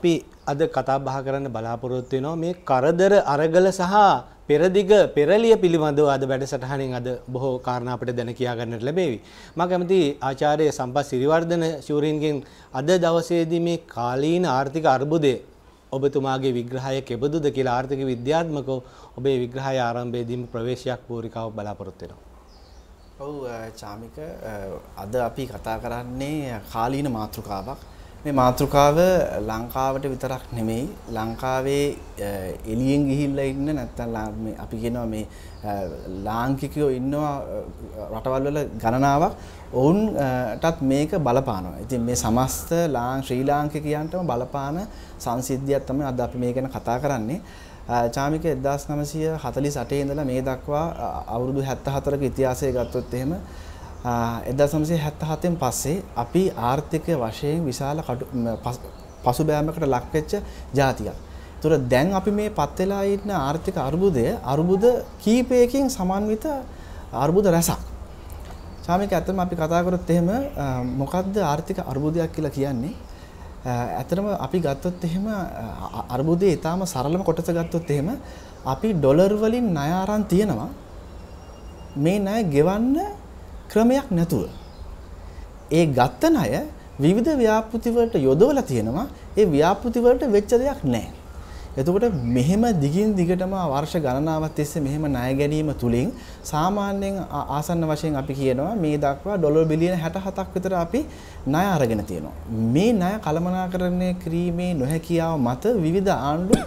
අපි අද කතා බහ කරන්න බලාපොරොත්තු වෙනවා මේ කරදර අරගල සහ පෙරදිග පෙරලිය පිළිබඳව අද වැඩසටහනින් අද බොහෝ කාරණා අපිට දැන කියා ගන්නට ලැබේවි. මම කැමති ආචාර්ය සම්පත් සිරිවර්ධන ශූරීන්ගෙන් අද දවසේදී මේ කාලීන ආර්ථික අර්බුදය ඔබතුමාගේ විග්‍රහය කෙබඳුද කියලා ආර්ථික විද්‍යාත්මකව ඔබේ විග්‍රහය ආරම්භයේදීම ප්‍රවේශයක් පූරිකාව බලාපොරොත්තු වෙනවා. ඔව් චාමික අද අපි කතා කරන්නේ කාලීන මාතෘකාවක්. මේ මාතෘකාව ලංකාවට විතරක් නෙමෙයි ලංකාවේ එළියෙන් ගිහිල්ලා ඉන්න නැත්නම් මේ අපි කියනවා මේ ලාංකිකයෝ ඉන්නවා රටවල් වල ගණනාවක් ඔවුන්ටත් මේක බලපානවා. ඉතින් මේ සමස්ත ශ්‍රී ලාංකිකයන්ටම බලපාන සංසිද්ධියක් තමයි අද අපි මේ ගැන කතා කරන්නේ. චාමික 1948 ඉඳලා මේ දක්වා අවුරුදු 74ක ඉතිහාසය ගත්තොත් එහෙම 1977 හැත්තහතෙන් පස්සේ අපි ආර්ථික වශයෙන් විශාල පසුබෑමකට ලක්වෙච්ච ජාතියක්. තුර දැන් අපි මේ පත්වෙලා ඉන්න ආර්ථික අර්බුදය අර්බුද කීපයකින් සමන්විත අර්බුද රැසක්. සාමික ඇතම අපි කතාකරොත් එහෙම මොකක්ද ආර්ථික අර්බුදයක් කියලා කියන්නේ. ඇතරම අපි ගත්තොත් එහෙම අර්බුදය ඉතාම සරලම කොටස ගත්තොත් එහෙම අපි ඩොලර් වලින් ණය අරන් තියෙනවා මේ ණය ගෙවන්න ක්‍රමයක් නැතුව. ඒ ගත්ත ණය විවිධ ව්‍යාපෘති වලට යොදවලා තියෙනවා. ඒ ව්‍යාපෘති වලට වෙච්ච දෙයක් නැහැ. එතකොට මෙහෙම දිගින් දිගටම වර්ෂ ගණනාවක් තිස්සේ මෙහෙම ණය ගැනීම තුලින් සාමාන්‍යයෙන් ආසන්න වශයෙන් අපි කියනවා මේ දක්වා ඩොලර් බිලියන 67ක් විතර අපි ණය අරගෙන තියෙනවා. මේ ණය කළමනාකරණය කිරීමේ නොහැකියාව මත විවිධ ආණ්ඩු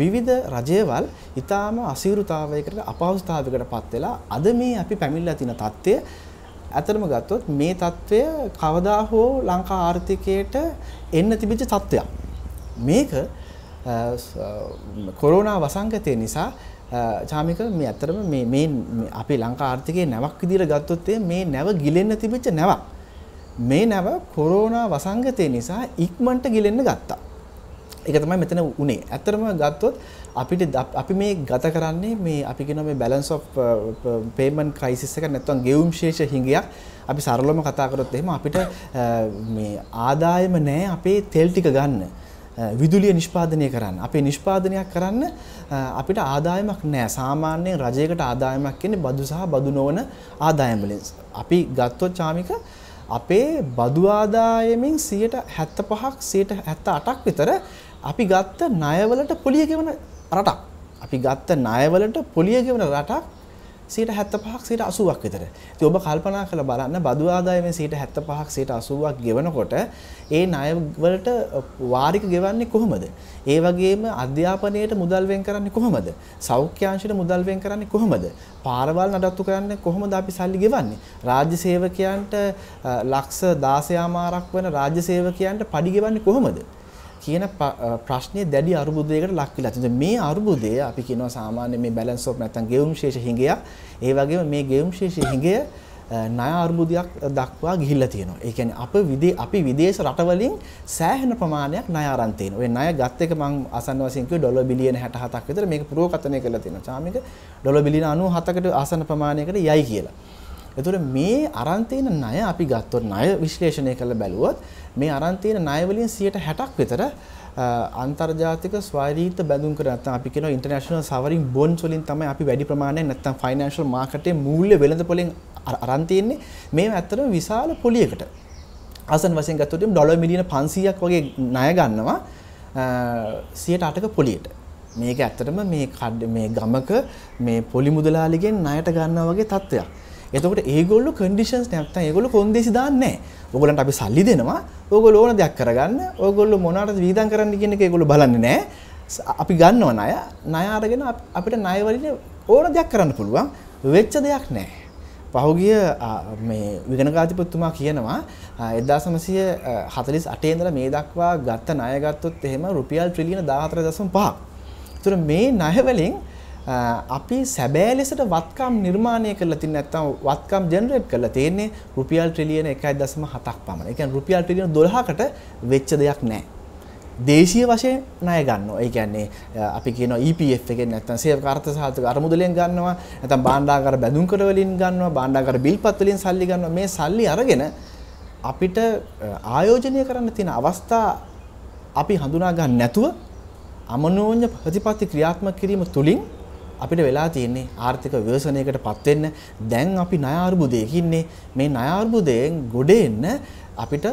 විවිධ රජයවල් ඊටාම අසීරුතාවයකට අපහසුතාවයකට පත් වෙලා අද මේ අපි පැමිණලා තියෙන தත්ත්වය ඇතරම ගත්තොත් මේ தত্ত্বය කවදා හෝ ලංකා ආර්ථිකයට එන්න තිබිච්ච தত্ত্বයක්. මේක කොරෝනා වසංගතය නිසා චාමික මේ ඇත්තරම මේ මේ අපේ ලංකා ආර්ථිකයේ නැවක් විදිහට ගත්තොත් මේ නැව ගිලෙන්න තිබිච්ච නැවක්. මේ නැව කොරෝනා වසංගතය නිසා ඉක්මනට ගිලෙන්න ගත්තා. එක තමයි මෙතන උනේ. ඇත්තටම ගත්තොත් අපිට අපි මේ ගත කරන්නේ මේ අපි කියන මේ බැලන්ස් ඔෆ් පේමන්ට් ක්‍රයිසිස් එක නැත්නම් ගෙවුම් ශේෂ හිඟයක් අපි සරලවම කතා කරොත් එහෙම අපිට uh, මේ ආදායම නැහැ අපේ තෙල් ටික ගන්න. Uh, විදුලිය නිෂ්පාදනය කරන්න. අපේ නිෂ්පාදනයක් කරන්න uh, අපිට ආදායමක් නෑ. සාමාන්‍යයෙන් රජයකට ආදායමක් කියන්නේ බදු සහ බදු නොවන ආදායම් වලින්. අපි ගත්තොත් චාමික අපේ බදු ආදායමෙන් 75ක් 78ක් විතර අපි ගත්ත ණයවලට පොලිය ගෙවන රටක්. අපි ගත්ත ණයවලට පොලිය ගෙවන රටක් 75ක් 80ක් විතර. ඉතින් ඔබ කල්පනා කරලා බලන්න බදු ආදායමේ 75ක් 80ක් ගෙවනකොට ඒ ණයවලට වාරික ගෙවන්නේ කොහොමද? ඒ වගේම අධ්‍යාපනයට මුදල් වෙන් කරන්නේ කොහොමද? සෞඛ්‍යාංශයට මුදල් වෙන් කරන්නේ කොහොමද? පාරවල් නඩත්තු කරන්නේ කොහොමද අපි සල්ලි ගෙවන්නේ? රාජ්‍ය සේවකයන්ට ලක්ෂ 16 ආමාරක් වෙන රාජ්‍ය සේවකයන්ට පඩි ගෙවන්නේ කොහොමද? කියන ප්‍රශ්නේ දැඩි අරුබුදයකට ලක් වෙලා තියෙනවා. මේ අරුබුදය අපි කියනවා සාමාන්‍ය මේ බැලන්ස් ඔෆ් නැත්නම් ගෙවුම් ශේෂ හිඟය. ඒ වගේම මේ ගෙවුම් ශේෂ හිඟය ණය අර්බුදයක් දක්වා ගිහිල්ලා තියෙනවා. ඒ කියන්නේ අප විදේ අපි විදේශ රටවලින් සෑහෙන ප්‍රමාණයක් ණය අරන් තියෙනවා. ඔය ණය ගත් එක මම ආසන්න වශයෙන් කිව්වේ ඩොලර් බිලියන 67ක් විතර මේක පුරෝකථනය කරලා තියෙනවා. චාමික ඩොලර් බිලියන 97කට ආසන්න ප්‍රමාණයකට යයි කියලා. එතකොට මේ අරන් තියෙන ණය අපි ගත්තොත් ණය විශ්ලේෂණය කරලා බැලුවොත් මේ අරන් තියෙන ණය වලින් 60ක් විතර අන්තර්ජාතික ස්වෛරීත බැඳුම් කර නැත්නම් අපි කියනවා ඉන්ටර්නැෂනල් සවරින් බොන්ඩ්ස් වලින් තමයි අපි වැඩි ප්‍රමාණයක් නැත්නම් ෆයිනෑන්ෂල් මාකටේ මූල්‍ය වෙළඳපොලෙන් අරන් තියෙන්නේ මේව ඇත්තටම විශාල පොලියකට ආසන් වශයෙන් ගත්තොත් ඩොලර් මිලියන 500ක් වගේ ණය ගන්නවා 108ක පොලියට මේක ඇත්තටම මේ කඩ මේ ගමක මේ පොලි මුදලාලිගෙන් ණයට ගන්නවා වගේ තත්ත්වයක්. එතකොට ඒගොල්ලෝ කන්ඩිෂන්ස් නැත්තම් ඒගොල්ලෝ කොන්දේසි දාන්නේ නැහැ. ඔගලන්ට අපි සල්ලි දෙනවා ඔගොල්ල ඕන දෙයක් කරගන්න ඔගොල්ල මොනට වීදන් කරන්න කියන එක ඒගොල්ලෝ බලන්නේ නැහැ අපි ගන්නවා ණය ණය අරගෙන අපිට ණය වලින් ඕන දෙයක් කරන්න පුළුවන් වෙච්ච දෙයක් නැහැ පහුගිය මේ විගණකාධිපතිතුමා කියනවා 1948 ඉඳලා මේ දක්වා ගත්ත ණය ගත්තොත් එහෙම රුපියල් ට්‍රිලියන 14.5ක්. ඒතර මේ ණය වලින් අපි සැබෑ ලෙසට වත්කම් නිර්මාණය කරලා තින්නේ නැත්නම් වත්කම් ජෙනරේට් කරලා තියෙන්නේ රුපියල් ට්‍රිලියන 1.7ක් පමණ. ඒ කියන්නේ රුපියල් ට්‍රිලියන 12කට වෙච්ච දෙයක් නැහැ. දේශීය වශයෙන් ණය ගන්නවා. ඒ කියන්නේ අපි කියනවා EPF එකෙන් නැත්නම් සේවක අර්ථ සාධක අරමුදලෙන් ගන්නවා. නැත්නම් භාණ්ඩාගාර බැඳුම්කර වලින් ගන්නවා. භාණ්ඩාගාර බිල්පත් වලින් සල්ලි ගන්නවා. මේ සල්ලි අරගෙන අපිට ආයෝජනය කරන්න තියෙන අවස්ථා අපි හඳුනා ගන්න නැතුව අමනෝන්‍ය ප්‍රතිපත්ති ක්‍රියාත්මක කිරීම තුලින් අපිට වෙලා තියෙන්නේ ආර්ථික ව්‍යවසනයකට පත්වෙන්න දැන් අපි නයාර්බුදයකින්නේ මේ නයාර්බුදයෙන් ගොඩෙන්න අපිට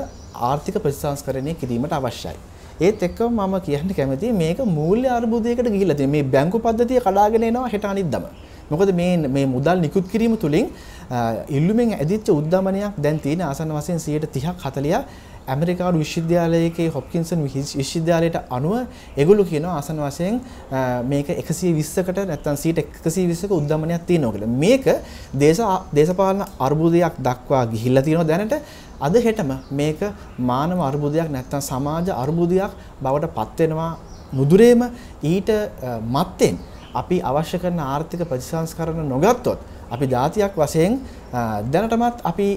ආර්ථික ප්‍රතිසංස්කරණය කිරීමට අවශ්‍යයි. ඒත් එක්ක මම කියන්න කැමති මේක මූල්‍ය අර්බුදයකට ගිහිල්ලා තියෙන මේ බැංකු පද්ධතිය කඩාගෙන එනවා හෙට අනිද්දම. මොකද මේ මේ මුදල් නිකුත් කිරීම තුලින් ඉල්ලුමෙන් ඇදිච්ච උද්දමනයක් දැන් තියෙන ආසන්න වශයෙන් 130ක් 40 ඇමරිකාඩු විශ්වවිද්‍යාලයකේ හොප්කින්සන් විශ්වවිද්‍යාලයට අනුව එගොලු කියන ආසන වශයෙන් මේක එකසිය විස්සකට නැත්තන් සීට එකසී විස්සක උද්දමනයක් තියෙනවා කියලා. මේක දේශ දේශපාලන අර්බුදයක් දක්වා ගිහිල්ලා තියෙනවා දැනට. අද හෙටම මේක මානව අර්බුදයක් නැත්තම් සමාජ අර්බුදයක් බවට පත් වෙනවා මුදුරේම ඊට මත්තෙන් අපි අවශ්‍ය කරන ආර්ථික ප්‍රතිසංස්කරණ නොගත්තොත් අපි ජාතියක් වශයෙන් දැනටමත් අපි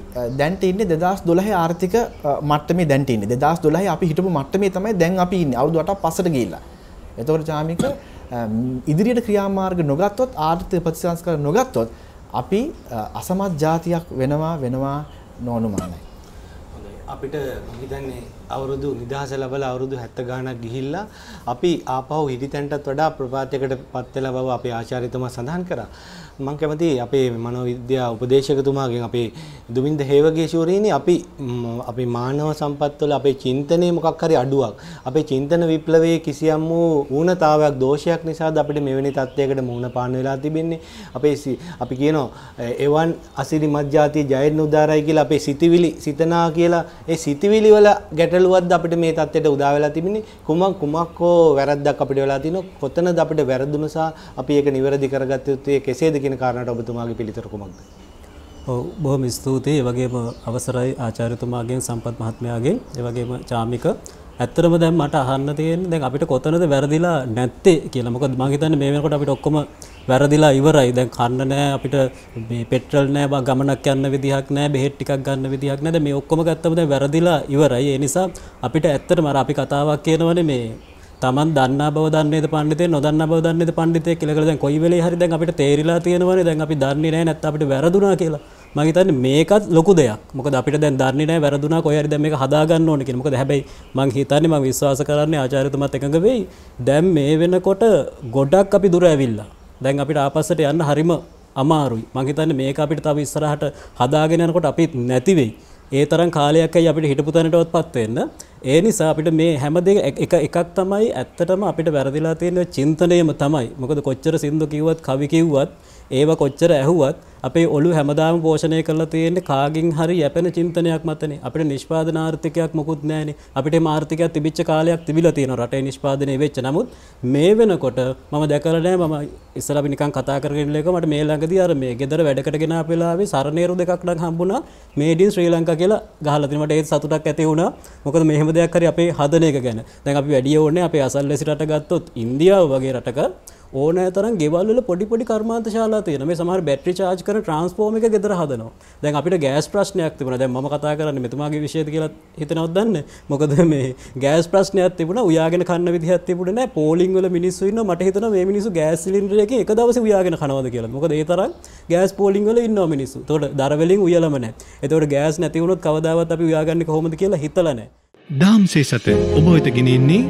දැන්ටඉන්න දෙදස් දොලහ ආර්ථික මට්ටමේ දැන්ටන්න දෙදස් දොලහ අපි හිටපු මට්ටමේ තමයි දැන් අපි ඉන්න අවුදුවට පසට ගිල්ලා එතවට චාමික ඉදිරියට ක්‍රියාමාර්ග නොගත්තොත් ආර්ථය ප්‍රතිසංස් කර නොගත්තොත් අපි අසමත් ජාතියක් වෙනවා වෙනවා නොනුමානයි. අපිට හිතන්නේ අවුරුදු නිදහස ලබල අවුරුදු හැත්ත ගානක් ගිහිල්ලා අපි ආපහු හිටි තැන්ටත් වඩා ප්‍රපාතයකට පත්වෙලා බව අපි ආචාරිතම සඳහන් කරා. මං කැමති අපේ මනෝවිද්‍යා උපදේශකතුමාගෙන් අපේ දුමින්ද හේවගේ ශූරීනි අපි අපේ මානව සම්පත්වල අපේ චින්තනයේ මොකක් හරි අඩුවක් අපේ චින්තන විප්ලවයේ කිසියම් වූ ඌනතාවයක් දෝෂයක් නිසාද අපිට මෙවැනි තත්ත්වයකට මුහුණ පාන වෙලා තිබෙන්නේ අපේ අපි කියනවා එවන් අසිරිමත් ජාතිය ජයෙන් උදාරයි කියලා අපේ සිතිවිලි සිතනා කියලා ඒ සිතිවිලි වල ගැටලුවක්ද අපිට මේ තත්ත්වයට උදා වෙලා තිබෙන්නේ කුමක් කුමක් හෝ වැරද්දක් අපිට වෙලා තිනො කොතනද අපිට වැරදුනසා අපි ඒක නිවැරදි කරගත්තේ කෙසේද කියන කාරණට ඔබතුමාගේ පිළිතුර කුමක්ද. බොහොම ස්තුතියි වගේම අවසරයි ආචාරතුමාගෙන් සම්පත් මහත්මයාගෙන් එවගේම චාමික ඇත්තරම දැන් මට අහන්න තියෙන දැන් අපිට කොතනද වැරදිලා නැත්තේ කියලා මොකද මම හිතන්නේ මේ වෙනකොට අපිට ඔක්කොම වැරදිලා ඉවරයි දැන් කන්න නෑ අපිට මේ පෙට්‍රල් නෑ ගමනක් යන්න විදිහක් නෑ බෙහෙත් ටිකක් ගන්න විදිහක් නෑ දැන් මේ ඔක්කොම ගත්තම දැන් වැරදිලා ඉවරයි ඒ නිසා අපිට ඇත්තටම අර අපි කතාවක් කියනවනේ මේ තමන් දන්න බව දන්නේ පන්ඩිතේ නොදන්න බව දන්නේ පන්ඩිතේ කියලකල දැන් කොයි වෙලේ හරි දැන් අපිට තේරිලා තියෙනවනේ දැන් අපි දන්නේ නැහැ නැත්නම් අපිට වැරදුනා කියලා මම හිතන්නේ මේකත් ලොකු දෙයක් මොකද අපිට දැන් දන්නේ නැහැ වැරදුනා කොහේ හරි දැන් මේක හදා ගන්න ඕනේ කියලා මොකද හැබැයි මම හිතන්නේ මම විශ්වාස කරන්නේ ආචාර්යතුමාත් එකඟ වෙයි දැන් මේ වෙනකොට ගොඩක් අපි දුර ඇවිල්ලා දැන් අපිට ආපස්සට යන්න හරිම අමාරුයි මම හිතන්නේ මේක අපිට තව ඉස්සරහට හදාගෙන යනකොට අපිත් නැති වෙයි ඒ තරම් කාලයක් ඇයි අපිට හිටපු තැනටවත් පත් වෙන්න ඒ නිසා අපිට මේ හැම දෙ එක එකක් තමයි ඇත්තටම අපිට වැරදිලා තියෙන චින්තනයම තමයි මොකද කොච්චර සින්දු කිව්වත් කවි කිව්වත් ඒව කොච්චර ඇහුවත් අපේ ඔලු හැමදාම පෝෂණය කරලා තියෙන්නේ කාගින් හරි යැපෙන චින්තනයක් මතනේ. අපිට නිෂ්පාදන ආර්ථිකයක් මොකුත් නැහැනේ. අපිට මේ ආර්ථිකයක් තිබිච්ච කාලයක් තිබිලා තියෙනවා රටේ නිෂ්පාදනය වෙච්ච. නමුත් මේ වෙනකොට මම දැකලා නැහැ මම ඉස්සර අපි නිකන් කතා කරගෙන ඉන්නකොට මට මේ ළඟදී අර මේ ගෙදර වැඩකට ගෙන අපේලාවේ සරණේරු දෙකක් නම් හම්බුණා. මේඩ් ඉන් ශ්‍රී ලංකා කියලා ගහලා තිනවා. මට ඒත් සතුටක් ඇති වුණා. මොකද මෙහෙම දෙයක් හරි අපේ හදන එක ගැන. දැන් අපි වැඩි ඕනේ අපේ අසල්වැසි රට ගත්තොත් ඉන්දියාව වගේ රටක ඕනෑ තරම් ගෙවල්ල පොඩි පොඩි කර්මාන්ත ශාලා තියෙන මේ සමහර බැටරි චාර්ජ් කරන ට්‍රාන්ස්ෆෝම එක ගෙදර හදනවා දැන් අපිට ගෑස් ප්‍රශ්නයක් තිබුණා දැන් මම කතා කරන්නේ මෙතුමාගේ විශේෂ කියලා හිතනවත් දන්නේ මොකද මේ ගෑස් ප්‍රශ්නයක් තිබුණා උයාගෙන කන්න විදිහක් තිබුණේ නැහැ පෝලිං වල මිනිස්සු ඉන්නවා මට හිතෙනවා මේ මිනිස්සු ගෑස් සිලින්ඩර් එකේ එක දවසේ උයාගෙන කනවද කියලා මොකද ඒ තරම් ගෑස් පෝලිං වල ඉන්නවා මිනිස්සු එතකොට දර වලින් උයලම නැහැ එතකොට ගෑස් නැති වුණොත් කවදාවත් අපි උයාගන්නේ කොහොමද කියලා හිතලා නැහැ දාම්සේ සත ඔබ වෙත ගෙනෙන්නේ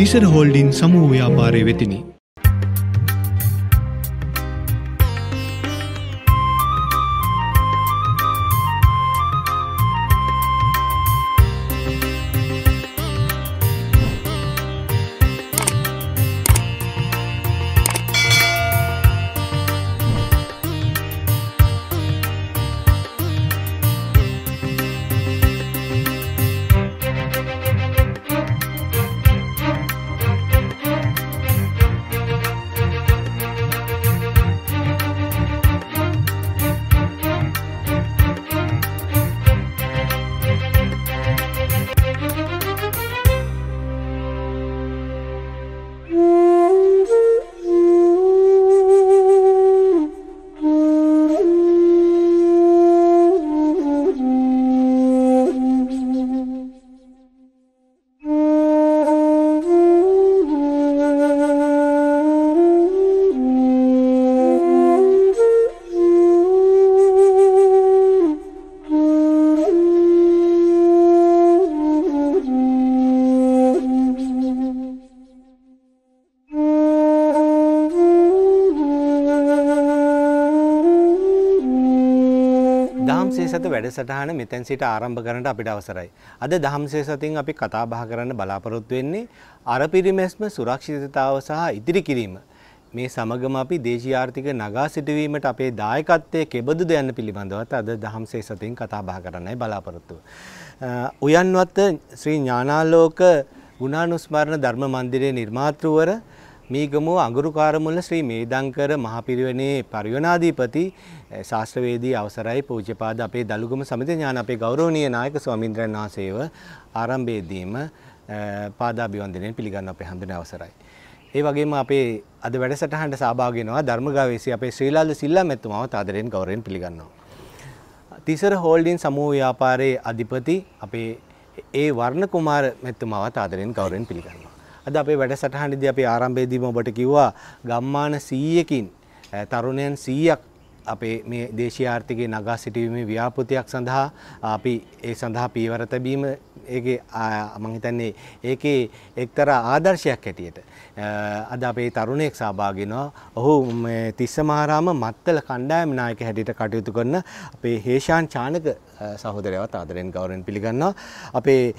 තිසර හෝල්ඩින් සමූහ ව්‍යාපාරය වෙතිනි වැඩසටහන මෙතැන් සිට ආරම්භ කරන්නට අපිට අවසරයි. අද දහම්සේ සතින් අපි කතා බහ කරන්න බලාපොරොත්තු වෙන්නේ අර පිරිමැස්ම සුරක්ෂිතතාව සහ ඉදිරි කිරීම. මේ සමගම අපි දේශීය ආර්ථික නගා සිටුවීමට අපේ දායකත්වයේ කෙබඳුද යන්න පිළිබඳවත් අද දහම්සේ සතින් කතා බහ කරන්නයි බලාපොරොත්තු උයන්වත්ත ශ්‍රී ඥානාලෝක ගුණානුස්මරණ ධර්ම මන්දිරයේ නිර්මාතෘවර මීගමුව අඟුරුකාරමුල ශ්‍රී මේදංකර මහපිරිවෙනේ පරිවනාධිපති ශාස්ත්‍රවේදී අවසරයි පූජ්‍යපාද අපේ දලුගම සමිති ඥාන අපේ ගෞරවනීය නායක ස්වාමින්ද්‍රයන් වහන්සේව ආරම්භයේදීම පාදාභිවන්දනයෙන් පිළිගන්න අපේ හඳුන අවසරයි. ඒ වගේම අපේ අද වැඩසටහනට සහභාගී වෙනවා ධර්මගාවේසී අපේ ශ්‍රීලාල් සිල්ලම් එතුමාව තාදරයෙන් ගෞරවයෙන් පිළිගන්නවා. තිසර හෝල්ඩින් සමූහ ව්‍යාපාරයේ අධිපති අපේ ඒ වර්ණ කුමාර මෙතුමාව තාදරයෙන් ගෞරවයෙන් පිළිගන්නවා. අද අපේ වැඩසටහනේදී අපි ආරම්භයේදීම ඔබට කිව්වා ගම්මාන 100කින් තරුණයන් 100ක් අපේ මේ දේශීය ආර්ථිකයේ නගා සිටීමේ ව්‍යාපෘතියක් සඳහා අපි ඒ සඳහා පීවර තැබීම ඒකේ මම හිතන්නේ ඒකේ එක්තරා ආදර්ශයක් හැටියට අද අපේ තරුණයෙක් සහභාගී වෙනවා. ඔහු මේ තිස්සමහාරාම මත්තල කණ්ඩායම නායක හැටියට කටයුතු කරන අපේ හේෂාන් චානක සහෝදරයවත් ආදරෙන් ගෞරවෙන් පිළිගන්නවා. අපේ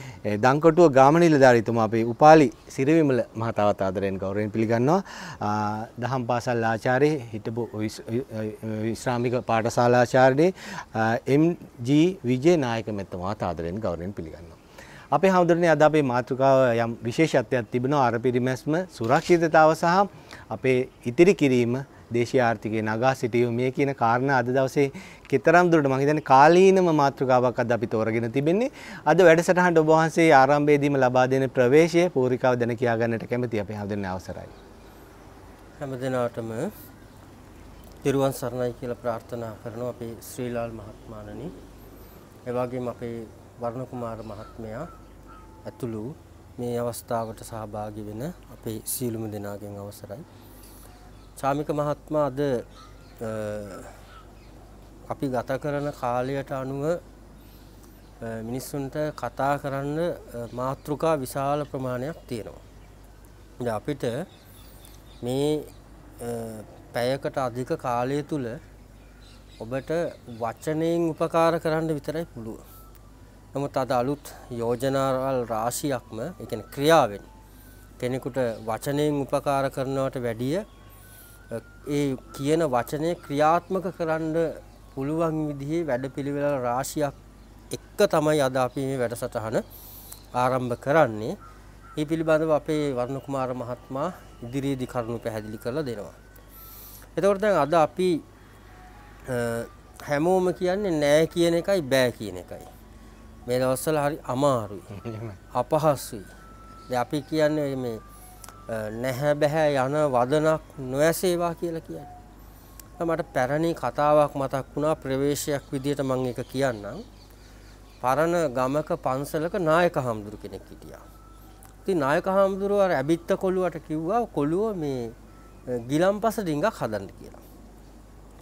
දංකොටුව ගාම නිලධාරීතුමා අපේ උපාලි සිරිවිමල මහතාවත් ආදරෙන් ගෞරවෙන් පිළිගන්නවා. දහම් පාසල් ආචාර්ය හිටපු විශ්‍රාමික පාඨශාලා ආචාර්ය එම් ජී විජේ නායක මෙතුමාත් ආදරෙන් ගෞරවෙන් පිළිගන්නවා. අපේ හමුදුරනේ අද අපේ මාතෘකාව යම් විශේෂත්වයක් තිබෙනවා අර පිරිමැස්ම සුරක්ෂිතතාව සහ අපේ ඉතිරි කිරීම දේශීය ආර්ථිකයේ නගා සිටීම මේ කියන කාරණා අද දවසේ කතරම් දුරට මම හිතන්නේ කාලීනම මාතෘකාවක් අද අපි තෝරගෙන තිබෙන්නේ. අද වැඩසටහනට ඔබ වහන්සේ ආරම්භයේදීම ලබා දෙන ප්‍රවේශය පූරිකාව දැන කියා ගන්නට කැමැති අපි හැමදෙන්න අවසරයි. හැමදෙනාටම දිරුවන් සරණයි කියලා ප්‍රාර්ථනා කරන අපේ ශ්‍රීලාල් මහත්මයාණනි. එවාගේම අපේ වර්ණ කුමාර මහත්මයා ඇතුළු මේ අවස්ථාවට සහභාගි වෙන අපේ සියලුම දෙනාගෙන් අවසරයි. සාමික මහත්මා අද අපි ගත කරන කාලයට අනුව මිනිස්සුන්ට කතා කරන්න මාතෘකා විශාල ප්‍රමාණයක් තියෙනවා. අපිට මේ පැයකට අධික කාලය තුළ ඔබට වචනයෙන් උපකාර කරන්න විතරයි පුළුව. නමුත් අද අලුත් යෝජනාවල් රාශියක්ම එකන ක්‍රියාවෙන් කෙනෙකුට වචනයෙන් උපකාර කරනවට වැඩිය ඒ කියන වචනය ක්‍රියාත්මක කරන්න පුළුවන් විදිහේ වැඩපිළිවෙල රාශියක් එක්ක තමයි අද අපි මේ වැඩසටහන ආරම්භ කරන්නේ. මේ පිළිබඳව අපේ වර්ණ කුමාර මහත්මයා ඉදිරියේදී කරුණු පැහැදිලි කරලා දෙනවා. එතකොට දැන් අද අපි හැමෝම කියන්නේ නෑ කියන එකයි බෑ කියන එකයි. මේ දවස්වල හරි අමාරුයි. අපහසුයි. දැන් අපි කියන්නේ මේ නැහැ බැහැ යන වදනක් නොඇසේවා කියලා කියන්නේ. මට පැරණි කතාවක් මතක් වුණා ප්‍රවේශයක් විදියට මම ඒක කියන්නම්. පරණ ගමක පන්සලක නායක හාමුදුරු කෙනෙක් හිටියා. ඉතින් නායක හාමුදුරුව අර ඇබිත්ත කොළුවට කිව්වා කොළුව මේ ගිලම්පස ඩිංගක් හදන්න කියලා.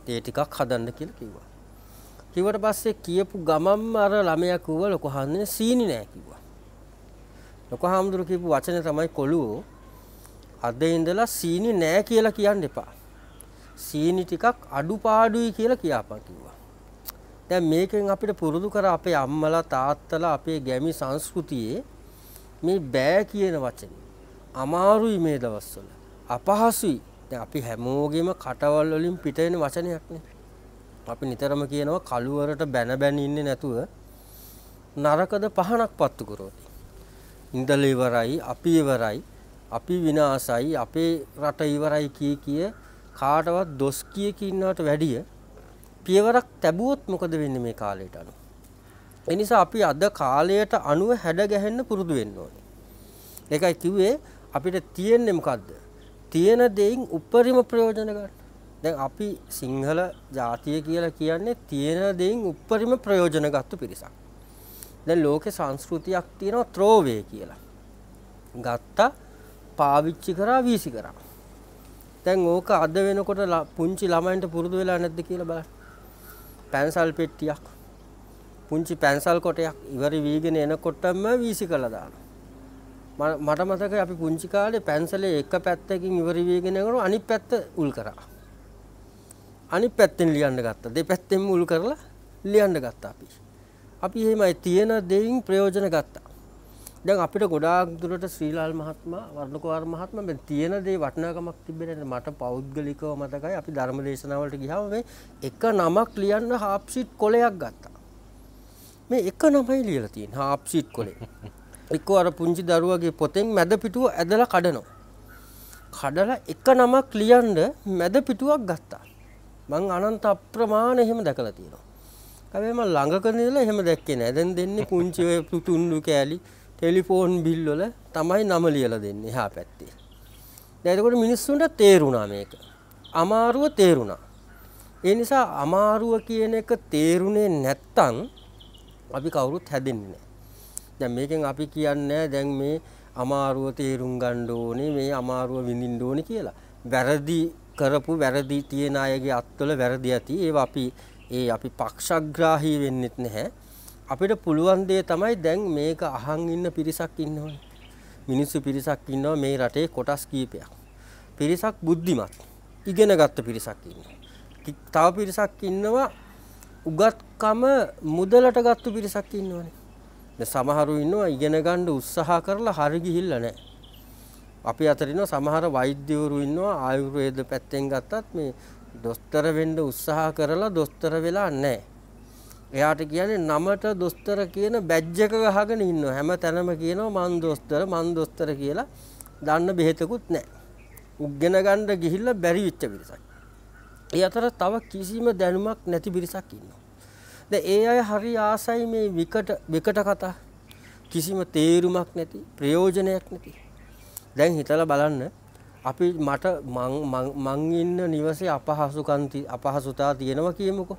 ඒ ටිකක් හදන්න කියලා කිව්වා. කිව්වට පස්සේ කියපු ගමම්ම අර ළමයා කිව්වා ලොකු හාමුදුරනේ සීනි නෑ කිව්වා. ලොකු හාමුදුරුව කියපු වචනේ තමයි කොළුව අද ඉඳලා සීනි නෑ කියලා කියන්න එපා. සීනි ටිකක් අඩුපාඩුයි කියලා කියාපන් කිව්වා. දැන් මේකෙන් අපිට පුරුදු කර අපේ අම්මලා තාත්තලා අපේ ගැමි සංස්කෘතියේ මේ බෑ කියන වචනේ අමාරුයි මේ දවස්වල. අපහසුයි. දැන් අපි හැමෝගෙම කටවල් වලින් පිට වෙන වචනයක්නේ. අපි නිතරම කියනවා කළුවරට බැන බැන ඉන්නේ නැතුව නරකද පහනක් පත්තු කරොත්. ඉඳල ඉවරයි, අපි ඉවරයි, අපි විනාසයි අපේ රට ඉවරයි කිය කිය කාටවත් දොස් කිය කින්නට වැඩිය පියවරක් තැබුවොත් මොකද වෙන්නේ මේ කාලයට අනුව. ඒ නිසා අපි අද කාලයට අනුව හැඩ ගැහෙන්න පුරුදු වෙන්න ඕනේ. ඒකයි කිව්වේ අපිට තියෙන්නේ මොකද්ද? තියෙන දෙයින් උපරිම ප්‍රයෝජන ගන්න. දැන් අපි සිංහල ජාතිය කියලා කියන්නේ තියෙන දෙයින් උපරිම ප්‍රයෝජන ගත්ත පිරිසක්. දැන් ලෝකේ සංස්කෘතියක් තියෙනවා ත්‍රෝවේ කියලා. ගත්තා පාවිච්චි කරා වීසි කරා. දැන් ඕක අද වෙනකොට පුංචි ළමයින්ට පුරුදු වෙලා නැද්ද කියලා බලන්න. පැන්සල් පෙට්ටියක් පුංචි පැන්සල් කොටයක් ඉවරි වීගෙන එනකොටම වීසි කළා දානවා. මට මතකයි අපි පුංචි කාලේ පැන්සලේ එක පැත්තකින් ඉවරි වීගෙන යනකොට අනිත් පැත්ත උල් කරා. අනිත් පැත්තෙන් ලියන්න ගත්තා. දෙපැත්තෙන්ම උල් කරලා ලියන්න ගත්තා අපි. අපි එහෙමයි තියෙන දෙයින් ප්‍රයෝජන ගත්තා. දැන් අපිට ගොඩාක් දුරට ශ්‍රීලාල් මහත්මයා වර්ණකුමාර මහත්මයා මේ තියෙන දේ වටිනාකමක් තිබෙන්නේ මට පෞද්ගලිකව මතකයි අපි ධර්ම දේශනාවලට ගියාම මේ එක නමක් ලියන්න හාෆ් ෂීට් කොලයක් ගත්තා. මේ එක නමයි ලියලා තියෙන හාෆ් ෂීට් කොලේ. එක්කෝ අර පුංචි දරුවගේ පොතෙන් මැද පිටුව ඇදලා කඩනවා. කඩලා එක නමක් ලියන්න මැද පිටුවක් ගත්තා. මං අනන්ත අප්‍රමාණ එහෙම දැකලා තියෙනවා. හැබැයි මම ළඟක ඉඳලා එහෙම දැක්කේ නෑ. දැන් දෙන්නේ පුංචි ඔය තුන්ඩු කෑලි ටෙලිෆෝන් බිල් වල තමයි නම ලියලා දෙන්නේ එහා පැත්තේ. දැන් එතකොට මිනිස්සුන්ට තේරුණා මේක. අමාරුව තේරුණා. ඒ නිසා අමාරුව කියන එක තේරුනේ නැත්තම් අපි කවුරුත් හැදෙන්නේ නැහැ. දැන් මේකෙන් අපි කියන්නේ දැන් මේ අමාරුව තේරුම් ගන්න ඕනේ මේ අමාරුව විඳින්න ඕනේ කියලා. වැරදි කරපු වැරදි තියෙන අයගේ අත්වල වැරදි ඇති. ඒවා අපි ඒ අපි පක්ෂග්‍රාහී වෙන්නෙත් නැහැ. අපිට පුළුවන් දේ තමයි දැන් මේක අහන් ඉන්න පිරිසක් ඉන්නවනේ. මිනිස්සු පිරිසක් ඉන්නවා මේ රටේ කොටස් කීපයක්. පිරිසක් බුද්ධිමත් ඉගෙනගත්තු පිරිසක් ඉන්නවා. තව පිරිසක් ඉන්නවා උගත්කම මුදලට ගත්තු පිරිසක් ඉන්නවනේ. දැන් සමහරු ඉන්නවා ඉගෙන ගන්න උත්සාහ කරලා හරි ගිහිල්ලා නැහැ. අපි අතර ඉන්නවා සමහර වෛද්‍යවරු ඉන්නවා ආයුර්වේද පැත්තෙන් ගත්තත් මේ දොස්තර වෙන්න උත්සාහ කරලා දොස්තර වෙලා නැහැ. එයාට කියන්නේ නමට දොස්තර කියන බැජ් එක ගහගෙන ඉන්නවා. හැම තැනම කියනවා මන් දොස්තර මන් දොස්තර කියලා දන්න බෙහෙතකුත් නැහැ. උග්ගෙන ගන්න ගිහිල්ලා බැරි වෙච්ච පිරිසක්. ඒ අතර තව කිසිම දැනුමක් නැති පිරිසක් ඉන්නවා. දැන් ඒ අය හරි ආසයි මේ විකට විකට කතා. කිසිම තේරුමක් නැති ප්‍රයෝජනයක් නැති. දැන් හිතලා බලන්න අපි මට මං මං ඉන්න නිවසේ අපහසුකම් අපහසුතා තියෙනවා කියමුකෝ.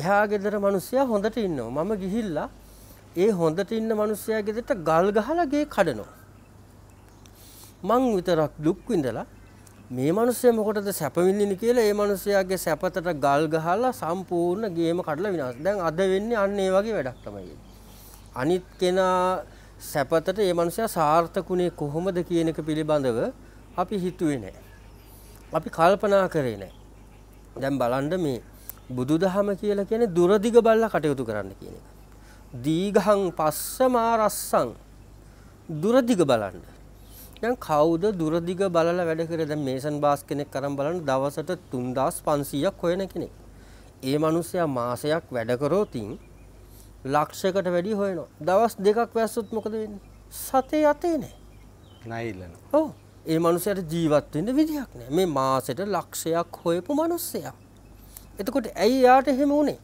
එහා ගෙදර මිනිස්සයා හොඳට ඉන්නවා. මම ගිහිල්ලා ඒ හොඳට ඉන්න මිනිස්සයා ගෙදරට ගල් ගහලා ගේ කඩනවා. මං විතරක් දුක් විඳලා මේ මිනිස්සයා මොකටද සැප විඳින්නේ කියලා ඒ මිනිස්සයාගේ සැපතට ගල් ගහලා සම්පූර්ණ ගේම කඩලා විනාශ. දැන් අද වෙන්නේ අන්න ඒ වගේ වැඩක් තමයි. අනිත් කෙනා සැපතට ඒ මිනිස්සයා සාර්ථකුනේ කොහොමද කියන එක පිළිබඳව අපි හිතුවේ නැහැ. අපි කල්පනා කරේ නැහැ. දැන් බලන්න මේ බුදු දහම කියලා කියන්නේ දුරදිග බල්ලා කටයුතු කරන්න කියන එක. දීඝං පස්සමාරස්සං දුරදිග බලන්න. දැන් කවුද දුරදිග බලලා වැඩ කරේ? දැන් මේසන් බාස් කෙනෙක් කරන් බලන්න දවසට 3500ක් හොයන කෙනෙක්. ඒ මිනිස්සයා මාසයක් වැඩ කරෝතින් ලක්ෂයකට වැඩි හොයනවා. දවස් දෙකක් වැස්සොත් මොකද වෙන්නේ? සතේ යතේ නෑ. නයිලන. ඔව්. ඒ මිනිස්සයාට ජීවත් වෙන්න විදිහක් නෑ. මේ මාසෙට ලක්ෂයක් හොයපු මිනිස්සයා. එතකොට ඇයි යාට එහෙම වුණේ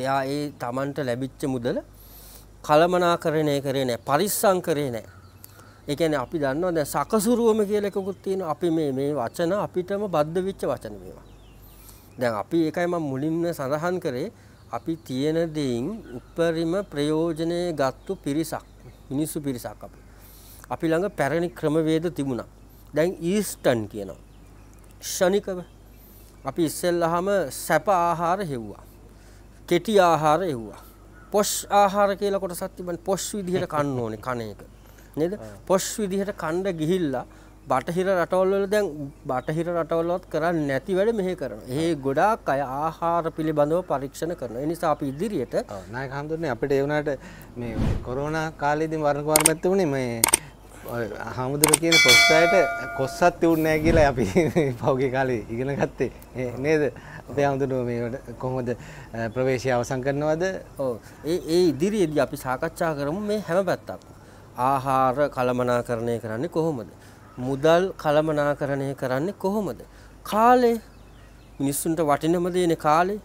එයා ඒ තමන්ට ලැබිච්ච මුදල කළමනා කරණය කරේ නෑ පරිස්සං කරේ නෑ එකන අපි දන්නවා දැ සකසුරුවම කියලෙකුත් තියෙන අපි මේ මේ වචන අපිටම බද්ධ විච්ච වචන මේවා දැන් අපි එකයිම මුලින්ම සඳහන් කරේ අපි තියෙන දෙයින් උපරිම ප්‍රයෝජනය ගත්තු පිරිසක් මිනිස්සු පිරිසක් අපි අපි ළඟ පැරණි ක්‍රමවේද තිබුණා දැන් ඊස්ටන් කියනවා ෂණිකව අපි ඉස්සෙල්ලාම සැප ආහාර හෙව්වා. කෙටි ආහාර හෙව්වා. පොෂ් ආහාර කියලා කොටසක් තිබෙන පොෂ් විදිහට කන්න ඕනේ කන එක. නේද? පොෂ් විදිහට කන්න ගිහිල්ලා බටහිර රටවල්වල දැන් බටහිර රටවලවත් කරන්නේ නැති වැඩ මෙහෙ කරනවා. ඒ ගොඩාක් අය ආහාර පිළිබඳව පරීක්ෂණ කරනවා. ඒ නිසා අපි ඉදිරියට නායක හඳුන්නේ අපිට ඒ වුණාට මේ කොරෝනා කාලේදී වර්ණ කවරපැත්ත උනේ මේ හාමුදුර කියන කොස්සයට කොස්සත් තිවුන්නෑ කියලා අපි පෞගේ කාලේ ඉගෙන ගත්තේ නේද අපේ හාමුදුරුව මේකට කොහොමද ප්‍රවේශය අවසන් කරනවද ඒ ඒ ඉදිරියේදී අපි සාකච්ඡා කරමු මේ හැම පැත්තක් ආහාර කළමනාකරණය කරන්නේ කොහොමද මුදල් කළමනාකරණය කරන්නේ කොහොමද කාලේ මිනිස්සුන්ට වටිනම දෙන කාලේ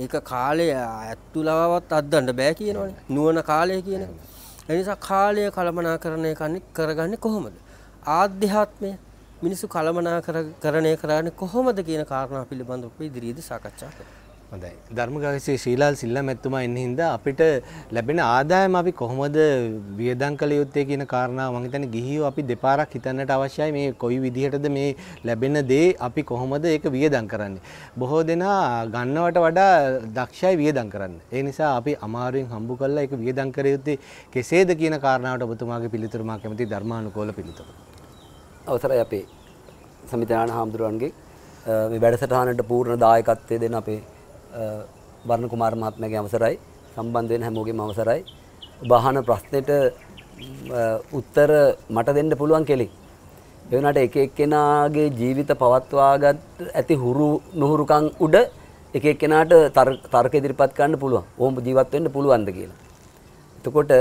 ඒක කාලය ඇත්තුලවවත් අත්දන්න බෑ කියනවනේ නුවණ කාලය කියනවා එනිසා කාලය කළමනාකරණය කන්නේ කරගන්නේ කොහොමද? ආධ්‍යාත්මය මිනිසු කළමනාකරණය කරන්නේ කොහොමද කියන කාරණා පිළිබඳව ඉදිරියේදී සාකච්ඡා කරමු. හොඳයි ධර්මගාසේ ශ්‍රීලාල් සිල්ලම් ඇතුමා එන්න හින්දා අපිට ලැබෙන ආදායම අපි කොහොමද වියදම් කළ යුත්තේ කියන කාරණාව මම හිතන්නේ ගිහියෝ අපි දෙපාරක් හිතන්නට අවශ්‍යයි මේ කොයි විදිහටද මේ ලැබෙන දේ අපි කොහොමද ඒක වියදම් කරන්නේ බොහෝ දෙනා ගන්නවට වඩා දක්ෂයි වියදම් කරන්න ඒ නිසා අපි අමාරුවෙන් හම්බ කරලා ඒක වියදම් කර යුත්තේ කෙසේද කියන කාරණාවට ඔබතුමාගේ පිළිතුර මා කැමති ධර්මානුකූල පිළිතුර අවසරයි අපේ සම්විධාන හාමුදුරුවන්ගේ මේ වැඩසටහනට පූර්ණ දායකත්වය දෙන අපේ වර්ණ කුමාර මහත්මයාගේ අවසරයි සම්බන්ධ වෙන හැමෝගේම අවසරයි. බහන ප්‍රශ්නෙට උත්තර මට දෙන්න පුළුවන් කෙලෙක්. ඒ වුණාට එක එක්කෙනාගේ ජීවිත පවත්වාගත් ඇති හුරු නුහුරුකම් උඩ එක එක්කෙනාට තර්ක ඉදිරිපත් කරන්න පුළුවන්. ඕම ජීවත් වෙන්න පුළුවන්ද කියලා. එතකොට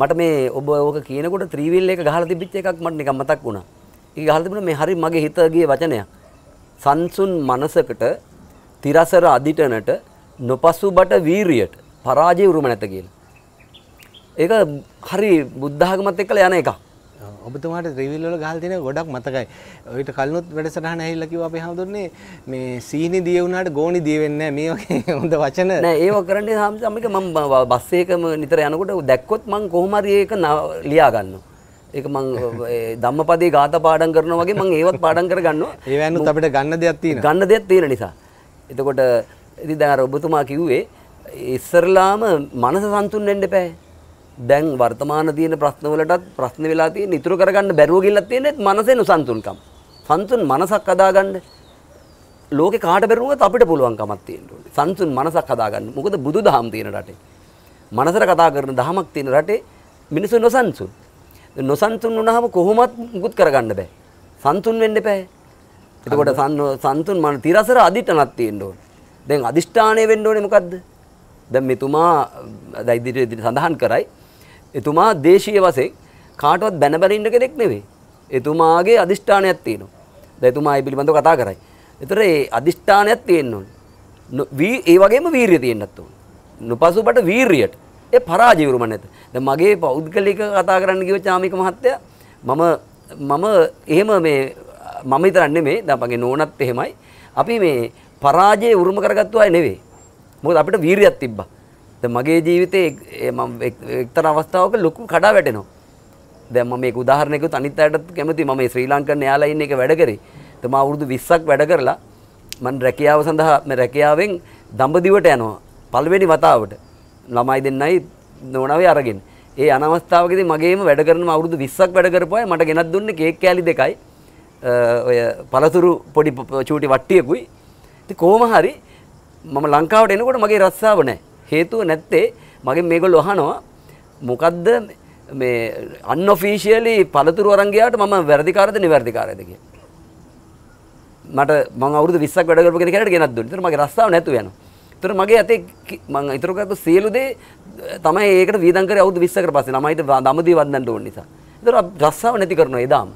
මට මේ ඔබ ඕක කියනකොට ත්‍රිවිල් එක ගහලා තිබිච්ච එකක් මට නිකන් මතක් වුණා. ඒක ගහලා තිබුණා මේ හරි මගේ හිත ගියේ වචනයක්. සංසුන් මනසකට තිරසර අදිටනට නොපසුබට වීරියට පරාජය උරුම නැත කියලා. ඒක හරි බුද්ධාගමත් එක්කලා යන එකක්. ඔබතුමාට රිවිල් වල ගහලා තියෙන ගොඩක් මතකයි. ඔයිට කලිනුත් වැඩසටහන ඇහිලා කිව්වා අපි හැමදෙන්නේ මේ සීනි දිය වුණාට ගෝණි දිය වෙන්නේ නැහැ. මේ වගේ හොඳ වචන. නෑ ඒව කරන්නේ සාමික මම බස් එකම නිතර යනකොට දැක්කොත් මම කොහොම හරි ඒක ලියා ගන්නවා. ඒක මං ධම්මපදේ ගාථා පාඩම් කරනවා වගේ මං ඒවත් පාඩම් කරගන්නවා. ඒ වෙනුත් අපිට ගන්න දෙයක් තියෙනවා. ගන්න දෙයක් තියෙන නිසා. එතකොට ඉතින් දැන් අර ඔබතුමා කිව්වේ ඉස්සරලාම මනස සන්තුන් වෙන්න එපා. දැන් වර්තමාන තියෙන ප්‍රශ්න වලටත් ප්‍රශ්න වෙලා තියෙන ඉතුරු කරගන්න බැරුව ගිල්ලක් තියෙනෙත් මනසේ නුසන්තුන්කම්. සන්තුන් මනසක් හදාගන්න ලෝකේ කාට බැරුවත් අපිට පුළුවන් කමක් තියෙන්න ඕනේ. සන්තුන් මනසක් හදාගන්න. මොකද බුදුදහම තියෙන රටේ. මනසට කතා කරන දහමක් තියෙන රටේ මිනිස්සු නොසන්සුන්. නොසන්සුන් වුණාම කොහොමත් මුකුත් කරගන්න බෑ. සන්තුන් වෙන්න එපා. එතකොට සන්තුන් මන තිරසර අධිටනක් තියෙන්න ඕන. දැන් අදිෂ්ඨානය වෙන්න ඕනේ මොකද්ද? දැන් මෙතුමා ඉදිරියේ සඳහන් කරයි. එතුමා දේශීය වශයෙන් කාටවත් බැන බැන ඉන්න කෙනෙක් නෙවෙයි. එතුමාගේ අදිෂ්ඨානයක් තියෙනවා. දැන් එතුමා ඒ පිළිබඳව කතා කරයි. ඒතර ඒ අදිෂ්ඨානයක් තියෙන්න ඕනේ. වී ඒ වගේම වීරිය තියෙන්නත් ඕනේ. නොපසුබට වීරියට ඒ පරාජය වුරුම නැත. දැන් මගේ පෞද්ගලික කතා කරන්න කිව්ව චාමික මහත්තයා මම මම එහෙම මේ මම විතරක් නෙමෙයි දැන් මගේ නෝනත් එහෙමයි අපි මේ පරාජය උරුම කරගත්තු අය නෙවෙයි මොකද අපිට වීරියක් තිබ්බා දැන් මගේ ජීවිතේ මම එක්තරා අවස්ථාවක ලොකු කඩා වැටෙනවා දැන් මම මේක උදාහරණයක් උත් අනිත් අයටත් කැමතියි මම මේ ශ්‍රී ලංකන් එයාලයින් එක වැඩ කරේ තම අවුරුදු 20ක් වැඩ කරලා මම රැකියාව සඳහා මම රැකියාවෙන් දඹදිවට යනවා පළවෙනි වතාවට ළමයි දෙන්නයි නෝනාවේ අරගෙන ඒ අනවස්ථාවකදී මගේම වැඩ කරනම අවුරුදු 20ක් වැඩ කරපුවා මට ගෙනත් දුන්නේ කේක් කෑලි දෙකයි ඔය පළතුරු පොඩි චූටි වට්ටියකුයි ඉතින් කොහොම හරි මම ලංකාවට එනකොට මගේ රස්සාව නැහැ හේතුව නැත්තේ මගේ මේගොල්ලෝ අහනවා මොකද්ද මේ අන්ඔෆිෂියලි පළතුරු අරන් ගියාට මම වැරදිකාරද නිවැරදිකාරද කියලා මට මම අවුරුදු 20ක් වැඩ කරපු කෙනෙක් කෙනෙක් ගෙනත් දුන්නා. ඒතර මගේ රස්සාව නැතුව යනවා. ඒතර මගේ අතේ මම ඊතර කරපු සියලු දේ තමයි ඒකට වීදම් කරේ අවුරුදු 20කට පස්සේ. ළමයිට දමදී වන්දනට ඕන නිසා. ඒතර රස්සාව නැති කරනවා එදාම.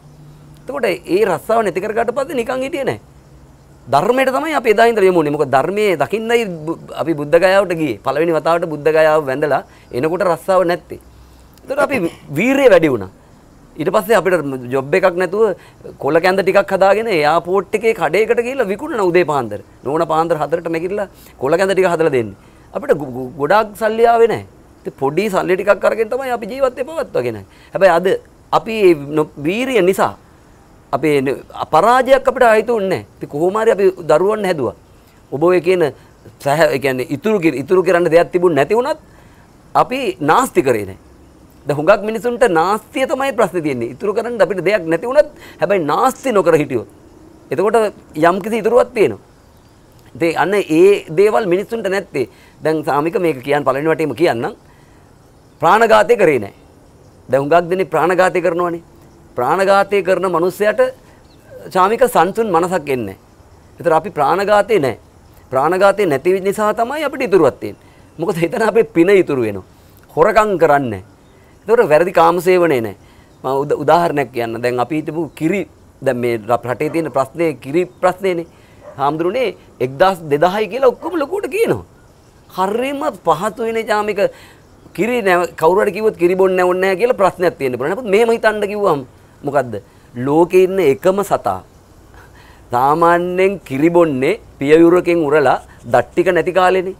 එතකොට ඒ රස්සාව නැති කරගාට පස්සේ නිකන් හිටියේ නැහැ. ධර්මයට තමයි අපි එදා ඉඳලා යමුනේ. මොකද ධර්මයේ දකින්නයි අපි බුද්ධ ගයාවට ගියේ. පළවෙනි වතාවට බුද්ධ ගයාව වැඳලා එනකොට රස්සාව නැත්තේ. එතකොට අපි වීරිය වැඩි වුණා. ඊට පස්සේ අපිට ජොබ් එකක් නැතුව කොල කැඳ ටිකක් හදාගෙන එයාපෝට් එකේ කඩේකට ගිහිල්ලා විකුණන උදේ පාන්දර. නෝන පාන්දර හතරට නැගිටලා කොල කැඳ ටික හදලා දෙන්නේ. අපිට ගොඩාක් සල්ලි ආවේ නැහැ. පොඩි සල්ලි ටිකක් අරගෙන තමයි අපි ජීවිතේ පවත්වාගෙන. හැබැයි අද අපි මේ වීරිය නිසා අපේ අපරාජයක් අපට අයිතු උන්නේ අපි කොහොමරි අපි දරුවන් හැදුවා. ඔබ ඔය කියන සහ ඒ කියන්නේ ඉතුරු ඉතුරු කරන්න දෙයක් තිබුණ නැති වුණත් අපි නාස්ති කරේ නැහැ. දැන් හුඟක් මිනිසුන්ට නාස්තිය තමයි ප්‍රශ්නේ තියෙන්නේ. ඉතුරු කරන්න අපිට දෙයක් නැති වුණත් හැබැයි නාස්ති නොකර හිටියොත්. එතකොට යම්කිසි ඉතුරුවක් තියෙනවා. ඉතින් අන්න ඒ දේවල් මිනිසුන්ට නැත්තේ. දැන් සාමික මේක කියන්න පළවෙනි වටේම කියන්නම්. ප්‍රාණඝාතය කරේ නැහැ. දැන් හුඟක් දෙනේ ප්‍රාණඝාතය කරනවානේ. ප්‍රාණඝාතය කරන මිනිස්සයාට චාමික සන්තුන් මනසක් එන්නේ. ඒතර අපි ප්‍රාණඝාතේ නැහැ. ප්‍රාණඝාතේ නැති නිසා තමයි අපිට ඉතුරුවත් තියෙන්නේ. මොකද හිතන අපේ පින ඉතුරු වෙනවා. හොරකම් කරන්නේ. ඒතර වැරදි කාමසේවණේ නැහැ. මම උදාහරණයක් කියන්න. දැන් අපි හිතමු කිරි දැන් මේ රටේ තියෙන ප්‍රශ්නේ කිරි ප්‍රශ්නේනේ. හාමුදුරුනේ 1000 2000යි කියලා ඔක්කොම ලොකුට කියනවා. හරියම පහතු වෙන චාමික කිරි කවුරුහට කිව්වොත් කිරි බොන්නේ නැහැ කියලා ප්‍රශ්නයක් තියෙන්න පුළුවන්. නමුත් මෙහෙම හිතන්න කිව්වම මොකද්ද ලෝකේ ඉන්න එකම සතා සාමාන්‍යයෙන් කිරිබොන්නේ පියයුරකින් උරලා දට්ටික නැති කාලෙනේ.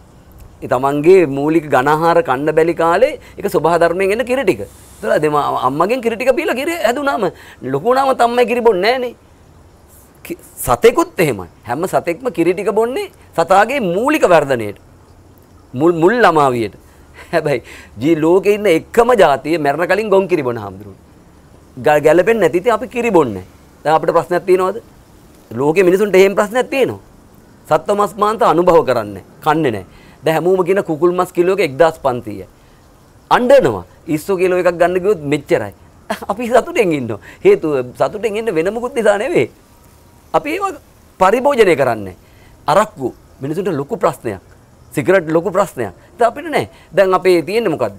ඒ තමන්ගේ මූලික ඝනහාර කන්න බැලි කාලේ ඒක සබහා ධර්මයෙන් එන කිරි ටික. ඒතර දෙම අම්මගෙන් කිරි ටික පීලා කිරි හැදුනාම ලොකු නම තමයි කිරි බොන්නේ නැහනේ. සතෙකුත් එහෙමයි. හැම සතෙක්ම කිරි ටික බොන්නේ සතාගේ මූලික වර්ධනයට. මුල් මුල් ළමාවියට. හැබැයි ජී ලෝකේ ඉන්න එකම જાතිය මරණ කලින් ගොන් කිරි බොන හැමදෙරුත්. ගැලපෙන් නැතිති අපි කිරි බොන්න දැන් අපිට ප්‍රශ්නයක් තියෙනවද ලෝකෙ මිනිසුන්ට එහෙම ප්‍රශ්නයක් තියෙනවා සත්ව මස් මාංශ අනුභව කරන්නේ කන්නේ නැහැ දැන් හැමෝම කියන කුකුල් මස් කිලෝක 1500යි අඬනවා ඉස්සෝ කිලෝ එකක් ගන්න ගියොත් මෙච්චරයි අපි සතුටෙන් ඉන්නවා හේතුව සතුටෙන් ඉන්න වෙන මොකුත් නිසා නෙවෙයි අපි ඒව පරිභෝජනය කරන්නේ අරක්කු මිනිසුන්ට ලොකු ප්‍රශ්නයක් සිගරට් ලොකු ප්‍රශ්නයක් ඉතින් අපිට නෑ දැන් අපේ තියෙන්නේ මොකද්ද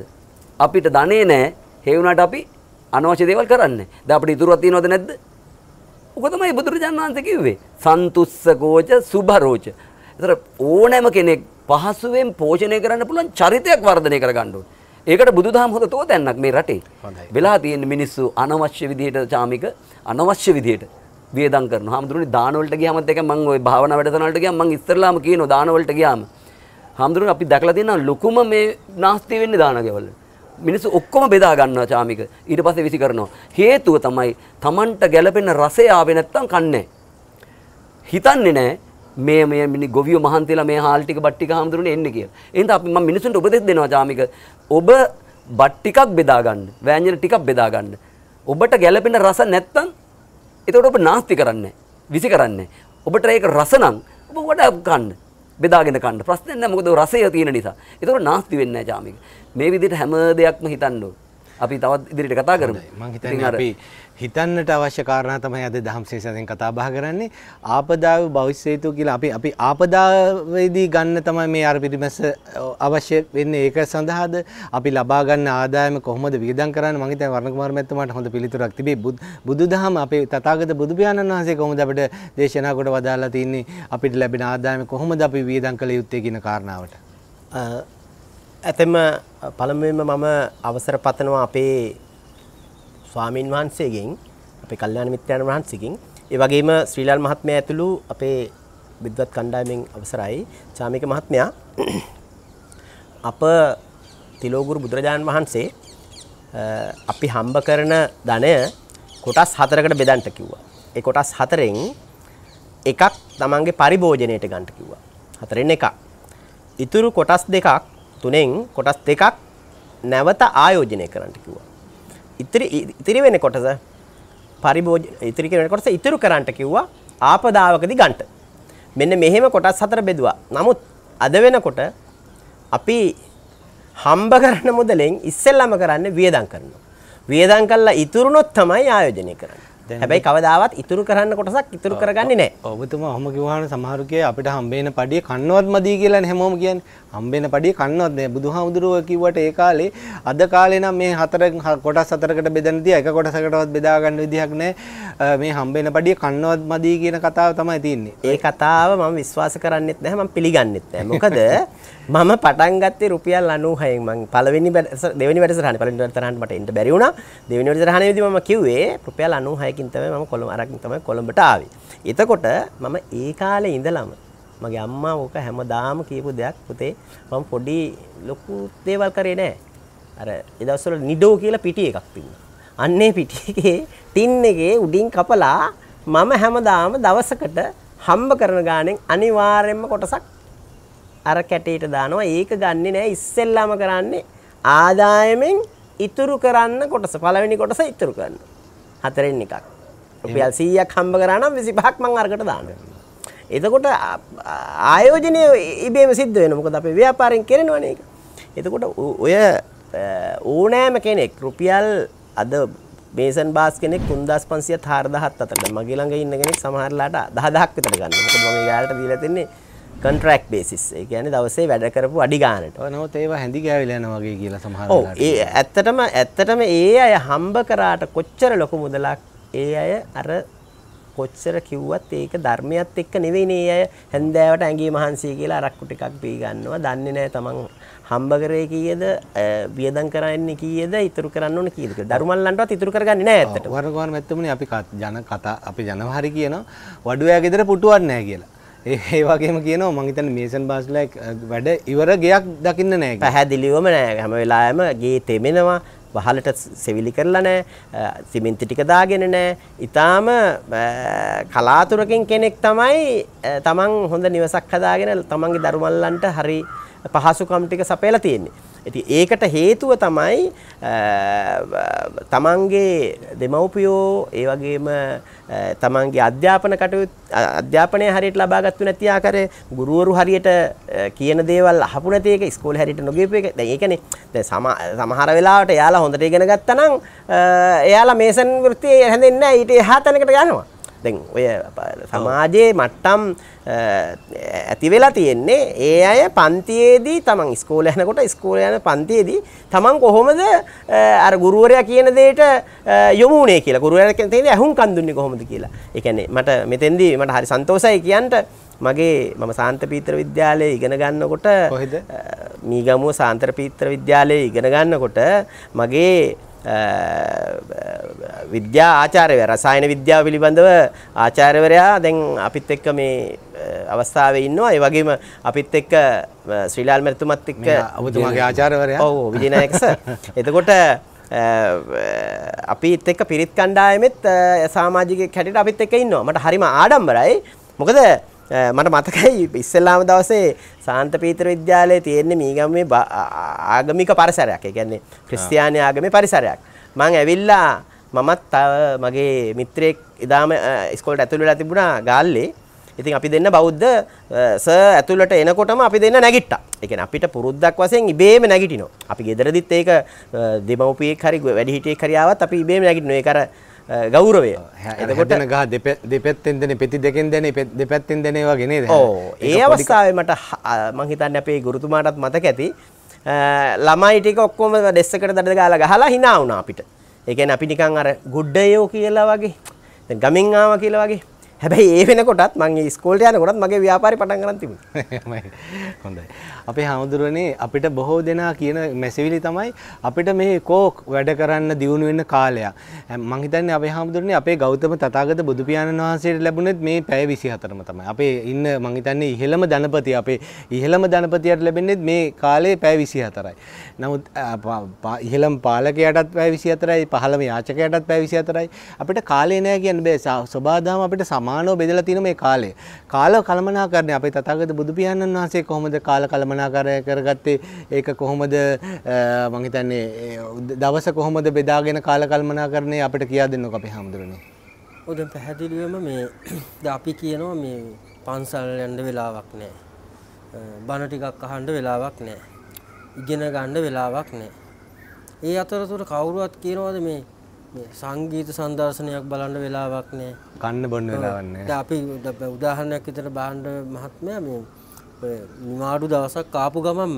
අපිට ධනේ නෑ හේ වුණාට අපි අනවශ්‍ය දේවල් කරන්නේ. දැන් අපිට ඉතුරුවක් තියනවද නැද්ද? ඔක තමයි බුදුරජාණන් වහන්සේ කිව්වේ. සන්තුස්ස ගෝච සුභරෝච. ඒතර ඕනෑම කෙනෙක් පහසුවෙන් පෝෂණය කරන්න පුළුවන් චරිතයක් වර්ධනය කරගන්න ඕනේ. ඒකට බුදුදහම හොඳ තෝතැන්නක් මේ රටේ. වෙලා තියෙන මිනිස්සු අනවශ්‍ය විදිහට චාමික අනවශ්‍ය විදිහට වේදම් කරනවා. හැමදෙරුනේ දානවලට ගියාමත් ඒක මම ওই භාවනා වැඩසටහනවලට ගියාම මම ඉස්තරලාම කියනවා දානවලට ගියාම හැමදෙරුනේ අපි දැකලා තියෙනවා ලොකුම මේ නාස්ති වෙන්නේ දානගේවලට. මිනිස්සු ඔක්කොම බෙදා ගන්නවා චාමික. ඊට පස්සේ විසි කරනවා. හේතුව තමයි Tamanට ගැළපෙන රසය ආවේ නැත්තම් කන්නේ හිතන්නේ නැහැ මේ මේ මිනි ගොවියෝ මහන්තිලා මේ හාල් ටික බත් ටික හාමුදුරනේ එන්නේ කියලා. එහෙනම් අපි මම මිනිසුන්ට උපදෙස් දෙනවා චාමික. ඔබ බත් ටිකක් බෙදා ගන්න. වෑංජන ටිකක් බෙදා ගන්න. ඔබට ගැළපෙන රස නැත්තම් එතකොට ඔබ නාස්ති කරන්නේ. විසි කරන්නේ. ඔබට ඒක රස නම් ඔබ වඩා ගන්න. බෙදාගෙන කන්න ප්‍රශ්න නැහැ මොකද රසය තියෙන නිසා. ඒතකොට නාස්ති වෙන්නේ නැහැ ජාමික. මේ විදිහට හැම දෙයක්ම හිතන්න අපි තවත් ඉදිරියට කතා කරමු. මම හිතන්නේ අපි හිතන්නට අවශ්‍ය කාරණා තමයි අද දහම් සේසයෙන් කතා බහ කරන්නේ ආපදාව භවිෂ්‍යයතු කියලා අපි අපි ආපදාවේදී ගන්න තමයි මේ අර පිටිමස අවශ්‍ය වෙන්නේ ඒක සඳහාද අපි ලබා ගන්න ආදායම කොහොමද වියදම් කරන්නේ මම හිතන්නේ වර්ණ කුමාර මැතිතුමාට හොඳ පිළිතුරක් තිබේ බුදුදහම අපේ තථාගත බුදු පියාණන් වහන්සේ කොහොමද අපිට දේශනා කොට වදාලා තින්නේ අපිට ලැබෙන ආදායම කොහොමද අපි වියදම් කළ යුත්තේ කියන කාරණාවට ඇතෙම පළමුවෙන්ම මම අවසර පතනවා අපේ ස්වාමින් වහන්සේගෙන් අපේ කල්යාණ මිත්‍රයන් වහන්සේගෙන් ඒ වගේම ශ්‍රීලාල් මහත්මයා ඇතුළු අපේ විද්වත් කණ්ඩායමෙන් අවසරයි චාමික මහත්මයා අප තිලෝගුරු බුදුරජාණන් වහන්සේ අපි හම්බ කරන ධනය කොටස් හතරකට බෙදන්ට කිව්වා. ඒ කොටස් හතරෙන් එකක් තමන්ගේ පරිභෝජනයට ගන්න කිව්වා. හතරෙන් එකක්. ඉතුරු කොටස් දෙකක් තුනෙන් කොටස් දෙකක් නැවත ආයෝජනය කරන්න කිව්වා. ඉතිරි ඉතිරි වෙන කොටස පරිභෝජ ඉතිරි කරන කොටස ඉතුරු කරන්නට කිව්වා ආපදාවකදී ගන්ට. මෙන්න මෙහෙම කොටස් හතර බෙදුවා. නමුත් අද වෙනකොට අපි හම්බ කරන මුදලෙන් ඉස්සෙල්ලම කරන්නේ වියදම් කරනවා. වියදම් කළා ඉතුරුනොත් තමයි ආයෝජනය කරන්නේ. හැබැයි කවදාවත් ඉතුරු කරන්න කොටසක් ඉතුරු කරගන්නේ නැහැ. ඔබතුමා ඔහොම කිව්වහම සමහරුකේ අපිට හම්බේන පඩිය කන්නවත් මදි කියලානේ හැමෝම කියන්නේ. හම්බේන පඩිය කන්නවත් නැහැ. බුදුහාමුදුරුව කිව්වට ඒ කාලේ අද කාලේ නම් මේ හතර කොටස් හතරකට බෙදන්න තියා එක කොටසකටවත් බෙදා ගන්න විදිහක් නැහැ. මේ හම්බේන පඩිය කන්නවත් මදි කියන කතාව තමයි තියෙන්නේ. ඒ කතාව මම විශ්වාස කරන්නෙත් නැහැ මම පිළිගන්නෙත් නැහැ. මොකද මම පටන් ගත්තේ රුපියල් 96න් මම පළවෙනි දෙවෙනි වැඩසටහන පළවෙනි වැඩසටහනට මට එන්න බැරි වුණා දෙවෙනි වැඩසටහනේදී මම කිව්වේ රුපියල් 96කින් තමයි මම කොළඹ අරගෙන තමයි කොළඹට ආවේ. එතකොට මම ඒ කාලේ ඉඳලම මගේ අම්මා ඕක හැමදාම කියපු දෙයක් පුතේ මම පොඩි ලොකු දේවල් කරේ නෑ. අර ඒ දවස්වල නිඩෝ කියලා පිටි එකක් තිබුණා. අන්නේ පිටි එකේ ටින් එකේ උඩින් කපලා මම හැමදාම දවසකට හම්බ කරන ගානෙන් අනිවාර්යයෙන්ම කොටසක් අර කැටේට දානවා ඒක ගන්නෙ නෑ ඉස්සෙල්ලාම කරන්නේ ආදායමෙන් ඉතුරු කරන්න කොටස පළවෙනි කොටස ඉතුරු කරන්න හතරෙන් එකක් රුපියල් 100ක් හම්බ කරා නම් 25ක් මං අරකට දානවා එතකොට ආයෝජනය ඉබේම සිද්ධ වෙන මොකද අපේ ව්‍යාපාරයෙන් කෙරෙනවන එක. එතකොට ඔය ඕනෑම කෙනෙක් රුපියල් අද බේසන් බාස් කෙනෙක් තුන්දස් පන්සිය හාරදහත් අතරට මගේ ළඟ ඉන්න කෙනෙක් සමහරලාට දහදහක් විතර ගන්න මොකද මම යාලට දීලා තින්නේ කොන්ට්‍රැක්ට් බේසිස්. ඒ කියන්නේ දවසේ වැඩ කරපු අඩි ගානට. ඔව් නමුත් ඒවා හැඳි ගෑවිලා යනවා වගේ කියලා සමහර වෙලාවට. ඔව් ඒ ඇත්තටම ඇත්තටම ඒ අය හම්බ කරාට කොච්චර ලොකු මුදලක් ඒ අය අර කොච්චර කිව්වත් ඒක ධර්මයත් එක්ක නෙවෙයිනේ අය හැන්දෑවට ඇඟේ මහන්සිය කියලා අරක්කු ටිකක් පී ගන්නවා. දන්නේ නැහැ තමන් හම්බ කරේ කීයද, වියදම් කරන්නේ කීයද, ඉතුරු කරන්න ඕන කීයද කියලා. දරුමල්ලන්ටවත් ඉතුරු කරගන්නේ නැහැ ඇත්තට. වරගවන් මැත්තමුනේ අපි ජන කතා අපි ජනවහරි කියනවා. වඩුවෑ ගෙදර පුටුවක් නැහැ කියලා. ඒ වගේම කියනවා මං හිතන්නේ මේසන් බාස්ලා වැඩ ඉවර ගයක් දකින්න නෑ පැහැදිලිවම නෑ හැම වෙලාවෙම ගේ තෙමෙනවා වහලට සෙවිලි කරලා නෑ සිමෙන්ති ටික දාගෙන නෑ ඊටාම කලාතුරකින් කෙනෙක් තමයි තමන් හොඳ නිවසක් හදාගෙන තමන්ගේ දරුවන්ලන්ට හරි පහසුකම් ටික සපයලා තියෙන්නේ ඉතින් ඒකට හේතුව තමයි තමන්ගේ දෙමව්පියෝ ඒ වගේම තමන්ගේ අධ්‍යාපන කටයුතු අධ්‍යාපනය හරියට ලබාගත්තු නැති ආකාරය ගුරුවරු හරියට කියන දේවල් අහපු නැති එක ඉස්කෝලේ හරියට නොගියපු එක දැන් ඒ කියන්නේ දැන් සමහර වෙලාවට එයාලා හොඳට ඉගෙන ගත්තා නම් එයාලා මේසන් වෘත්තිය හැදෙන්නේ නැහැ ඊට එහා තැනකට යනවා දැන් ඔය සමාජයේ මට්ටම් ඇති වෙලා තියෙන්නේ ඒ අය පන්තියේදී තමන් ඉස්කෝලේ යනකොට ඉස්කෝලේ යන පන්තියේදී තමන් කොහොමද අර ගුරුවරයා කියන දෙයට යොමු වුණේ කියලා ගුරුවරයා කියන තේනේ අහුම්කන් දුන්නේ කොහොමද කියලා. ඒ කියන්නේ මට මෙතෙන්දී මට හරි සන්තෝෂයි කියන්න මගේ මම සාන්ත පීත්‍ර විද්‍යාලයේ ඉගෙන ගන්නකොට කොහෙද? මීගමුව සාන්ත පීත්‍ර විද්‍යාලයේ ඉගෙන ගන්නකොට මගේ විද්‍යා ආචාර්යවරයා රසායන විද්‍යාව පිළිබඳව ආචාර්යවරයා දැන් අපිත් එක්ක මේ අවස්ථාවේ ඉන්නවා. ඒ වගේම අපිත් එක්ක ශ්‍රී ලාල් මැතිතුමත් එක්ක ඔබතුමාගේ ආචාර්යවරයා. ඔව් විජේනායක සර්. එතකොට අපිත් එක්ක පිරිත් කණ්ඩායමෙත් සමාජිකයෙක් හැටියට අපිත් එක්ක ඉන්නවා. මට හරිම ආඩම්බරයි. මොකද මට මතකයි ඉස්සෙල්ලාම දවසේ සාන්ත පීතර විද්‍යාලයේ තියෙන්නේ මීගම්මේ ආගමික පරිසරයක්. ඒ කියන්නේ ක්‍රිස්තියානි ආගමේ පරිසරයක්. මං ඇවිල්ලා මමත් තව මගේ මිත්‍රයෙක් ඉදාම ඉස්කෝලේට ඇතුළු වෙලා තිබුණා ගාල්ලේ. ඉතින් අපි දෙන්න බෞද්ධ ස ඇතුළට එනකොටම අපි දෙන්න නැගිට්ටා. ඒ කියන්නේ අපිට පුරුද්දක් වශයෙන් ඉබේම නැගිටිනවා. අපි ගෙදරදිත් ඒක දෙමව්පියෙක් හරි වැඩිහිටියෙක් හරි ආවත් අපි ඉබේම නැගිටිනවා. ඒක අර ගෞරවය එතකොට ගහ දෙපැත්තෙන් දෙන පෙති දෙකෙන් දෙන දෙපැත්තෙන් දෙනවා ගෙනේද ඕ ඒ අවස්ථාවේ මට මං හිතන්නේ අපේ ගුරුතුමාටත් මතක ඇති ළමයි ටික ඔක්කොම ඩෙස්සකට දඩ ගාලා ගහලා hina වුණා අපිට ඒ කියන්නේ අපි නිකන් අර ගුඩ්ඩයෝ oh කියලා වගේ දැන් ගමෙන් ආවා කියලා වගේ හැබැයි ඒ වෙනකොටත් මං ඒ ස්කෝල්ට යනකොටත් මගේ ව්‍යාපාරේ පටන් ගන්න තිබුණා හොඳයි අපේ හාමුදුරුවනේ අපිට බොහෝ දෙනා කියන මැසිවිලි තමයි අපිට මේ කෝක් වැඩ කරන්න දියුණු වෙන්න කාලයක්. මම හිතන්නේ අපේ හාමුදුරුවනේ අපේ ගෞතම තථාගත බුදු පියාණන් වහන්සේට ලැබුණෙත් මේ පැය 24ම තමයි. අපේ ඉන්න මම හිතන්නේ ඉහළම ධනපති අපේ ඉහළම ධනපතියට ලැබෙන්නේ මේ කාලේ පැය 24යි. නමුත් ඉහළම පාලකයාටත් පැය 24යි, පහළම යාචකයාටත් පැය 24යි. අපිට කාලේ නෑ කියන්න බෑ. සබාදාම අපිට සමානව බෙදලා තියෙන මේ කාලය. කාල කළමනාකරණය අපේ තථාගත බුදු පියාණන් වහන්සේ කොහොමද කාල කළමනා කල්පනාකාරය කරගත්තේ ඒක කොහොමද මං හිතන්නේ දවස කොහොමද බෙදාගෙන කාල කල්පනාකරණේ අපිට කියා දෙන්නක අපේ හැමදෙරනේ. ඔද පැහැදිලිවම මේ අපි කියනවා මේ පන්සල් යන්න වෙලාවක් නැහැ. බණ ටිකක් අහන්න වෙලාවක් නැහැ. ඉගෙන ගන්න වෙලාවක් නැහැ. ඒ අතරතුර කවුරුවත් කියනවාද මේ සංගීත සංදර්ශනයක් බලන්න වෙලාවක් නෑ කන්න බොන්න වෙලාවන්නේ අපි උදාහරණයක් විතර බාණ්ඩ මහත්මයා මේ නිවාඩු දවසක් ආපු ගමන්ම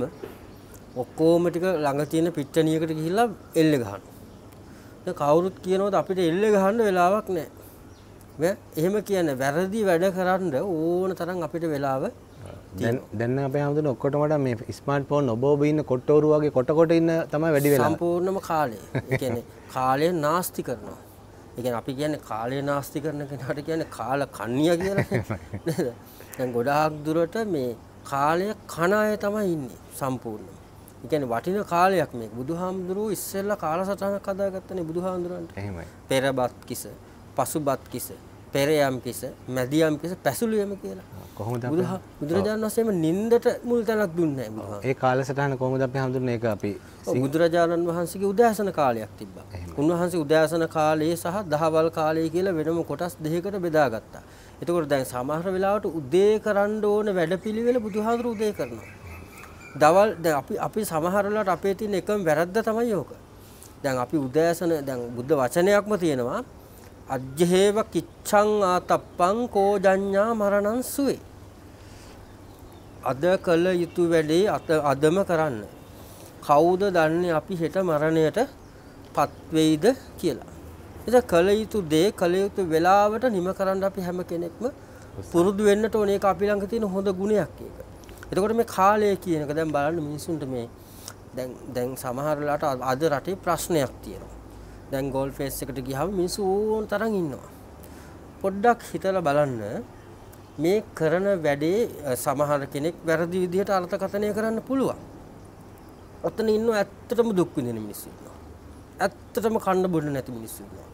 ඔක්කෝම ටික ළඟ තියෙන පිට්ටනියකට ගිහිල්ලා එල්ල ගහන්න. දැන් කවුරුත් කියනවාද අපිට එල්ල ගහන්න වෙලාවක් නැහැ. මේ එහෙම කියන්නේ වැරදි වැඩ කරන්න ඕන තරම් අපිට වෙලාව දැන් දැන් අපේ හැමදෙන ඔක්කොටම වඩා මේ ස්මාර්ට් ෆෝන් ඔබ ඔබ ඉන්න කොට්ටෝරු වගේ කොට කොට ඉන්න තමයි වැඩි වෙලා සම්පූර්ණම කාලය. ඒ කියන්නේ කාලය නාස්ති කරනවා. එකන් අපි කියන්නේ කාලය නාස්ති කරන කෙනාට කියන්නේ කාල කන්නිය කියලා දැන් ගොඩාක් දුරට මේ කාලයක් කන අය තමයි ඉන්නේ සම්පූර්ණ. ඉතින් වටින කාලයක් මේක. බුදුහාමුදුරුවෝ ඉස්සෙල්ලා කාලසටහනක් හදාගත්තනේ බුදුහාමුදුරන්ට. එහෙමයි. පෙරබත් කිස, පසුබත් කිස, පෙරයම් කිස, මැදියම් කිස, පැසුලියම කියලා. කොහොමද බුදුරජාණන් වහන්සේම නින්දට මුල් තැනක් දුන්නේ නැහැ ඒ කාලසටහන කොහොමද අපි හඳුන්නේ ඒක අපි බුදුරජාණන් වහන්සේගේ උදෑසන කාලයක් තිබ්බා. උන්වහන්සේ උදෑසන කාලයේ සහ දහවල් කාලයේ කියලා වෙනම කොටස් දෙකකට බෙදාගත්තා. එතකොට දැන් සමහර වෙලාවට උදේ කරන්න ඕන වැඩපිළිවෙල බුදුහාඳුර උදේ කරනවා. දවල් දැන් අපි අපි සමහර වෙලාවට අපේ තියෙන එකම වැරද්ද තමයි ඕක. දැන් අපි උදෑසන දැන් බුද්ධ වචනයක්ම තියෙනවා අජ්ජහේව කිච්ඡං ආතප්පං කෝජඤ්ඤා මරණං සුවේ අද කළ යුතු වැඩේ අත අදම කරන්න කවුද දන්නේ අපි හෙට මරණයට පත් වෙයිද කියලා ඉත කළ යුතු දේ කළ යුතු වෙලාවට නිම කරන්න අපි හැම කෙනෙක්ම පුරුදු වෙන්නට ඕනේ ඒක අපි ළඟ තියෙන හොඳ ගුණයක් ඒක. එතකොට මේ කාලය කියන එක දැන් බලන්න මිනිස්සුන්ට මේ දැන් දැන් සමහර වෙලාවට අද රටේ ප්‍රශ්නයක් තියෙනවා. දැන් ගෝල් ෆේස් එකට ගියහම මිනිස්සු ඕන තරම් ඉන්නවා. පොඩ්ඩක් හිතලා බලන්න මේ කරන වැඩේ සමහර කෙනෙක් වැරදි විදිහට අර්ථකථනය කරන්න පුළුවන්. ඔතන ඉන්න ඇත්තටම දුක් විඳින මිනිස්සු ඉන්නවා. ඇත්තටම කන්න බොන්න නැති මිනිස්සු ඉන්නවා.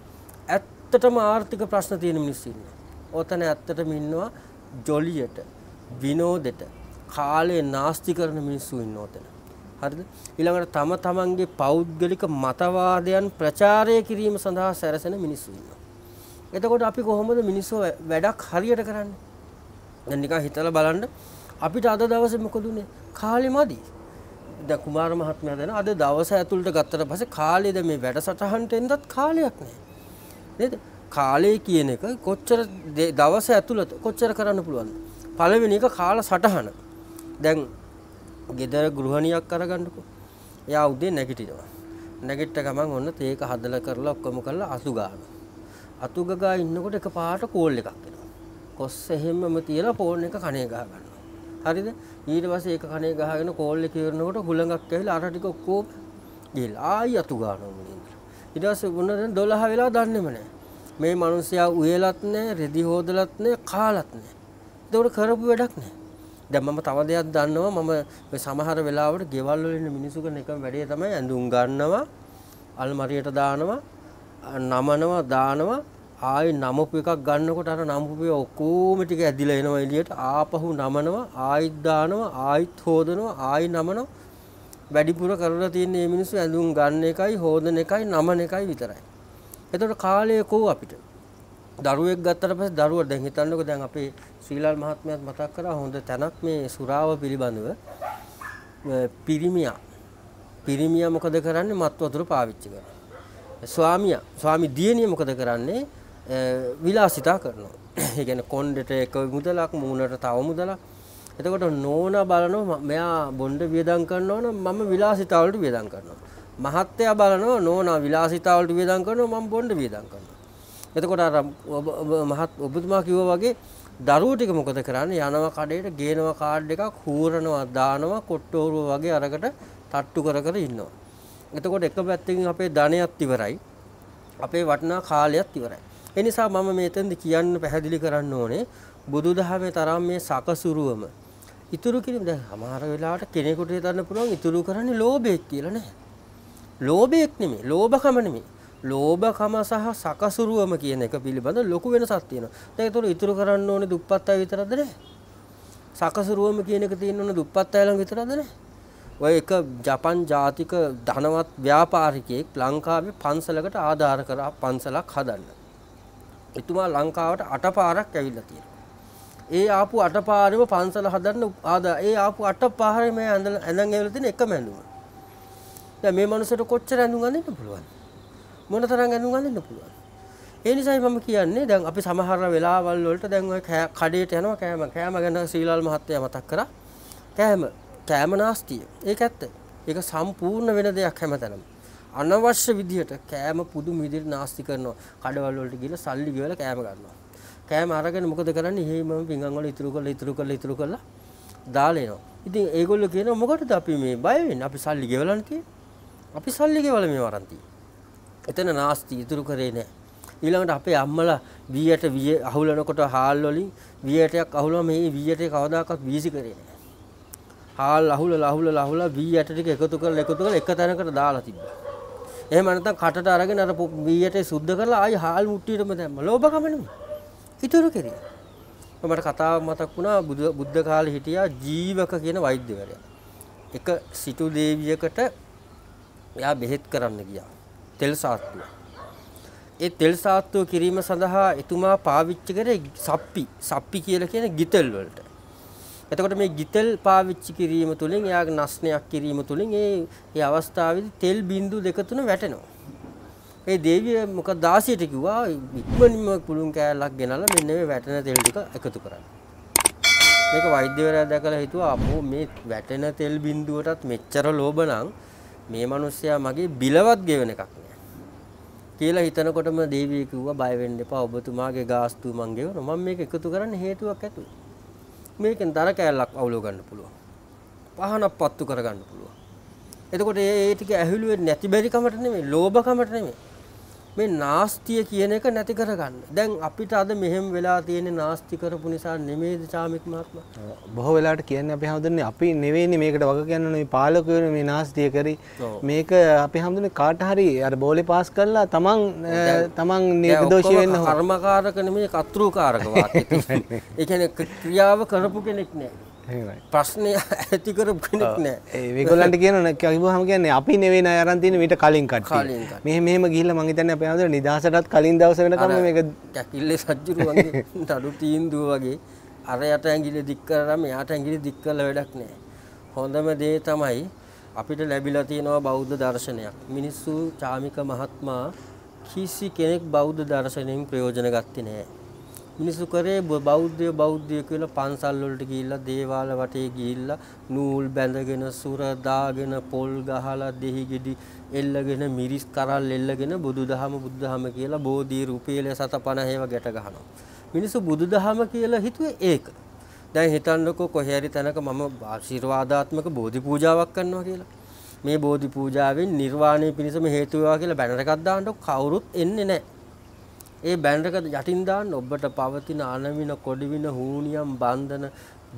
ඇත්තටම ආර්ථික ප්‍රශ්න තියෙන මිනිස්සු ඉන්නවා ඔතන ඇත්තටම ඉන්නවා ජොලියට විනෝදෙට කාලය නාස්ති කරන මිනිස්සු ඉන්න ඔතන හරිද ඊළඟට තම තමන්ගේ පෞද්ගලික මතවාදයන් ප්‍රචාරය කිරීම සඳහා සැරසෙන මිනිස්සු ඉන්නවා එතකොට අපි කොහොමද මිනිස්සු වැඩක් හරියට කරන්න දැන් නිකන් හිතලා බලන්න අපිට අද දවසේ මොකද උනේ කාලේ මදි දැන් කුමාර මහත්මයා දැන අද දවස ඇතුළට ගත්තට පස්සේ කාලේ දැන් මේ වැඩසටහනට එන්නත් කාලයක් නැහැ නේද? කාලය කියන එක කොච්චර දවස ඇතුළත කොච්චර කරන්න පුළුවන්ද? පළවෙනි එක කාල සටහන. දැන් ගෙදර ගෘහණියක් අරගන්නකෝ. එයා උදේ නැගිටිනවා. නැගිට ගමන් ඔන්න තේක හදලා කරලා ඔක්කොම කරලා අතු ගන්නවා. අතු ගගා ඉන්නකොට එකපාරට කෝල් එකක් එනවා. කොස් එහෙම්මම තියලා ෆෝන් එක කනේ ගහ ගන්නවා. හරිද? ඊට පස්සේ ඒක කනේ ගහගෙන කෝල් එක ඉවරනකොට හුලඟක් ඇවිල්ලා අර ටික ඔක්කොම ගිහලා ආයි අතු ගන්නවා. ඊට පස්සේ ගුණ දැන් 12 වෙලා දන්නේම නැහැ මේ මිනිස්සයා උයලත් නැහැ රෙදි හොදලත් නැහැ කාලත් නැහැ ඒකට කරපු වැඩක් නැහැ දැන් මම තව දෙයක් දන්නවා මම සමහර වෙලාවට ගෙවල් වල ඉන්න මිනිස්සු කරන එකම වැඩේ තමයි ඇඳුම් ගන්නවා අල්මරියට දානවා නමනවා දානවා ආයි නමපු එකක් ගන්නකොට අර නමපු ඔක්කොම ටික ඇදිලා එනවා එළියට ආපහු නමනවා ආයිත් දානවා ආයිත් හොදනවා ආයි නමනවා වැඩිපුර කරලා තියෙන මේ මිනිස්සු ඇඳුම් ගන්න එකයි හොදන එකයි නමන එකයි විතරයි. එතකොට කාලය කොහො අපිට? දරුවෙක් ගත්තට පස්සේ දරුවා දැන් හිතන්නකෝ දැන් අපේ ශ්‍රීලාල් මහත්මයාත් මතක් කරා හොඳ තැනක් මේ සුරාව පිළිබඳව පිරිමියා පිරිමියා මොකද කරන්නේ මත් වතුර පාවිච්චි කරනවා. ස්වාමියා ස්වාමි දියණිය මොකද කරන්නේ විලාසිතා කරනවා. ඒ කියන්නේ කොණ්ඩෙට එක මුදලක් මූණට තව මුදලක් එතකොට නෝනා බලනවා මෙයා බොණ්ඩ වියදම් කරනවා නම් මම විලාසිතාවලට වියදම් කරනවා. මහත්තයා බලනවා නෝනා විලාසිතාවලට වියදම් කරනවා මම බොණ්ඩ වියදම් කරනවා. එතකොට අර මහත් ඔබතුමා කිව්වා වගේ දරුවෝ ටික මොකද කරන්නේ යනවා කඩේට ගේනවා කාඩ් එකක් හූරනවා දානවා කොට්ටෝරුව වගේ අරකට තට්ටු කර කර ඉන්නවා. එතකොට එක පැත්තකින් අපේ ධනයත් ඉවරයි. අපේ වටිනා කාලයත් ඉවරයි. ඒ නිසා මම මෙතෙන්ද කියන්න පැහැදිලි කරන්න ඕනේ බුදුදහමේ තරම් මේ සකසුරුවම ඉතුරු කිරීම දැන් සමහර වෙලාවට කෙනෙකුට හිතන්න පුළුවන් ඉතුරු කරන්නේ ලෝභයක් කියලා නෑ. ලෝභයක් නෙමෙයි, ලෝභකම නෙමෙයි. ලෝභකම සහ සකසුරුවම කියන එක පිළිබඳ ලොකු වෙනසක් තියෙනවා. දැන් ඒතර ඉතුරු කරන්න ඕනේ දුප්පත් අය විතරද නෑ? සකසුරුවම කියන එක තියෙන්න ඕනේ දුප්පත් අය ළඟ විතරද නෑ? ඔය එක ජපන් ජාතික ධනවත් ව්‍යාපාරිකයෙක් ලංකාවේ පන්සලකට ආධාර කර පන්සලක් හදන්න. එතුමා ලංකාවට අටපාරක් ඇවිල්ලා තියෙනවා. ඒ ආපු අටපාරම පන්සල හදන්න ආද ඒ ආපු අටපාරේ මේ ඇඳලා ඇඳන් ඇවිල්ලා තියෙන එකම ඇඳුම. දැන් මේ මනුස්සයට කොච්චර ඇඳුම් අඳින්න පුළුවන්ද? මොන තරම් ඇඳුම් අඳින්න පුළුවන්ද? ඒ නිසයි මම කියන්නේ දැන් අපි සමහර වෙලාවල් වලට දැන් ඔය කඩේට යනවා කෑම කෑම ගැන සීලල් මහත්තයා මතක් කරා. කෑම කෑම නාස්තිය. ඒක ඇත්ත. ඒක සම්පූර්ණ වෙන දෙයක් හැමතැනම. අනවශ්‍ය විදිහට කෑම පුදුම විදිහට නාස්ති කරනවා. කඩවල වලට ගිහලා සල්ලි ගෙවලා කෑම ගන්නවා. කෑම අරගෙන මොකද කරන්නේ එහෙම පිඟන් වල ඉතුරු කරලා ඉතුරු කරලා ඉතුරු කරලා දාලා එනවා. ඉතින් ඒගොල්ලෝ කියනවා මොකටද අපි මේ බය වෙන්නේ? අපි සල්ලි ගෙවලානේ තියෙන්නේ. අපි සල්ලි ගෙවලා මේ වරන් තියෙන්නේ. එතන නාස්ති ඉතුරු කරේ නැහැ. ඊළඟට අපේ අම්මලා වීයට විය අහුලනකොට හාල් වලින් වීයටයක් අහුලම මේ වීයට කවදාකවත් වීසි කරේ නැහැ. හාල් අහුලලා අහුලලා අහුලලා වීයට ටික එකතු කරලා එකතු කරලා එක තැනකට දාලා තිබ්බා. එහෙම නැත්නම් කටට අරගෙන අර වීයට සුද්ධ කරලා ආයි හාල් මුට්ටියටම දැම්මා. ලෝභකම නෙමෙයි. ඉතුරු කෙරිය. මට කතාව මතක් වුණා බුද්ධ කාලේ හිටියා ජීවක කියන වෛද්‍යවරයා. එක සිටු දේවියකට එයා බෙහෙත් කරන්න ගියා. තෙල් සාත්තුව. ඒ තෙල් සාත්තුව කිරීම සඳහා එතුමා පාවිච්චි කරේ සප්පි, සප්පි කියලා කියන ගිතෙල් වලට. එතකොට මේ ගිතෙල් පාවිච්චි කිරීම තුළින් එයාගේ නස්නයක් කිරීම තුළින් ඒ ඒ අවස්ථාවේදී තෙල් බින්දු දෙක තුන වැටෙනවා. ඒ දේවිය මොක දාසයට කිව්වා ඉක්මනින්ම පුළුන් කෑල්ලක් ගෙනල්ලා මෙන්න මේ වැටෙන තෙල් ටික එකතු කරන්න. මේක වෛද්‍යවරයා දැකලා හිතුවා අපෝ මේ වැටෙන තෙල් බින්දුවටත් මෙච්චර ලෝභ නම් මේ මිනිස්සයා මගේ බිලවත් ගෙවෙන එකක් නෑ කියලා හිතනකොටම දේවිය කිව්වා බය වෙන්න එපා ඔබතුමාගේ ගාස්තු මං ගෙවන මම මේක එකතු කරන්න හේතුවක් ඇතුයි මේකෙන් දර කෑල්ලක් අවුලව ගන්න පුළුවන් පහනක් පත්තු කරගන්න පුළුවන් එතකොට ඒ ටික ඇහිළුවේ නැති බැරි කමට නෙමෙයි ලෝභ කමට නෙමෙයි මේ නාස්තිය කියන එක නැති කරගන්න. දැන් අපිට අද මෙහෙම වෙලා තියෙන නාස්ති කරපු නිසා නෙමෙයිද චාමික මහත්මයා? බොහෝ වෙලාවට කියන්නේ අපි හැමදෙන්නේ අපි නෙවෙයිනේ මේකට වග කියන්නේ මේ පාලකයෝ මේ නාස්තිය කරි. මේක අපි හැමදෙන්නේ කාට හරි අර බෝලේ පාස් කරලා තමන් තමන් නිර්දෝෂී වෙන්න කර්මකාරක නෙමෙයි කත්‍රූකාරක වාක්‍ය. ඒ කියන්නේ ක්‍රියාව කරපු කෙනෙක් නෑ. ප්‍රශ්නය ඇතිකර කෙනෙක් නෑ ඒකොල්ලට කියන කිවහම කියන්නේ අපි නෙවේ අයරන්තින විට කලින් කට මේ මෙම ගිල්ල මහිතන්න අපයාද නිදහසටත් කලින් දවස වෙන එක ැකිල්ල සජ්ජුරු තඩු තීන්දුව වගේ අර යට ඇගිලි දික්කරම යාට ඇගිලි දික්කල වැඩක් නෑ හොඳම දේ තමයි අපිට ලැබිලා තියෙනවා බෞද්ධ දර්ශනයක් මිනිස්සු චාමික මහත්මා කිසි කෙනෙක් බෞද්ධ දර්ශනයෙන් ප්‍රයෝජන ගත්තේ නැහැ මිනිස්සු කරේ බෞද්ධය බෞද්ධය කියලා පන්සල් වලට ගිහිල්ලා දේවාල වටේ ගිහිල්ලා නූල් බැඳගෙන සුර දාගෙන පොල් ගහලා දෙහි ගෙඩි එල්ලගෙන මිරිස් කරල් එල්ලගෙන බුදුදහම බුදුදහම කියලා බෝධි රුපියල 750 ඒවා ගැට ගහනවා. මිනිස්සු බුදුදහම කියලා හිතුවේ ඒක. දැන් හිතන්නකෝ කොහේ හරි තැනක මම ආශිර්වාදාත්මක බෝධි පූජාවක් කරනවා කියලා. මේ බෝධි පූජාවෙන් නිර්වාණය පිණිසම හේතු වේවා කියලා බැනර එකක් දාන්නකො කවුරුත් එන්නේ නැහැ. ඒ බැනරක යටින් දාන්න ඔබට පවතින අනවින කොඩිවින හූනියම් බන්ධන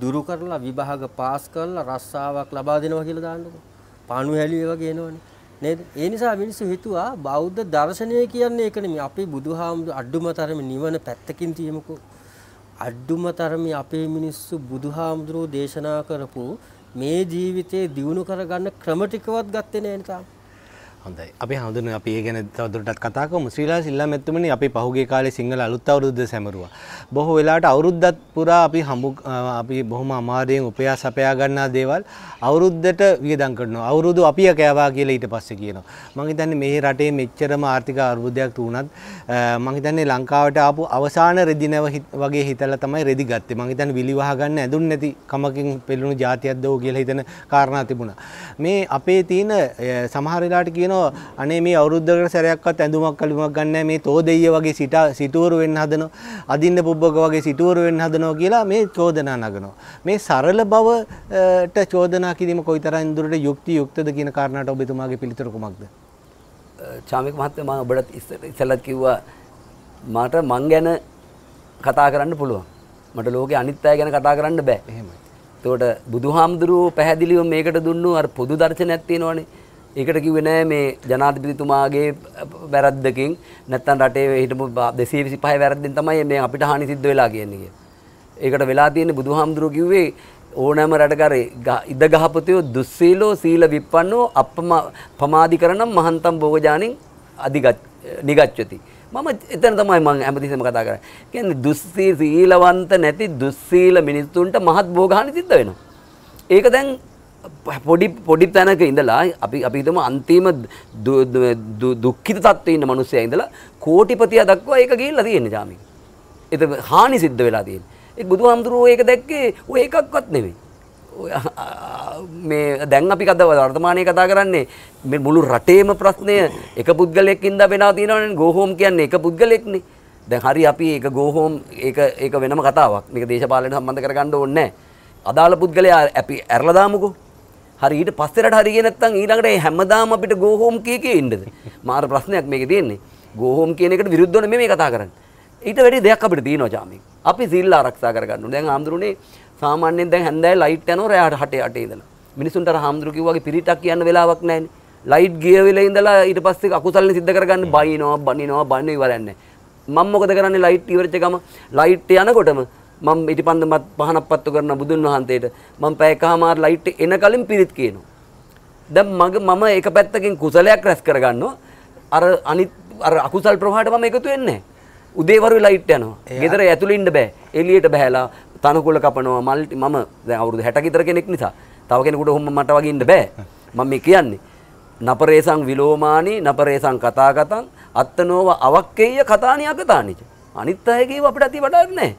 දුරු කරලා විභාග පාස් කරලා රස්සාවක් ලබා දෙනවා කියලා දාන්නකෝ. පාණු හැලිය වගේ එනවනේ. නේද? ඒ නිසා මිනිස්සු හිතුවා බෞද්ධ දර්ශනය කියන්නේ ඒක නෙමෙයි. අපි බුදුහාමුදුර අඩුම තරමේ නිවන පැත්තකින් තියමුකෝ. අඩුම තරමේ අපේ මිනිස්සු බුදුහාමුදුරෝ දේශනා කරපු මේ ජීවිතේ දියුණු කරගන්න ක්‍රම ටිකවත් ගත්තේ නැහැ නේද? හොඳයි අපි හඳුන අපි ඒ ගැන තවදුරටත් කතා කරමු ශ්‍රීලා සිල්ලාමැතිතුමනි අපි පහුගිය කාලේ සිංහල අලුත් අවුරුද්ද සැමරුවා බොහෝ වෙලාවට අවුරුද්දත් පුරා අපි හම්බු අපි බොහොම අමාරුවෙන් උපයා සපයා ගන්නා දේවල් අවුරුද්දට වියදම් කරනවා අවුරුදු අපි කෑවා කියලා ඊට පස්සේ කියනවා මම හිතන්නේ මේ රටේ මෙච්චරම ආර්ථික අර්බුදයක් තුනත් මම හිතන්නේ ලංකාවට ආපු අවසාන රෙදි නැව වගේ හිතලා තමයි රෙදි ගත්තේ මම හිතන්නේ විලි වහ ගන්න ඇඳුම් නැති කමකින් පෙළුණු જાතියක්ද ඕ කියලා හිතන කාරණා තිබුණා මේ අපේ තියෙන සමහර වෙලාවට කියන කියනවා අනේ මේ අවුරුද්දකට සැරයක්වත් ඇඳුමක් කලිමක් ගන්න මේ තෝදෙය වගේ සිට සිටුවරු වෙන්න හදනවා අදින්න පුබ්බක වගේ සිටුවරු වෙන්න හදනවා කියලා මේ චෝදනා නගනවා මේ සරල බවට චෝදනා කිරීම කොයිතරම් දුරට යුක්ති යුක්තද කියන කාරණාට ඔබතුමාගේ පිළිතුර කුමක්ද චාමික මහත්තයා මම ඔබට ඉස්සෙල්ලත් කිව්වා මට මං ගැන කතා කරන්න පුළුවන්. මට ලෝකේ අනිත් අය ගැන කතා කරන්න බෑ. එහෙමයි. එතකොට බුදුහාමුදුරුවෝ පැහැදිලිව මේකට දුන්නු අර පොදු දර්ශනයක් තියෙනවනේ. ඒකට කිව්වේ නෑ මේ ජනාධිපතිතුමාගේ වැරද්දකින් නැත්තම් රටේ හිටපු 225 වැරද්දෙන් තමයි මේ අපිට හානි සිද්ධ වෙලා කියන්නේ කිය. ඒකට වෙලා තියෙන්නේ බුදුහාමුදුරුවෝ කිව්වේ ඕනෑම රටකරේ ඉද ගහපතියෝ දුස්සීලෝ සීල විප්පන්නෝ අපම පමාදි කරනම් මහන්තම් භෝගජානින් අධිගත් නිගච්ඡති මම එතන තමයි මම හැමතිස්සෙම කතා කරන්නේ. කියන්නේ දුස්සීල සීලවන්ත නැති දුස්සීල මිනිස්සුන්ට මහත් භෝගහානි සිද්ධ වෙනවා. ඒක දැන් පොඩි පොඩි තැනක ඉඳලා අපි අපි හිතමු අන්තිම දුක්ඛිත තත්ත්වයේ ඉන්න මිනිස්සයා ඉඳලා කෝටිපතියා දක්වා ඒක ගිහිල්ලා තියෙන්නේ ජාමි. ඒක හානි සිද්ධ වෙලා තියෙන්නේ. ඒ බුදුහාමුදුරුවෝ ඒක දැක්කේ ඔය එකක්වත් නෙමෙයි. මේ දැන් අපි කද වර්තමානයේ කතා කරන්නේ මේ මුළු රටේම ප්‍රශ්නය එක පුද්ගලයෙක් ඉඳලා වෙනවා තියෙනවනේ ගෝහෝම් කියන්නේ එක පුද්ගලෙක්නේ. දැන් හරි අපි ඒක ගෝහෝම් ඒක ඒක වෙනම කතාවක්. මේක දේශපාලනයට සම්බන්ධ කරගන්න ඕනේ නැහැ. අදාළ පුද්ගලයා අපි ඇරලා දාමුකෝ. හරි ඊට පස්සෙරට හරි ගියේ නැත්නම් ඊළඟට හැමදාම අපිට go home කිය කිය ඉන්නද මාර ප්‍රශ්නයක් මේකේ තියෙන්නේ go home කියන එකට විරුද්ධව නෙමෙයි මේ කතා කරන්නේ ඊට වැඩි දෙයක් අපිට තියෙනවා ජාමී අපි සිල් ආරක්ෂා කරගන්න ඕනේ දැන් ආම්ඳුරුනේ සාමාන්‍යයෙන් දැන් හැන්දෑවේ ලයිට් යනවා රෑ 8 8 ඉඳලා මිනිසුන්ට අර ආම්ඳුරු කිව්වාගේ පිරිටක් කියන්න වෙලාවක් නැහැනේ ලයිට් ගිය වෙලේ ඉඳලා ඊට පස්සේ අකුසල්නේ සිද්ධ කරගන්න බයිනවා බනිනවා බන්නේ ඉවරන්නේ මම මොකද කරන්නේ ලයිට් ඉවරච්ච ගම ලයිට් යනකොටම මම ඉටිපන්ද මත් පහනක් පත්තු කරන බුදුන් වහන්සේට මම පැයකහමාර ලයිට් එන කලින් පිරිත් කියනවා. දැන් මගේ මම එක පැත්තකින් කුසලයක් රැස් කරගන්නවා. අර අනිත් අර අකුසල් ප්‍රවාහයට මම එකතු වෙන්නේ නැහැ. උදේවරු ලයිට් යනවා. ගෙදර ඇතුළේ ඉන්න බෑ. එළියට බහැලා තනකොළ කපනවා මල්ටි මම දැන් අවුරුදු 60 ගෙදර කෙනෙක් නිසා. තව කෙනෙකුට ඔහොම මට වගේ ඉන්න බෑ. මම මේ කියන්නේ. නපරේසං විලෝමානි නපරේසං කතාගතං අත්තනෝව අවක්කේය කතානිය අකතානිච. අනිත් අයගේ අපිට අති වඩාක් නැහැ.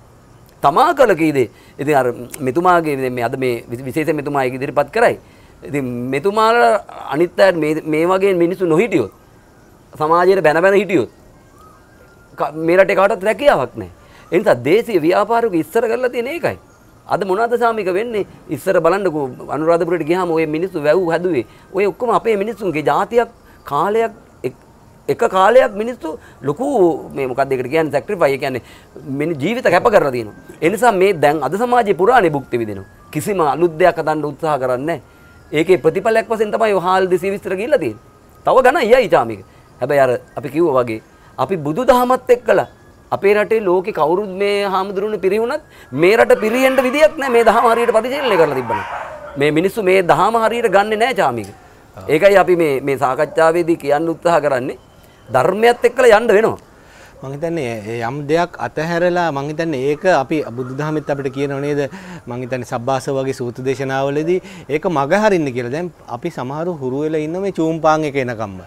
තමා කලකීදේ ඉති අර මෙතුමාගේ මේ අද මේ විශේෂ මෙතුමා ඉදිරිපත් කරයි. ඉති මෙතුමාල අනිත් අයට මේ වගේ මිනිස්සු නොහිටියොත් සමාජයට බැනබැන හිටියොත් මේරට එකටත් රැකියාවක් නෑ. එනිසා දේශය ව්‍යාපාරක ඉස්සර කරලා තියෙන ඒකයි. අද මොනවද සාමික වෙන්නේ ඉස්සර බලන්නකෝ අනුරාධපුරයට ගියාම ওই මිනිස්සු වැව් හැදුවේ. ඔය ඔක්කොම අපේ මිනිස්සුන්ගේ જાතියක් කාලයක් එක කාලයක් මිනිස්සු ලොකු මේ මොකක්ද ඒකට කියන්නේ සැක්‍රිෆයි කියන්නේ මිනි ජීවිත කැප කරලා තියෙනවා. ඒ නිසා මේ දැන් අද සමාජයේ පුරාණේ භුක්ති විඳිනවා. කිසිම අලුත් දෙයක් හදන්න උත්සාහ කරන්නේ නැහැ. ඒකේ ප්‍රතිඵලයක් වශයෙන් තමයි හාල් 220 ගිහිල්ලා තියෙන්නේ. තව ගණන් අයයි ඊටාමික. හැබැයි අර අපි කිව්වා වගේ අපි බුදු දහමත් එක්කලා අපේ රටේ ලෝක කවුරුත් මේ හාමුදුරුවන පිරිහුණත් මේ රට පිරියෙන්ට විදියක් නෑ මේ දහම හරියට ප්‍රතිචේලනය කරලා තිබ්බන මේ මිනිස්සු මේ දහම හරියට ගන්න නෑ චාමික ඒකයි අපි මේ මේ සාකච්ඡාවේදී කියන්න උත්සාහ කරන්නේ ධර්මයත් එක්කලා යන්න වෙනවා. මං හිතන්නේ යම් දෙයක් අතහැරලා මං හිතන්නේ ඒක අපි බුදුදහමෙත් අපිට කියනව නේද මං හිතන්නේ සබ්බාසව වගේ සූත්‍ර දේශනාවලදී ඒක මග හරින්න කියලා. දැන් අපි සමහරව හුරු වෙලා ඉන්න මේ චූම්පාන් එක එනකම්ම.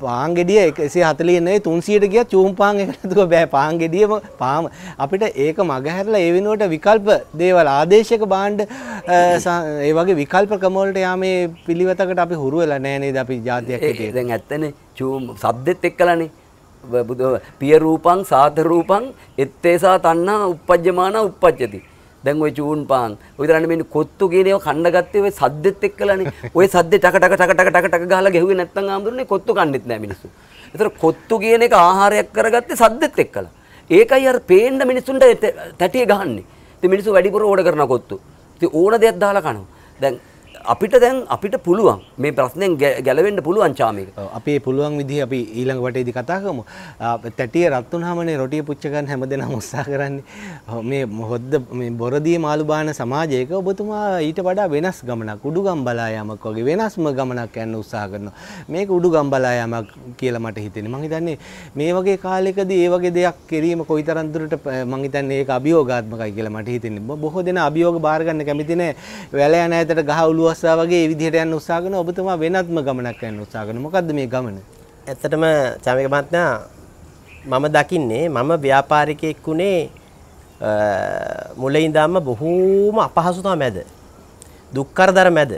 පාන් ගෙඩිය 140 නෙවෙයි 300ට ගියා චූම්පාන් එක නේද බෑ පාන් ගෙඩියම පාම අපිට ඒක මග හැරලා ඒ වෙනුවට විකල්ප දේවල් ආදේශයක බාණ්ඩ ඒ වගේ විකල්ප ක්‍රම වලට යාමේ පිළිවෙතකට අපි හුරු වෙලා නැහැ නේද අපි ජාතියක් හැටියට. දැන් ඇත්තනේ චූම් සබ්දෙත් එක්කලානේ පිය රූපං සාත රූපං එත්තේසා තණ්හා uppajjamana uppajjati දැන් ওই චූන් පාන් ඔය දරන්නේ මෙන්න කොත්තු කියන ඒවා කන්න ගත්තේ ඔය සද්දෙත් එක්කලානේ ඔය සද්දේ ටක ටක ටක ටක ටක ටක ගහලා ගැහුවේ නැත්නම් ආම්දුරනේ කොත්තු කන්නෙත් නෑ මිනිස්සු. ඒතර කොත්තු කියන එක ආහාරයක් කරගත්තේ සද්දෙත් එක්කලා. ඒකයි අර පේන්න මිනිස්සුන්ට තැටිය ගහන්නේ. ඉතින් මිනිස්සු වැඩිපුර ඕඩ කරන කොත්තු. ඉතින් ඕන දෙයක් දාලා කනවා. දැන් අපිට දැන් අපිට පුළුවන් මේ ප්‍රශ්නයෙන් ගැලවෙන්න පුළුවන් චාමික. අපේ පුළුවන් විදිහ අපි ඊළඟ වටේදී කතා කරමු. තැටිය රත් වුණාමනේ රොටිය පුච්ච ගන්න හැමදෙනාම උත්සාහ කරන්නේ. මේ හොද්ද මේ බොරදී මාළු බාන සමාජයක ඔබතුමා ඊට වඩා වෙනස් ගමනක් උඩුගම් බලා යාමක් වගේ වෙනස්ම ගමනක් යන්න උත්සාහ කරනවා. මේක උඩුගම් බලා යාමක් කියලා මට හිතෙනවා. මං හිතන්නේ මේ වගේ කාලයකදී මේ වගේ දෙයක් කිරීම කොයිතරම් දුරට මං හිතන්නේ ඒක අභියෝගාත්මකයි කියලා මට හිතෙනවා. බොහෝ දෙනා අභියෝග බාර ගන්න කැමති නැහැ. වැල යන ඇතට ගහ උලුව ඔස්සා වගේ විදිහට යන්න උත්සාහ කරන ඔබතුමා වෙනත්ම ගමනක් යන්න උත්සාහ කරන මොකද්ද මේ ගමන? ඇත්තටම චාමික මහත්මයා මම දකින්නේ මම ව්‍යාපාරිකයෙක් උනේ මුලින්දම බොහෝම අපහසුතාව මැද දුක් කරදර මැද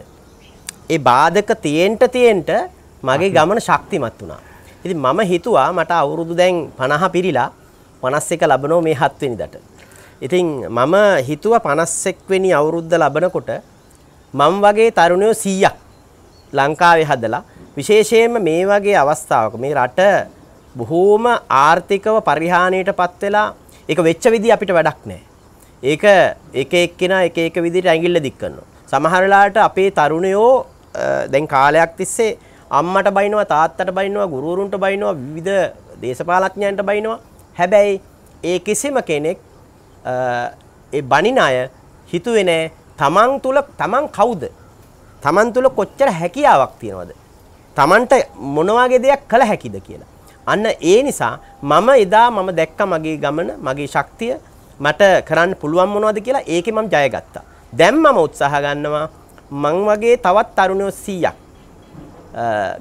ඒ බාධක තියෙන්න තියෙන්න මගේ ගමන ශක්තිමත් වුණා. ඉතින් මම හිතුවා මට අවුරුදු දැන් 50 පිරීලා 51 ලබනවා මේ 7 වෙනිදාට. ඉතින් මම හිතුවා 51 වෙනි අවුරුද්ද ලබනකොට මම වගේ තරුණයෝ 100ක් ලංකාවේ හදලා විශේෂයෙන්ම මේ වගේ අවස්ථාවක මේ රට බොහෝම ආර්ථිකව පරිහානියටපත් වෙලා ඒක වෙච්ච විදිහ අපිට වැඩක් නැහැ. ඒක එක එක්කෙනා එක එක විදිහට ඇඟිල්ල දික් කරනවා. සමහර වෙලාවට අපේ තරුණයෝ දැන් කාලයක් තිස්සේ අම්මට බයිනවා තාත්තට බයිනවා ගුරුවරුන්ට බයිනවා විවිධ දේශපාලඥයන්ට බයිනවා. හැබැයි ඒ කිසිම කෙනෙක් ඒ බණින අය හිතුවේ නෑ තමන් තුල තමන් කවුද? තමන් තුල කොච්චර හැකියාවක් තියෙනවද? තමන්ට මොන දෙයක් කළ හැකිද කියලා. අන්න ඒ නිසා මම එදා මම දැක්ක මගේ ගමන, මගේ ශක්තිය මට කරන්න පුළුවන් මොනවද කියලා ඒකේ මම ජයගත්තා. දැන් මම උත්සාහ ගන්නවා මං වගේ තවත් තරුණයෝ 100ක්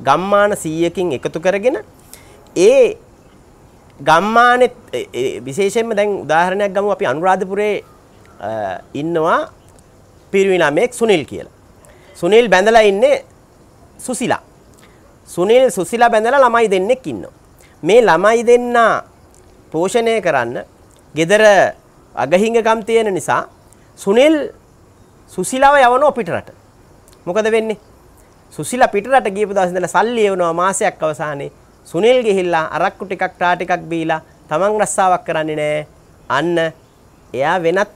ගම්මාන 100කින් එකතු කරගෙන ඒ ගම්මානෙත් විශේෂයෙන්ම දැන් උදාහරණයක් ගමු අපි අනුරාධපුරේ ඉන්නවා පිරිවි නමෙක් සුනිල් කියලා. සුනිල් බැඳලා ඉන්නේ සුසිලා. සුනිල් සුසිලා බැඳලා ළමයි දෙන්නෙක් ඉන්නවා. මේ ළමයි දෙන්නා පෝෂණය කරන්න ගෙදර අගහිංගකම් තියෙන නිසා සුනිල් සුසිලාව යවනවා පිටරට. මොකද වෙන්නේ? සුසිලා පිටරට ගියපු දවස් ඉඳලා සල්ලි එවනවා මාසයක් අවසානයේ. සුනිල් ගිහිල්ලා අරක්කු ටිකක් ටා ටිකක් බීලා තමන් රස්සාවක් කරන්නේ නැහැ. අන්න එයා වෙනත්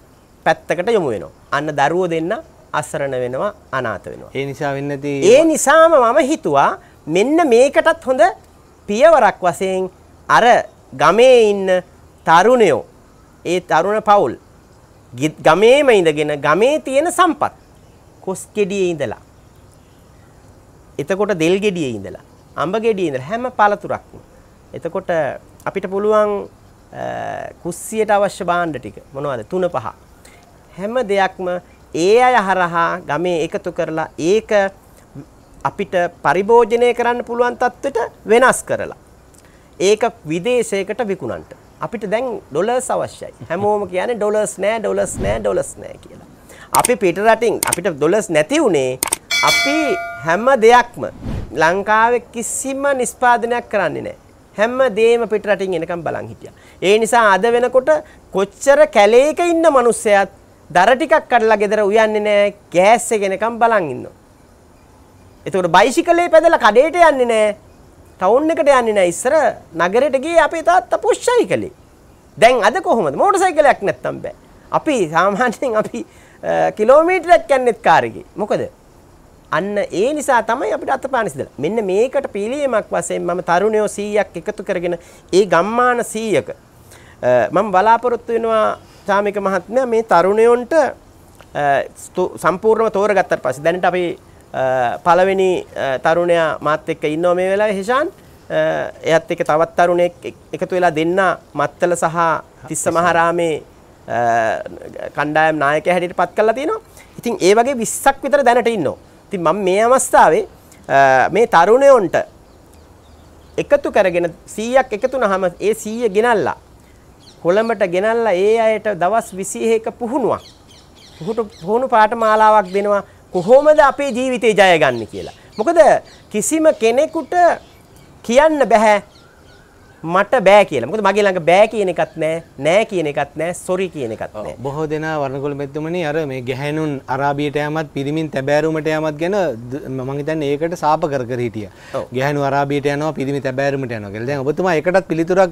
පැත්තකට යොමු වෙනවා. අන්න දරුවෝ දෙන්න අසරණ වෙනවා අනාථ වෙනවා. ඒ නිසා වෙන්නේ ඒ නිසාම මම හිතුවා මෙන්න මේකටත් හොඳ පියවරක් වශයෙන් අර ගමේ ඉන්න තරුණයෝ ඒ තරුණ පවුල් ගමේම ඉඳගෙන ගමේ තියෙන සම්පත් කොස් ගෙඩියේ ඉඳලා එතකොට දෙල් ගෙඩියේ ඉඳලා අඹ ගෙඩියේ ඉඳලා හැම පළතුරක්ම එතකොට අපිට පුළුවන් කුස්සියට අවශ්‍ය භාණ්ඩ ටික මොනවද 3 5 හැම දෙයක්ම ඒ අය හරහා ගමේ එකතු කරලා ඒක අපිට පරිභෝජනය කරන්න පුළුවන් තත්ත්වයට වෙනස් කරලා. ඒක විදේශයකට විකුණන්ට. අපිට දැන් ඩොලර්ස් අවශ්‍යයි. හැමෝම කියන්නේ ඩොලර්ස් නෑ ඩොලර්ස් නෑ ඩොලර්ස් නෑ කියලා. අපි පිට රටින් අපිට ඩොලර්ස් නැති වුණේ අපි හැම දෙයක්ම ලංකාවේ කිසිම නිෂ්පාදනයක් කරන්නේ නැහැ. හැම දෙයක්ම පිට රටින් එනකම් බලන් හිටියා. ඒ නිසා අද වෙනකොට කොච්චර කැලේක ඉන්න මිනිස්සයත් දර ටිකක් කඩලා ගෙදර උයන්නේ නැහැ ගෑස් එකෙනකම් බලන් ඉන්නවා. එතකොට බයිසිකලේ පැදලා කඩේට යන්නේ නැහැ. ටවුන් එකට යන්නේ නැහැ. ඉස්සර නගරෙට ගියේ අපේ තාත්තා පුෂ්ෂයි කලේ. දැන් අද කොහොමද? මෝටර් සයිකලයක් නැත්තම් බෑ. අපි සාමාන්‍යයෙන් අපි කිලෝමීටරයක් යන්නෙත් කාරෙකේ. මොකද අන්න ඒ නිසා තමයි අපිට අතපාන සිදලා. මෙන්න මේකට පිළියමක් වශයෙන් මම තරුණයෝ 100ක් එකතු කරගෙන ඒ ගම්මාන 100ක මම බලාපොරොත්තු වෙනවා තාමික මහත්මය මේ තරුණයොන්ට සම්පූර්ණම තෝරගත්තට පස්සේ දැනට අපි පළවෙනි තරුණයා මාත් එක්ක ඉන්නවා මේ වෙලාවේ හිෂාන් එයත් එක්ක තවත් තරුණයෙක් එකතු වෙලා දෙන්න මත්තල සහ තිස්ස මහරාමේ කණ්ඩායම් නායකයා හැටියට පත් කරලා තිනවා. ඉතින් ඒ වගේ 20ක් විතර දැනට ඉන්නවා. ඉතින් මම මේ අවස්ථාවේ මේ තරුණයොන්ට එකතු කරගෙන 100ක් එකතු වුණාම ඒ 100 ගෙනල්ලා කොළඹට ගෙනල්ලා ඒ අයට දවස් 21ක පුහුණුවක්. පුහුණු පාඨමාලාවක් දෙනවා කොහොමද අපේ ජීවිතේ ජය ගන්න කියලා. මොකද කිසිම කෙනෙකුට කියන්න බෑ මට බෑ කියලා. මොකද මගේ ළඟ බෑ කියන එකක් නෑ, නෑ කියන එකක් නෑ, sorry කියන එකක් නෑ. බොහෝ දෙනා වර්ණකොල මෙතුමනි අර මේ ගැහැණුන් අරාබියට යමත් පිරිමින් තැබෑරුමට යමත් ගැන මම හිතන්නේ ඒකට සාප කර කර හිටියා. ගැහැණු අරාබියට යනවා පිරිමි තැබෑරුමට යනවා කියලා. දැන් ඔබතුමා ඒකටත් පිළිතුරක්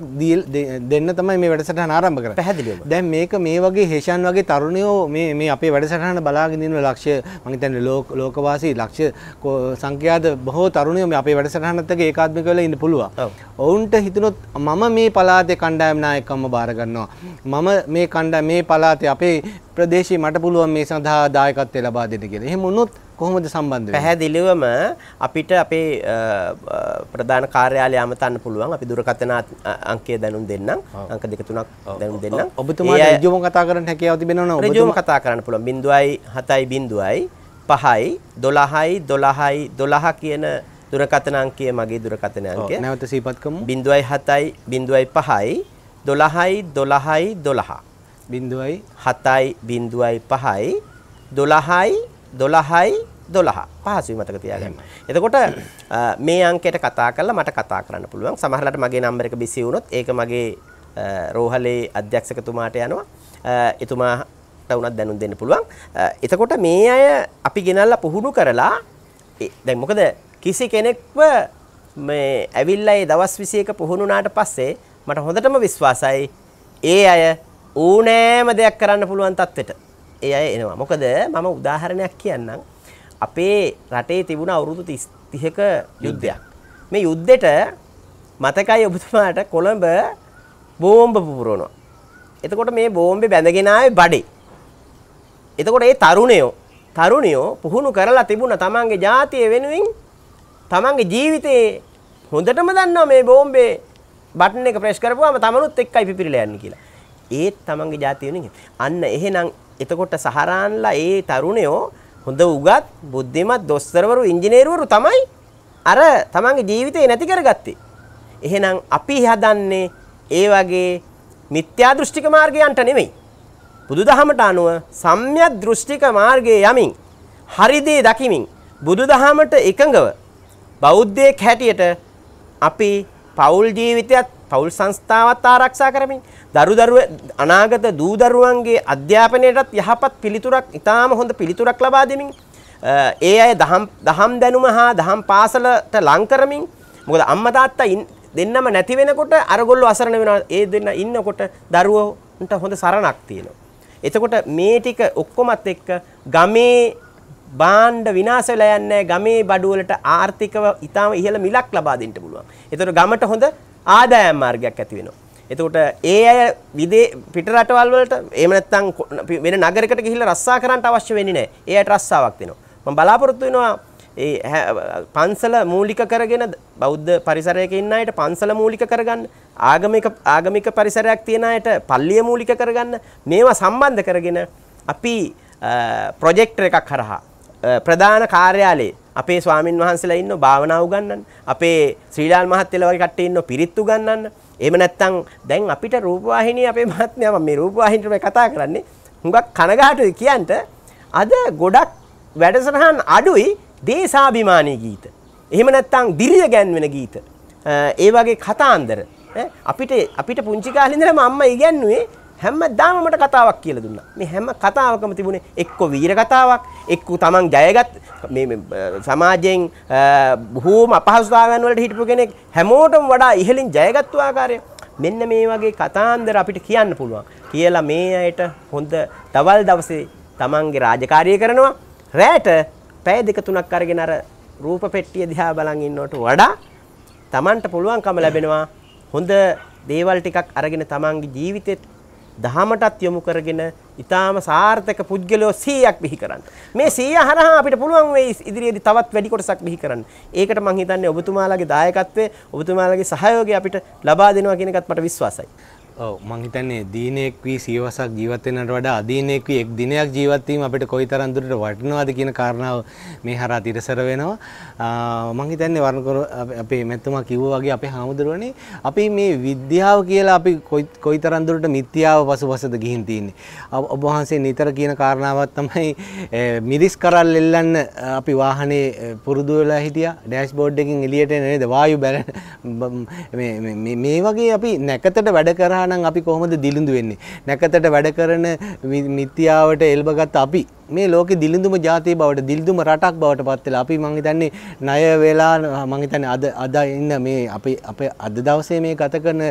දෙන්න තමයි මේ වැඩසටහන ආරම්භ කරන්නේ. පැහැදිලිවම. දැන් මේක මේ වගේ හේෂාන් වගේ තරුණයෝ මේ මේ අපේ වැඩසටහන බලාගෙන ඉන්න ලක්ෂ්‍ය මම හිතන්නේ ලෝක ලෝකවාසී ලක්ෂ්‍ය සංඛ්‍යාත බොහෝ තරුණයෝ මේ අපේ වැඩසටහනත් එක්ක ඒකාත්මික වෙලා ඉන්න පුළුවන්. ඔවුන්ට හිතනොත් නමුත් මම මේ පලාතේ කණ්ඩායම් නායකකම බාර ගන්නවා. මම මේ කණ්ඩායම මේ පලාතේ අපේ ප්‍රදේශයේ මට පුළුවන් මේ සඳහා දායකත්වය ලබා දෙන්න කියලා. එහෙම වුණොත් කොහොමද සම්බන්ධ වෙන්නේ? පැහැදිලිවම අපිට අපේ ප්‍රධාන කාර්යාලය අමතන්න පුළුවන්. අපි දුරකථන අංකය දැනුම් දෙන්නම්. අංක දෙක තුනක් දැනුම් දෙන්නම්. ඔබතුමාට ඍජුවම කතා කරන්න හැකියාව තිබෙනවනේ. ඍජුවම කතා කරන්න පුළුවන්. 0.7 0.5යි 12යි 12යි 12 කියන දුරකථන අංකය මගේ දුරකථන අංකය. නැවත සිහිපත් කරමු. 0.7යි 0.5යි 12යි 12යි 12. 0.7යි 0.5යි 12යි 12යි 12 පහසුයි මතක තියාගන්න. එතකොට මේ අංකයට කතා කරලා මට කතා කරන්න පුළුවන්. සමහරවිට මගේ නම්බර එක බිසි වුණොත් ඒක මගේ රෝහලේ අධ්‍යක්ෂකතුමාට යනවා. එතුමාට උනත් දැනුම් දෙන්න පුළුවන්. එතකොට මේ අය අපි ගෙනල්ලා පුහුණු කරලා දැන් මොකද කිසි කෙනෙක්ව මේ ඇවිල්ලා ඒ දවස් 21 පුහුණුනාට පස්සේ මට හොඳටම විශ්වාසයි ඒ අය ඕනෑම දෙයක් කරන්න පුළුවන් තත්ත්වෙට ඒ අය එනවා. මොකද මම උදාහරණයක් කියන්නම්. අපේ රටේ තිබුණ අවුරුදු 30ක යුද්ධයක්. මේ යුද්ධෙට මතකයි ඔබතුමාට කොළඹ බෝම්බ පුපුරනවා. එතකොට මේ බෝම්බේ බැඳගෙන ආවේ බඩේ. එතකොට ඒ තරුණයෝ තරුණියෝ පුහුණු කරලා තිබුණ තමන්ගේ ජාතිය වෙනුවෙන් තමන්ගේ ජීවිතේ හොඳටම දන්නවා මේ බෝම්බේ බටන් එක ප්‍රෙස් කරපුවාම තමනුත් එක්කයි පිපිරිලා යන්නේ කියලා. ඒත් තමන්ගේ ජාතිය වෙනින්. අන්න එහෙනම් එතකොට සහරාන්ලා ඒ තරුණයෝ හොඳ උගත් බුද්ධිමත් දොස්තරවරු ඉංජිනේරුවරු තමයි අර තමන්ගේ ජීවිතේ නැති කරගත්තේ. එහෙනම් අපි හදන්නේ ඒ වගේ මිත්‍යා දෘෂ්ටික මාර්ගයන්ට නෙමෙයි. බුදුදහමට අනුව සම්‍යක් දෘෂ්ටික මාර්ගයේ යමින් හරිදී දකිමින් බුදුදහමට එකඟව බෞද්ධයෙක් හැටියට අපි පවුල් ජීවිතයත් පවුල් සංස්ථාවත් ආරක්ෂා කරමින් දරු දරුව අනාගත දූ දරුවන්ගේ අධ්‍යාපනයටත් යහපත් පිළිතුරක් ඉතාම හොඳ පිළිතුරක් ලබා දෙමින් ඒ අය දහම් දහම් දැනුම හා දහම් පාසලට ලං කරමින් මොකද අම්මා තාත්තා දෙන්නම නැති වෙනකොට අරගොල්ලෝ අසරණ වෙනවා ඒ දෙන්න ඉන්නකොට දරුවන්ට හොඳ සරණක් තියෙනවා එතකොට මේ ටික ඔක්කොමත් එක්ක ගමේ බාණ්ඩ විනාශ වෙලා යන්නේ ගමේ බඩුවලට ආර්ථිකව ඊටම ඉහළ මිලක් ලබා දෙන්න පුළුවන්. ඒතකොට ගමට හොඳ ආදායම් මාර්ගයක් ඇති වෙනවා. එතකොට ඒ අය විදේ පිට රටවල් වලට එහෙම නැත්නම් වෙන නගරයකට ගිහිල්ලා රස්සා කරන්න අවශ්‍ය වෙන්නේ නැහැ. ඒ අයට රස්සාවක් දෙනවා. මම බලාපොරොත්තු වෙනවා ඒ පන්සල මූලික කරගෙන බෞද්ධ පරිසරයක ඉන්න අයට පන්සල මූලික කරගන්න ආගමික ආගමික පරිසරයක් තියෙන අයට පල්ලිය මූලික කරගන්න මේවා සම්බන්ධ කරගෙන අපි ප්‍රොජෙක්ට් එකක් හරහා ප්‍රධාන කාර්යාලයේ අපේ ස්වාමින් වහන්සේලා ඉන්නෝ භාවනා උගන්වන්න. අපේ ශ්‍රීලාල් මහත්තයලා වගේ කට්ටිය ඉන්නෝ පිරිත් උගන්වන්න. එහෙම නැත්නම් දැන් අපිට රූපවාහිනිය අපේ මහත්මයා මම මේ රූපවාහිනියට මේ කතා කරන්නේ. හුඟක් කනගාටුයි කියන්ට අද ගොඩක් වැඩසටහන් අඩුයි දේශාභිමානී ගීත. එහෙම නැත්නම් දිරිය ගැන්වෙන ගීත. ඒ වගේ කතාන්දර අපිට අපිට පුංචි කාලේ ඉඳලම අම්මා ඉගැන්නුවේ හැමදාම මට කතාවක් කියලා දුන්නා. මේ හැම කතාවකම තිබුණේ එක්ක වීර කතාවක්, එක්ක තමන් ජයගත් මේ සමාජයෙන් බොහෝම අපහසුතාවයන් වලට හිටපු කෙනෙක් හැමෝටම වඩා ඉහළින් ජයගත්තු ආකාරය. මෙන්න මේ වගේ කතාන්දර අපිට කියන්න පුළුවන්. කියලා මේ අයට හොඳ දවල් දවසේ තමන්ගේ රාජකාරිය කරනවා. රැට පැය දෙක තුනක් අරගෙන අර රූප පෙට්ටිය දිහා බලන් ඉන්නවට වඩා තමන්ට පුළුවන්කම ලැබෙනවා හොඳ දේවල් ටිකක් අරගෙන තමන්ගේ ජීවිතෙත් දහමටත් යොමු කරගෙන ඉතාම සාර්ථක පුද්ගලයෝ 100ක් බිහි කරන්න. මේ 100 හරහා අපිට පුළුවන් වෙයි ඉදිරියේදී තවත් වැඩි කොටසක් බිහි කරන්න. ඒකට මම හිතන්නේ ඔබතුමාලාගේ දායකත්වය, ඔබතුමාලාගේ සහයෝගය අපිට ලබා දෙනවා කියන එකත් මට විශ්වාසයි. ඔව් මං හිතන්නේ දීනෙක් වී සියවසක් ජීවත් වෙනට වඩා අදීනෙක් වී එක් දිනයක් ජීවත් වීම අපිට කොයිතරම් දුරට වටිනවද කියන කාරණාව මේ හරහා තිරසර වෙනවා. මං හිතන්නේ වරණකර අපේ මැතිතුමා කිව්වා වගේ අපේ හාමුදුරුවනේ අපි මේ විද්‍යාව කියලා අපි කොයිතරම් දුරට මිත්‍යාව පසුපසද ගිහින් තින්නේ. ඔබ වහන්සේ නිතර කියන කාරණාවක් තමයි මිරිස් කරල් එල්ලන්න අපි වාහනේ පුරුදු වෙලා හිටියා. ඩෑෂ්බෝඩ් එකෙන් එළියට එන නේද වායු බැලන මේ වගේ අපි නැකතට වැඩ කරා නම් අපි කොහොමද දිලිඳු වෙන්නේ? නැකතට වැඩ කරන මිත්‍යාවට එල්බගත් අපි මේ ලෝකෙ දිලිඳුම ජාතිය බවට දිලිඳුම රටක් බවට පත් වෙලා අපි මං හිතන්නේ ණය වෙලා මං හිතන්නේ අද අද ඉන්න මේ අපි අපේ අද දවසේ මේ ගත කරන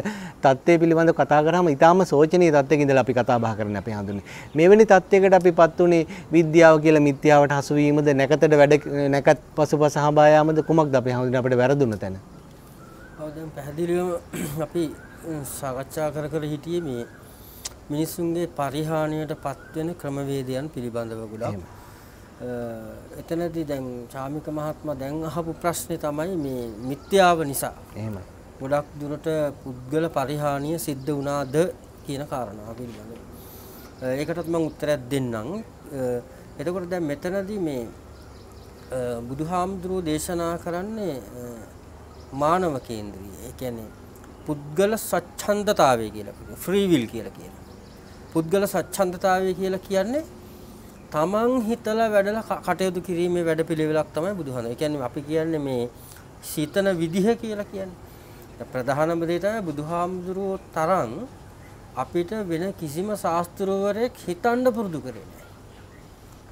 தත්ත්වය පිළිබඳව කතා කරාම ඊටාම සෝචනීය තත්ත්වයක ඉඳලා අපි කතා බහ කරන්න අපි හඳුන්නේ මෙවැනි තත්ත්වයකට අපිපත් උනේ විද්‍යාව කියලා මිත්‍යාවට හසු වීමද නැකතට වැඩ නැකත් පසුපස හඹා යාමද කුමක්ද අපි හඳුන්නේ අපිට වැරදුන තැන ඔව් දැන් පැහැදිලිවම අපි සාකච්ඡා කර කර හිටියේ මේ මිනිස්සුන්ගේ පරිහානියට පත්වෙන ක්‍රමවේදයන් පිළිබඳව ගොඩක්. එතනදී දැන් ශාමික මහත්මයා දැන් අහපු ප්‍රශ්නේ තමයි මේ මිත්‍යාව නිසා. එහෙමයි. ගොඩක් දුරට පුද්ගල පරිහානිය සිද්ධ වුණාද කියන කාරණාව පිළිබඳව. ඒකටත් මම උත්තරයක් දෙන්නම්. එතකොට දැන් මෙතනදී මේ බුදුහාමුදුරුව දේශනා කරන්නේ මානව කේන්ද්‍රීය. ඒ කියන්නේ පුද්ගල ස්වච්ඡන්දතාවය කියලා කියනවා. ෆ්‍රී විල් කියලා කියනවා. පුද්ගල සච්ඡන්දතාවය කියලා කියන්නේ තමන් හිතලා වැඩලා කටයුතු කිරීමේ වැඩපිළිවෙලක් තමයි බුදුහන. ඒ කියන්නේ අපි කියන්නේ මේ සිතන විදිහ කියලා කියන්නේ. ප්‍රධානම දේ තමයි බුදුහාමුදුරුවෝ තරම් අපිට වෙන කිසිම ශාස්ත්‍රවරයෙක් හිතන්න පුරුදු කරේ නැහැ.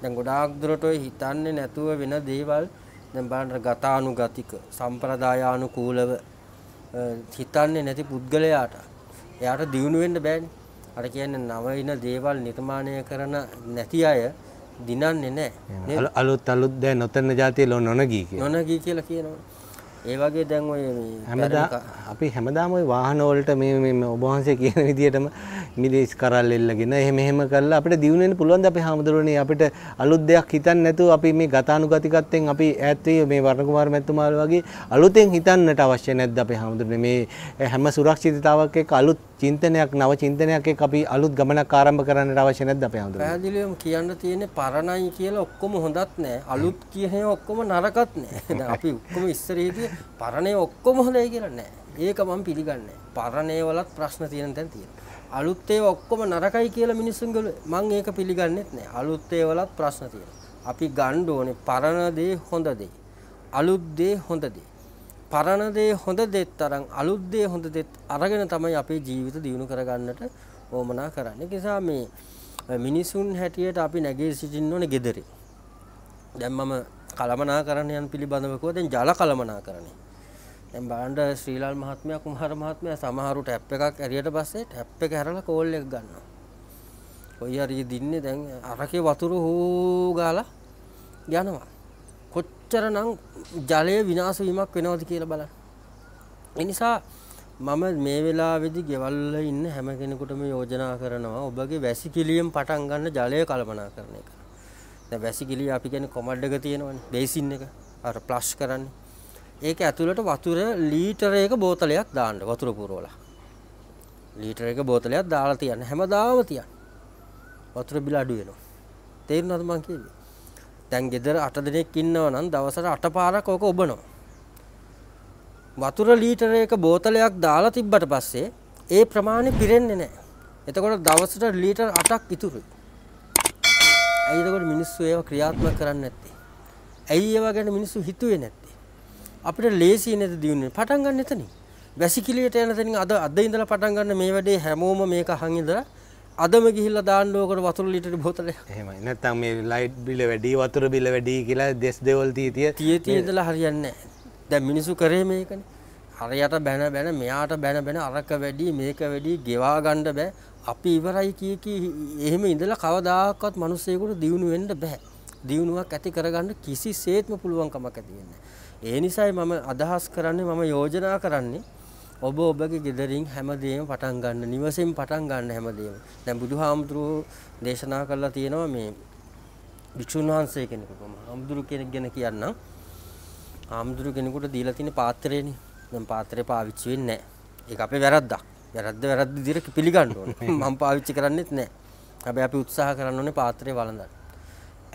දැන් ගොඩාක් දුරට ඔය හිතන්නේ නැතුව වෙන දේවල් දැන් බලන්න ගතානුගතික සම්ප්‍රදායානුකූලව හිතන්නේ නැති පුද්ගලයාට එයාට දියුණු වෙන්න බෑනේ. අර කියන්නේ නවින දේවල් නිර්මාණය කරන නැති අය දිනන්නේ නැහැ. අලුත් අලුත් දැන් නොතන જાතිය නොනගී කියලා. නොනගී කියලා කියනවා. ඒ වගේ දැන් ඔය හැමදා අපි හැමදාම ওই වාහනවලට මේ මේ ඔබ වහන්සේ කියන විදිහටම මිලිස් කරල් එල්ලගෙන එහෙම එහෙම කරලා අපිට දිනු වෙන්න පුළුවන් ද අපේ හැමදෙරෝනේ අපිට අලුත් දෙයක් හිතන්නේ නැතුව අපි මේ ගතානුගතිකත්වයෙන් අපි ඈත් වෙයි මේ වර්ණ කුමාර මැතිතුමාල වගේ අලුතෙන් හිතන්නට අවශ්‍ය නැද්ද අපේ හැමදෙරෝනේ මේ හැම සුරක්ෂිතතාවක් එක්ක අලුත් චින්තනයක් නව චින්තනයක් එක්ක අපි අලුත් ගමනක් ආරම්භ කරන්නට අවශ්‍ය නැද්ද අපේ හැමදෙරෝනේ පැහැදිලිවම කියන්න තියෙන්නේ පරණයි කියලා ඔක්කොම හොඳත් නැහැ අලුත් කියන ඔක්කොම නරකත් නැහැ දැන් අපි ඔක්කොම ඉස්සර හිටියේ පරණය ඔක්කොම හොඳයි කියලනෑ ඒක මම පිළිගන්න පරණයවලත් ප්‍රශ්න තියෙන තැන් තියෙන අලුත්තේ ඔක්කොම නරකයි කියලා මිනිස්සුන්ගල මං ඒක පිළිගන්නෙත් නෑ අලුත්තේවලත් ප්‍රශ්න තියෙන අපි ගණ්ඩ ඕනේ පරණදේ හොඳදේ අලුත්දේ හොඳදේ පරණදේ හොඳ දෙත් තරම් අලුත්දේ හොඳ දෙත් අරගෙන තමයි අපේ ජීවිත දියුණු කරගන්නට ඕමනා කරන්න නිසා මේ මිනිසුන් හැටියට අපි නැගේ සිටින්න ඕන ගෙදරේ දැම් මම කළමනා කරණයන් පිළිබඳවකෝ දැන් ජල කළමනා කරණය දැන් බලන්න ශ්‍රීලාල් මහත්මයා කුමාර මහත්මයා සමහරු ටැප් එකක් ඇරියට පස්සේ ටැප් එක හැරලා කෝල් එක ගන්නවා කොයි හරි දින්නේ දැන් අරකේ වතුර හෝ ගාලා යනවා කොච්චරනම් ජලය විනාශ වීමක් වෙනවද කියලා බලන්න. ඒ නිසා මම මේ වෙලාවේදී ගෙවල් ඉන්න හැම කෙනෙකුටම යෝජනා කරනවා ඔබගේ වැසිකිළියෙන් පටන් ගන්න ජලය කල්පනා කරන එක. දැන් වැසිකිළිය අපි කියන්නේ කොමඩ් එක තියෙනවනේ බේසින් එක අර ප්ලෂ් කරන්නේ. ඒක ඇතුළට වතුර ලීටර එක බෝතලයක් දාන්න වතුර පුරවලා. ලීටර එක බෝතලයක් දාලා තියන්න හැමදාම තියන්න. වතුර බිල අඩු වෙනවා. තේරුණාද මං කියන්නේ? දැන් ගෙදර 8 දිනක් ඉන්නව නම් දවසට 8 පාරක් ඕක ඔබනවා. වතුර ලීටර එක බෝතලයක් දාලා තිබ්බට පස්සේ ඒ ප්‍රමාණය පිරෙන්නේ නැහැ. එතකොට දවසට ලීටර් 8ක් ඉතුරුයි. ඇයි එතකොට මිනිස්සු ඒව ක්‍රියාත්මක කරන්නේ නැත්තේ? ඇයි ඒවා ගැන මිනිස්සු හිතුවේ නැත්තේ? අපිට ලේසි නේද දිනුනේ? පටන් ගන්න එතනින්. වැසිකිළියට යන තැනින් අද අද ඉඳලා පටන් ගන්න මේ වැඩේ හැමෝම මේක අහන් ඉඳලා අදම ගිහිල්ලා දාන්න ඕකට වතුර ලීටර බෝතලයක්. එහෙමයි. නැත්තම් මේ ලයිට් බිල වැඩි, වතුර බිල වැඩි කියලා දෙස් දෙවල් තීතිය. තීතිය ඉඳලා හරියන්නේ නැහැ. දැන් මිනිස්සු කරේ මේකනේ. හරියට බැන බැන මෙයාට බැන බැන අරක වැඩි, මේක වැඩි, ගෙවා ගන්න බෑ. අපි ඉවරයි කිය කී එහෙම ඉඳලා කවදාකවත් මිනිස්සෙකුට දියුණු වෙන්න බෑ. දියුණුවක් ඇති කරගන්න කිසිසේත්ම පුළුවන් කමක් ඒ නිසායි මම අදහස් කරන්නේ මම යෝජනා කරන්නේ ඔබ ඔබගේ ගෙදරින් හැමදේම පටන් ගන්න නිවසෙන් පටන් ගන්න හැමදේම. දැන් බුදුහාමුදුරුවෝ දේශනා කරලා තියෙනවා මේ භික්ෂුන් වහන්සේ කෙනෙකුටම හාමුදුරු කෙනෙක් ගැන කියන්නම්. හාමුදුරු කෙනෙකුට දීලා තියෙන පාත්‍රයනේ. දැන් පාත්‍රය පාවිච්චි වෙන්නේ නැහැ. ඒක අපේ වැරද්දක්. වැරද්ද වැරද්ද දිරක පිළිගන්න ඕනේ. මම පාවිච්චි කරන්නෙත් නැහැ. හැබැයි අපි උත්සාහ කරන්න ඕනේ පාත්‍රය වළඳන්න.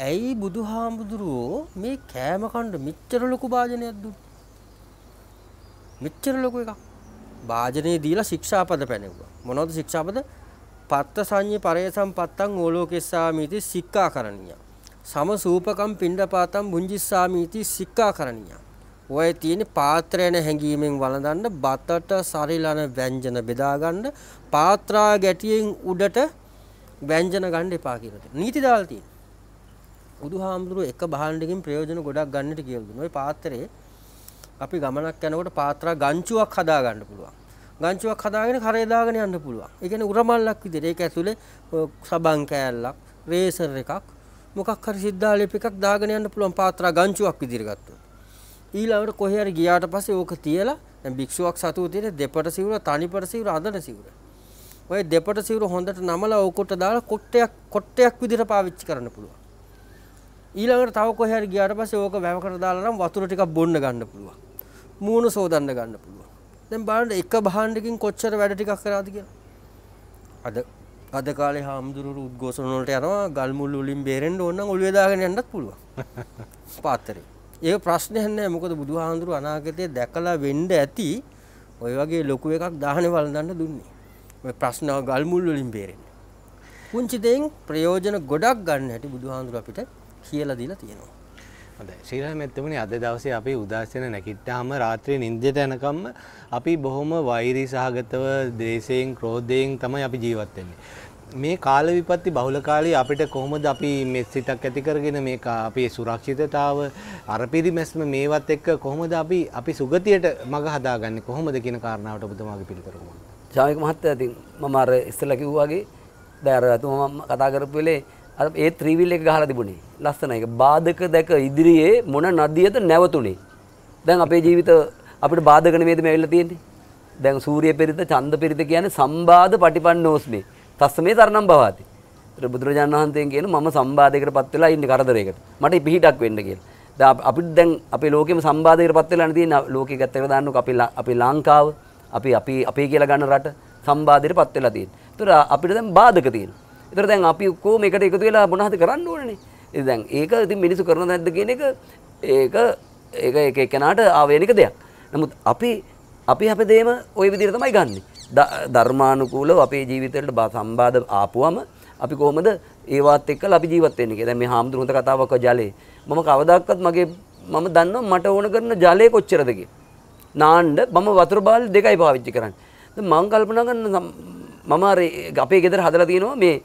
ඇයි බුදුහාමුදුරුවෝ මේ කෑම කණ්ඩ මෙච්චර ලොකු වාජනයක් දුන්නේ? මෙච්චර ලොකු එකක්. වාජනේ දීලා ශික්ෂාපද පැනෙවුවා. මොනවද ශික්ෂාපද? පත්ත සංඤේ පරේසම් පත්තං ඕලෝකෙස්සාමීති සික්ඛාකරණීය. සම සූපකම් පිණ්ඩපාතම් බුංජිස්සාමීති සික්ඛාකරණීය. ඔය තියෙන පාත්‍රයන හැඟීමෙන් වළඳන්න බතට සරිලන ව්‍යංජන බෙදාගන්න පාත්‍රා ගැටියෙන් උඩට ව්‍යංජන ගන්න එපා කියලා තියෙනවා. නීති දාලා තියෙනවා. බුදුහාමුදුරුව එක භාණ්ඩකින් ප්‍රයෝජන ගොඩක් ගන්නට කියලා දුන්නා. ওই පාත්‍රේ අපි ගමනක් යනකොට පාත්‍රා ගංචුවක් හදා ගන්න පුළුවන්. ගංචුවක් හදාගෙන කරේ දාගෙන යන්න පුළුවන්. ඒ කියන්නේ උරමල්ලක් විදිහට. ඒක ඇතුලේ සබන් කෑල්ලක්, රේසර් එකක්, මොකක් හරි සිද්ධාලේප එකක් දාගෙන යන්න පුළුවන් පාත්‍රා ගංචුවක් විදිහට ගත්තොත්. ඊළඟට කොහේ හරි ගියාට පස්සේ ඕක තියලා දැන් භික්ෂුවක් සතුව තියෙන දෙපට සිවුර තනිපට සිවුර අඳන සිවුර. ඔය දෙපට සිවුර හොඳට නමලා ඕකට දාලා කොට්ටයක් කොට්ටයක් විදිහට පාවිච්චි කරන්න පුළුවන්. ඊළඟට තව කොහේ හරි ගියාට පස්සේ ඕක වැවකට දාලා නම් වතුර ටිකක් බොන්න ගන්න පුළුවන්. මූණ සෝදන්න ගන්න පුළුවන්. දැන් බලන්න එක භාණ්ඩකින් කොච්චර වැඩ ටිකක් කරාද කියලා. අද අද කාලේ හාමුදුරුවෝ උද්ඝෝෂණ වලට යනවා ගල් මුල් වලින් බේරෙන්න ඕන නම් ඔළුවේ දාගෙන යන්නත් පුළුවන්. පාත්‍රේ. ඒක ප්‍රශ්නයක් නෑ මොකද බුදුහාඳුරු අනාගතයේ දැකලා වෙන්න ඇති ඔය වගේ ලොකු එකක් දාහනේ වළඳන්න දුන්නේ. ඔය ප්‍රශ්න ගල් මුල් වලින් බේරෙන්නේ. පුංචි දෙයින් ප්‍රයෝජන ගොඩක් ගන්න හැටි බුදුහාඳුරු අපිට කියලා දීලා තියෙනවා. හොඳයි. ශ්‍රීරාමෙත්තුමනි අද දවසේ අපි උදාසීන නැගිට්ටාම රාත්‍රියේ නිින්දට යනකම් අපි බොහොම වෛරී සහගතව දේශයෙන් ක්‍රෝධයෙන් තමයි අපි ජීවත් වෙන්නේ. මේ කාල විපත්ති බහුල කාලේ අපිට කොහොමද අපි මෙත් සිතක් ඇති කරගෙන මේ අපේ සුරක්ෂිතතාව අර පිරිමැස්ම මේවත් එක්ක කොහොමද අපි අපි සුගතියට මඟ හදාගන්නේ කොහොමද කියන කාරණාවට ඔබතුමාගේ පිළිතුර මොකක්ද? ජායක මහත්තයා ඉතින් මම අර ඉස්සෙල්ලා කිව්වා වගේ දැන් අර අතුමා මම කතා කරපු වෙලේ අර ඒ ත්‍රිවිල් එක ගහලා තිබුණේ. ලස්සන එක. බාධක දැක ඉදිරියේ මොන නදියද නැවතුනේ. දැන් අපේ ජීවිත අපිට බාධක නෙමෙයිද මේ වෙලා තියෙන්නේ? දැන් සූර්ය පිරිත, චන්ද පිරිත කියන්නේ සම්බාධ පටිපන්නෝස්මේ. තස්ස මේ සරණම් භවාති. බුදුරජාණන් වහන්සේ කියන මම සම්බාධයකට පත් වෙලා ඉන්නේ කරදරයකට. මට පිහිටක් වෙන්න කියලා. දැන් අපිට දැන් අපේ ලෝකෙම සම්බාධයකට පත් වෙලා තියෙන ලෝකෙ ගැත්තකට දාන්නකො අපේ අපේ ලංකාව අපි අපි අපේ කියලා ගන්න රට සම්බාධයට පත් වෙලා තියෙන. ඒතර අපිට දැන් බාධක තියෙනවා. ඒතර දැන් අපි කොහොම එකට එකතු වෙලා මොනවද කරන්න ඕනනේ. ඉතින් දැන් ඒක ඉතින් මිනිස්සු කරන නැද්ද කියන එක ඒක ඒක එක එකනාට ආවේනික දෙයක්. නමුත් අපි අපි හැමදේම ওই විදිහට තමයි ගන්නෙ. ධර්මානුකූලව අපේ ජීවිතවලට බා සම්බාධ ආපුවම අපි කොහොමද ඒවත් එක්ක අපි ජීවත් වෙන්නේ කියලා. දැන් මේ හාමුදුරුවන්ට කතාවක් ජලයේ. මම කවදාවත් මගේ මම දන්නවා මට ඕන කරන ජලය කොච්චරද නාන්න මම වතුර බාල් දෙකයි පාවිච්චි කරන්නේ. දැන් මම කල්පනා කරන මම අර අපේ ගෙදර හදලා තියෙනවා මේ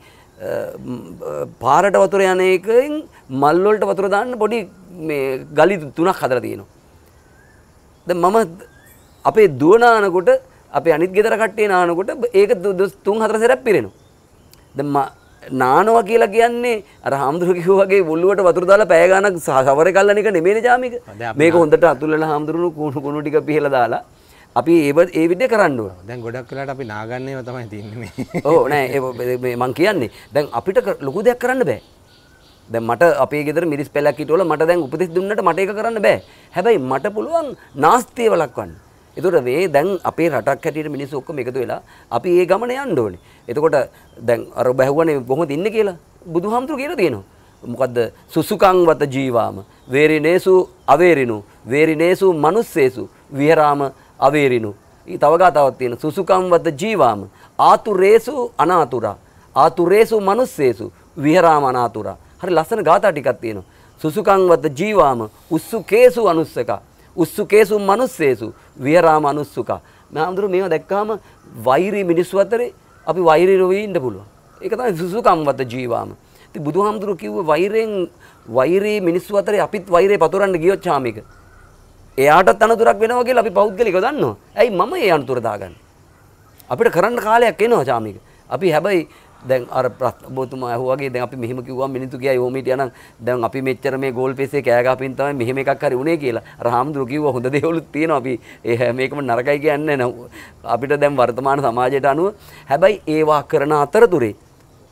පාරට වතුර යන එකෙන් මල් වලට වතුර දාන්න පොඩි මේ ගලි තුනක් හදලා තියෙනවා. දැන් මම අපේ දුවනානකොට අපි අනිත් ගෙදර කට්ටිය නානකොට ඒක තුන් හතර සැරයක් පිරෙනවා. දැන් නානවා කියලා කියන්නේ අර හාමුදුරුවෝ කිව්වා වගේ වුල්ලුවට වතුර දාලා පැය ගාණක් සවර කල්ලන එක නෙමෙයිනේ ජාමික. මේක හොඳට අතුල්ලලා හාමුදුරුවෝ කුණු කුණු ටික පිහලා දාලා අපි ඒ ඒ විදිය කරන්න ඕන. දැන් ගොඩක් වෙලාවට අපි නාගන්නේම තමයි තින්නේ මේ. ඔව් නෑ මේ මං කියන්නේ දැන් අපිට ලොකු දෙයක් කරන්න බෑ. දැන් මට අපේ ගෙදර මිරිස් පැලක් හිටවල මට දැන් උපදෙස් දුන්නට මට ඒක කරන්න බෑ. හැබැයි මට පුළුවන් නාස්තිය වළක්වන්න. එතකොට මේ දැන් අපේ රටක් හැටියට මිනිස්සු ඔක්කොම එකතු වෙලා අපි ඒ ගමන යන්න ඕනේ. එතකොට දැන් අර බැහුවනේ කොහොමද ඉන්නේ කියලා බුදුහාමුදුරු කියලා තියෙනවා. මොකද්ද සුසුකං වත ජීවාම වේරිනේසු අවේරිනු වේරිනේසු මනුස්සේසු විහරාම අවේරිනු. ඊ තව ගාතාවක් තියෙන සුසුකං වත ජීවාම ආතුරේසු අනාතුරා ආතුරේසු මනුස්සේසු විහරාම අනාතුරා. හරි ලස්සන ගාථා ටිකක් තියෙනවා. සුසුකං වත ජීවාම උස්සුකේසු අනුස්සකා උස්සුකේසු මනුස්සේසු විහරාම අනුස්සුකා. මහාමුදුරු මේව දැක්කම වෛරී මිනිස්සු අතරේ අපි වෛරී රෝවී ඉන්න පුළුවන්. ඒක තමයි සුසුකම්වත ජීවාම. ඉතින් බුදුහාමුදුරු කිව්ව වෛරයෙන් වෛරී මිනිස්සු අතරේ අපිත් වෛරේ පතුරන්න ගියොත් චාමික. එයාටත් අනතුරක් වෙනවා කියලා අපි පෞද්ගලිකව දන්නවා. ඇයි මම ඒ අනතුර දාගන්නේ? අපිට කරන්න කාලයක් එනවා චාමික. අපි හැබැයි දැන් අර ප්‍රස්බෝතුම ඇහුවගේ දැන් අපි මෙහෙම කිව්වා මිනිතු කියයි ඕම හිටියනම් දැන් අපි මෙච්චර මේ ගෝල් පෙසේ කෑ ගහපින් තමයි මෙහෙම එකක් හරි උනේ කියලා. අර හාමුදුරු කිව්වා හොඳ දේවලුත් තියෙනවා අපි ඒ හැම එකම නරකයි කියන්නේ නැහැ. අපිට දැන් වර්තමාන සමාජයට අනුව හැබැයි ඒවා කරන අතරතුරේ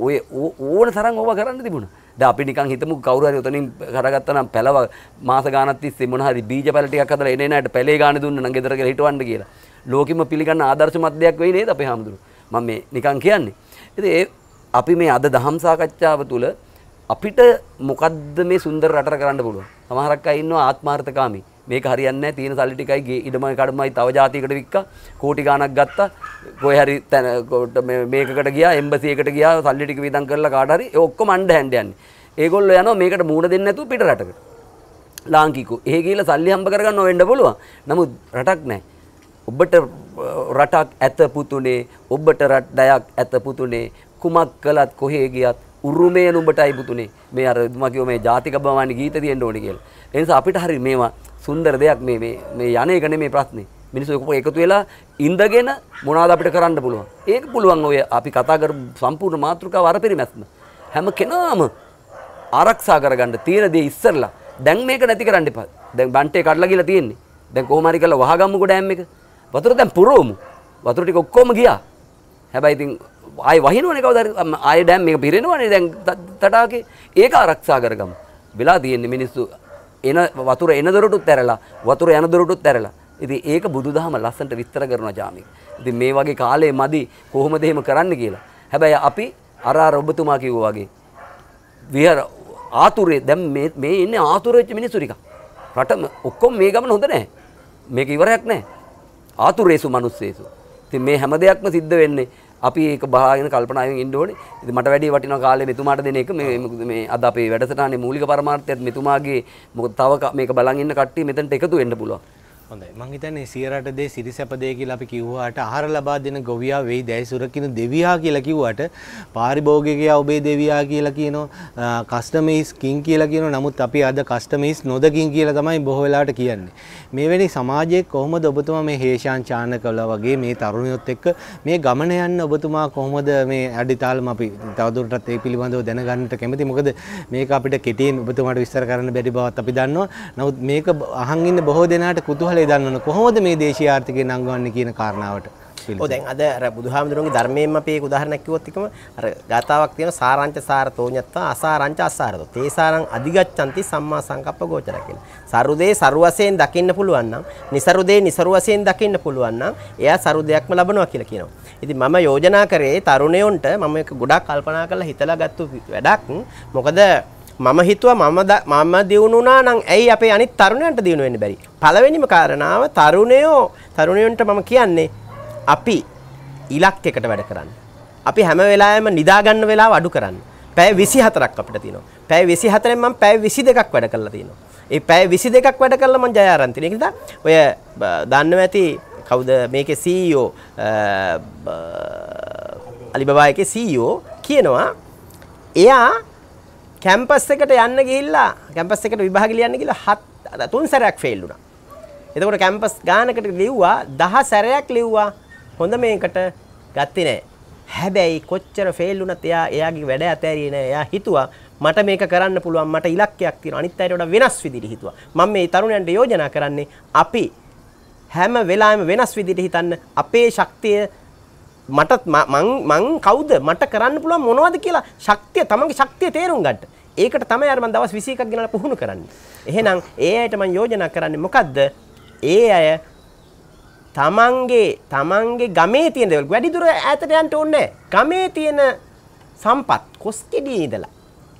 ඔය ඕන තරම් ඕවා කරන්න තිබුණා. දැන් අපි නිකන් හිතමු කවුරු හරි උතනින් කරගත්තා නම් පැලව මාස ගාණක් තිස්සේ මොන හරි බීජ පැල ටිකක් හදලා එන එනට පැලේ ගාණ දුන්න නම් ගෙදර ගිහලා හිටවන්න කියලා. ලෝකෙම පිළිගන්න ආදර්ශමත් දෙයක් වෙයි නේද අපේ හාමුදුරුවෝ. මම මේ නිකන් කියන්නේ. ඉතින් අපි මේ අද දහම් සාකච්ඡාව තුළ අපිට මොකද්ද මේ සුන්දර රටට කරන්න පුළුවන්. සමහරක් අය ඉන්නවා ආත්මార్థකාමී. මේක හරියන්නේ නැහැ. තියෙන සල්ලි ටිකයි ගේ ඉඩමයි කඩමයි තව જાතියකට වික්කා. කෝටි ගාණක් ගත්තා. කොහේ හරි මේකකට ගියා, එම්බසි එකට ගියා, සල්ලි ටික විඳන් කරලා කාට හරි ඒ ඔක්කොම අඬ හැන්ඩ යන්නේ. ඒගොල්ලෝ යනවා මේකට මූණ දෙන්නේ නැතුව පිට රටකට. ලාංකිකෝ. එහෙ ගිහලා සල්ලි හම්බ කරගන්නව වෙන්න පුළුවන්. නමුත් රටක් නැහැ. ඔබට රටක් ඇත පුතුනේ ඔබට රටයක් ඇත පුතුනේ කුමක් කළත් කොහේ ගියත් උරුමය නුඹටයි පුතුනේ මේ අර මම කිව්ව මේ ජාතික බවන්නේ ගීත තියෙන්න ඕනේ කියලා. ඒ නිසා අපිට හරි මේවා සුන්දර දෙයක් මේ මේ මේ යන එක නෙමේ ප්‍රශ්නේ. මිනිස්සු එකතු වෙලා ඉඳගෙන මොනවද අපිට කරන්න පුළුවන්. ඒක පුළුවන් ඔය අපි කතා කරපු සම්පූර්ණ මාතෘකාව අර පරිමැත්ම. හැම කෙනාම ආරක්ෂා කරගන්න තියෙන දේ ඉස්සරලා දැන් මේක නැති කරන්න එපා. දැන් බන්ටේ කඩලා ගිහලා තියෙන්නේ. දැන් කොහොම හරි කරලා වහගමුකෝ ඩෑම් එක. වතුර දැන් පුරවමු. වතුර ටික ඔක්කොම ගියා. හැබැයි ඉතින් ආය වහිනවනේ කවදා ආය ඩෑම් මේක පිරෙනවනේ දැන් තටාකේ ඒක ආරක්ෂා කරගමු. වෙලා තියෙන්නේ මිනිස්සු එන වතුර එන දොරටුත් ඇරලා වතුර යන දොරටුත් ඇරලා. ඉතින් ඒක බුදුදහම ලස්සනට විස්තර කරනවා ජාමික. ඉතින් මේ වගේ කාලේ මදි කොහොමද එහෙම කරන්න කියලා. හැබැයි අපි අර අර ඔබතුමා කිව්වා වගේ විහාර ආතුරේ දැන් මේ මේ ඉන්නේ ආතුරෙච්ච මිනිස්සු ටික. රටම ඔක්කොම මේ ගමන හොඳ නැහැ. මේක ඉවරයක් නැහැ. ආතුරේසු මිනිස්සේසු. ඉතින් මේ හැම දෙයක්ම සිද්ධ වෙන්නේ අපි ඒක බාගෙන කල්පනාවෙන් ඉන්න ඕනේ. ඉතින් මට වැඩි වටිනා කාලය මෙතුමාට දෙන එක මේ මේ අද අපේ වැඩසටහනේ මූලික පරමාර්ථයත් මෙතුමාගේ මොකද තව මේක බලන් ඉන්න කට්ටිය මෙතනට එකතු වෙන්න පුළුවන්. හොඳයි මං හිතන්නේ සියරට දේ සිරිසැප දේ කියලා අපි කිව්වාට ආහාර ලබා දෙන ගොවියා වෙයි දැයි සුරකින්න දෙවියා කියලා කිව්වට පාරිභෝගිකයා ඔබේ දෙවියා කියලා කියනවා කස්ටමයිස් කින් කියලා කියනවා නමුත් අපි අද කස්ටමයිස් නොදකින් කියලා තමයි බොහෝ වෙලාවට කියන්නේ මේවැනි සමාජයේ කොහොමද ඔබතුමා මේ හේෂාන් චානකවලා වගේ මේ තරුණියොත් එක්ක මේ ගමන යන්න ඔබතුමා කොහොමද මේ අඩිතාලම අපි තවදුරටත් ඒ පිළිබඳව දැනගන්නට කැමති මොකද මේක අපිට කෙටියෙන් ඔබතුමාට විස්තර කරන්න බැරි බවත් අපි දන්නවා නමුත් මේක අහන් ඉන්න බොහෝ දෙනාට කුතුහල විස්තරය දන්නවන කොහොමද මේ දේශීය ආර්ථිකය නංගවන්නේ කියන කාරණාවට දැන් අද බුදුහාමුදුරුවන්ගේ ධර්මයෙන්ම අපි ඒක උදාහරණයක් කිව්වොත් එකම අර ගාතාවක් තියෙන සාරාංච සාරතෝ ඤත්තා අසාරාංච අසාරතෝ තේසාරං අධිගච්ඡanti සම්මා සංකප්ප ගෝචර කියලා. සරුදේ සරුවසෙන් දකින්න පුළුවන් නම් નિසරුදේ નિසරුවසෙන් දකින්න පුළුවන් නම් එයා සරුදයක්ම ලබනවා කියලා කියනවා. ඉතින් මම යෝජනා කරේ තරුණයොන්ට මම ඒක ගොඩාක් කල්පනා කරලා හිතලා ගත්ත වැඩක්. මොකද මම හිතුවා මම මම දියුණු වුණා නම් ඇයි අපේ අනිත් තරුණයන්ට දියුණු වෙන්න බැරි? පළවෙනිම කාරණාව තරුණයෝ තරුණයන්ට මම කියන්නේ අපි ඉලක්කයකට වැඩ කරන්න. අපි හැම වෙලාවෙම නිදා ගන්න වෙලාව අඩු කරන්න. පැය 24ක් අපිට තියෙනවා. පැය 24න් මම පැය 22ක් වැඩ කරලා තියෙනවා. ඒ පැය 22ක් වැඩ කරලා මම ජයාරන් තියෙන. ඒක නිසා ඔය දන්නව ඇති කවුද මේකේ CEO අලිබබා එකේ CEO කියනවා එයා කැම්පස් එකට යන්න ගිහිල්ලා කැම්පස් එකට විභාග ලියන්න ගිහිල්ලා හත් තුන් සැරයක් ෆේල් වුණා. එතකොට කැම්පස් ගානකට ලිව්වා 10 සැරයක් ලිව්වා හොඳ මේකට ගත්තේ නැහැ. හැබැයි කොච්චර ෆේල් වුණත් එයා එයාගේ වැඩ ඇතෑරියේ නැහැ. එයා හිතුවා මට මේක කරන්න පුළුවන් මට ඉලක්කයක් තියෙනවා. අනිත් අයට වඩා වෙනස් විදිහට හිතුවා. මම මේ තරුණයන්ට යෝජනා කරන්නේ අපි හැම වෙලාවෙම වෙනස් විදිහට හිතන්න අපේ ශක්තිය මටත් මං මං කවුද මට කරන්න පුළුවන් මොනවද කියලා ශක්තිය තමන්ගේ ශක්තිය තේරුම් ගන්නට. ඒකට තමයි අර මම දවස් 21ක් ගෙනලා පුහුණු කරන්නේ. එහෙනම් ඒ අයට මම යෝජනා කරන්නේ මොකද්ද? ඒ අය තමන්ගේ තමන්ගේ ගමේ තියෙන දේවල් වැඩි දුර ඈතට යන්න ඕනේ ගමේ තියෙන සම්පත් කොස්කෙඩියේ ඉඳලා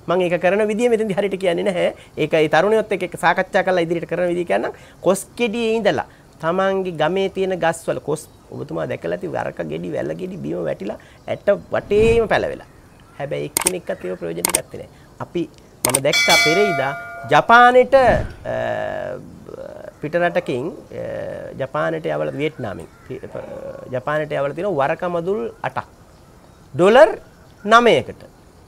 මං ඒක කරන විදිය මෙතෙන්දි හරියට කියන්නේ නැහැ. ඒක ඒ තරුණියොත් එක්ක සාකච්ඡා කරලා ඉදිරියට කරන විදිය කියන්නම්. කොස්කෙඩියේ ඉඳලා තමන්ගේ ගමේ තියෙන ගස්වල කොස් ඔබතුමා දැකලා ඇති වරක ගෙඩි වැල්ල ගෙඩි බිම වැටිලා ඇට වටේම පැලවෙලා. හැබැයි එක්කෙනෙක්වත් ඒක ප්‍රයෝජනට ගත්තේ නැහැ. අපි මම දැක්කා පෙරේදා ජපානෙට පිටරටකින් ජපානට යවල වියට්නාමින් ජපානට යවල තියෙන වරකමදුල් 8ක් ඩොලර් 9කට.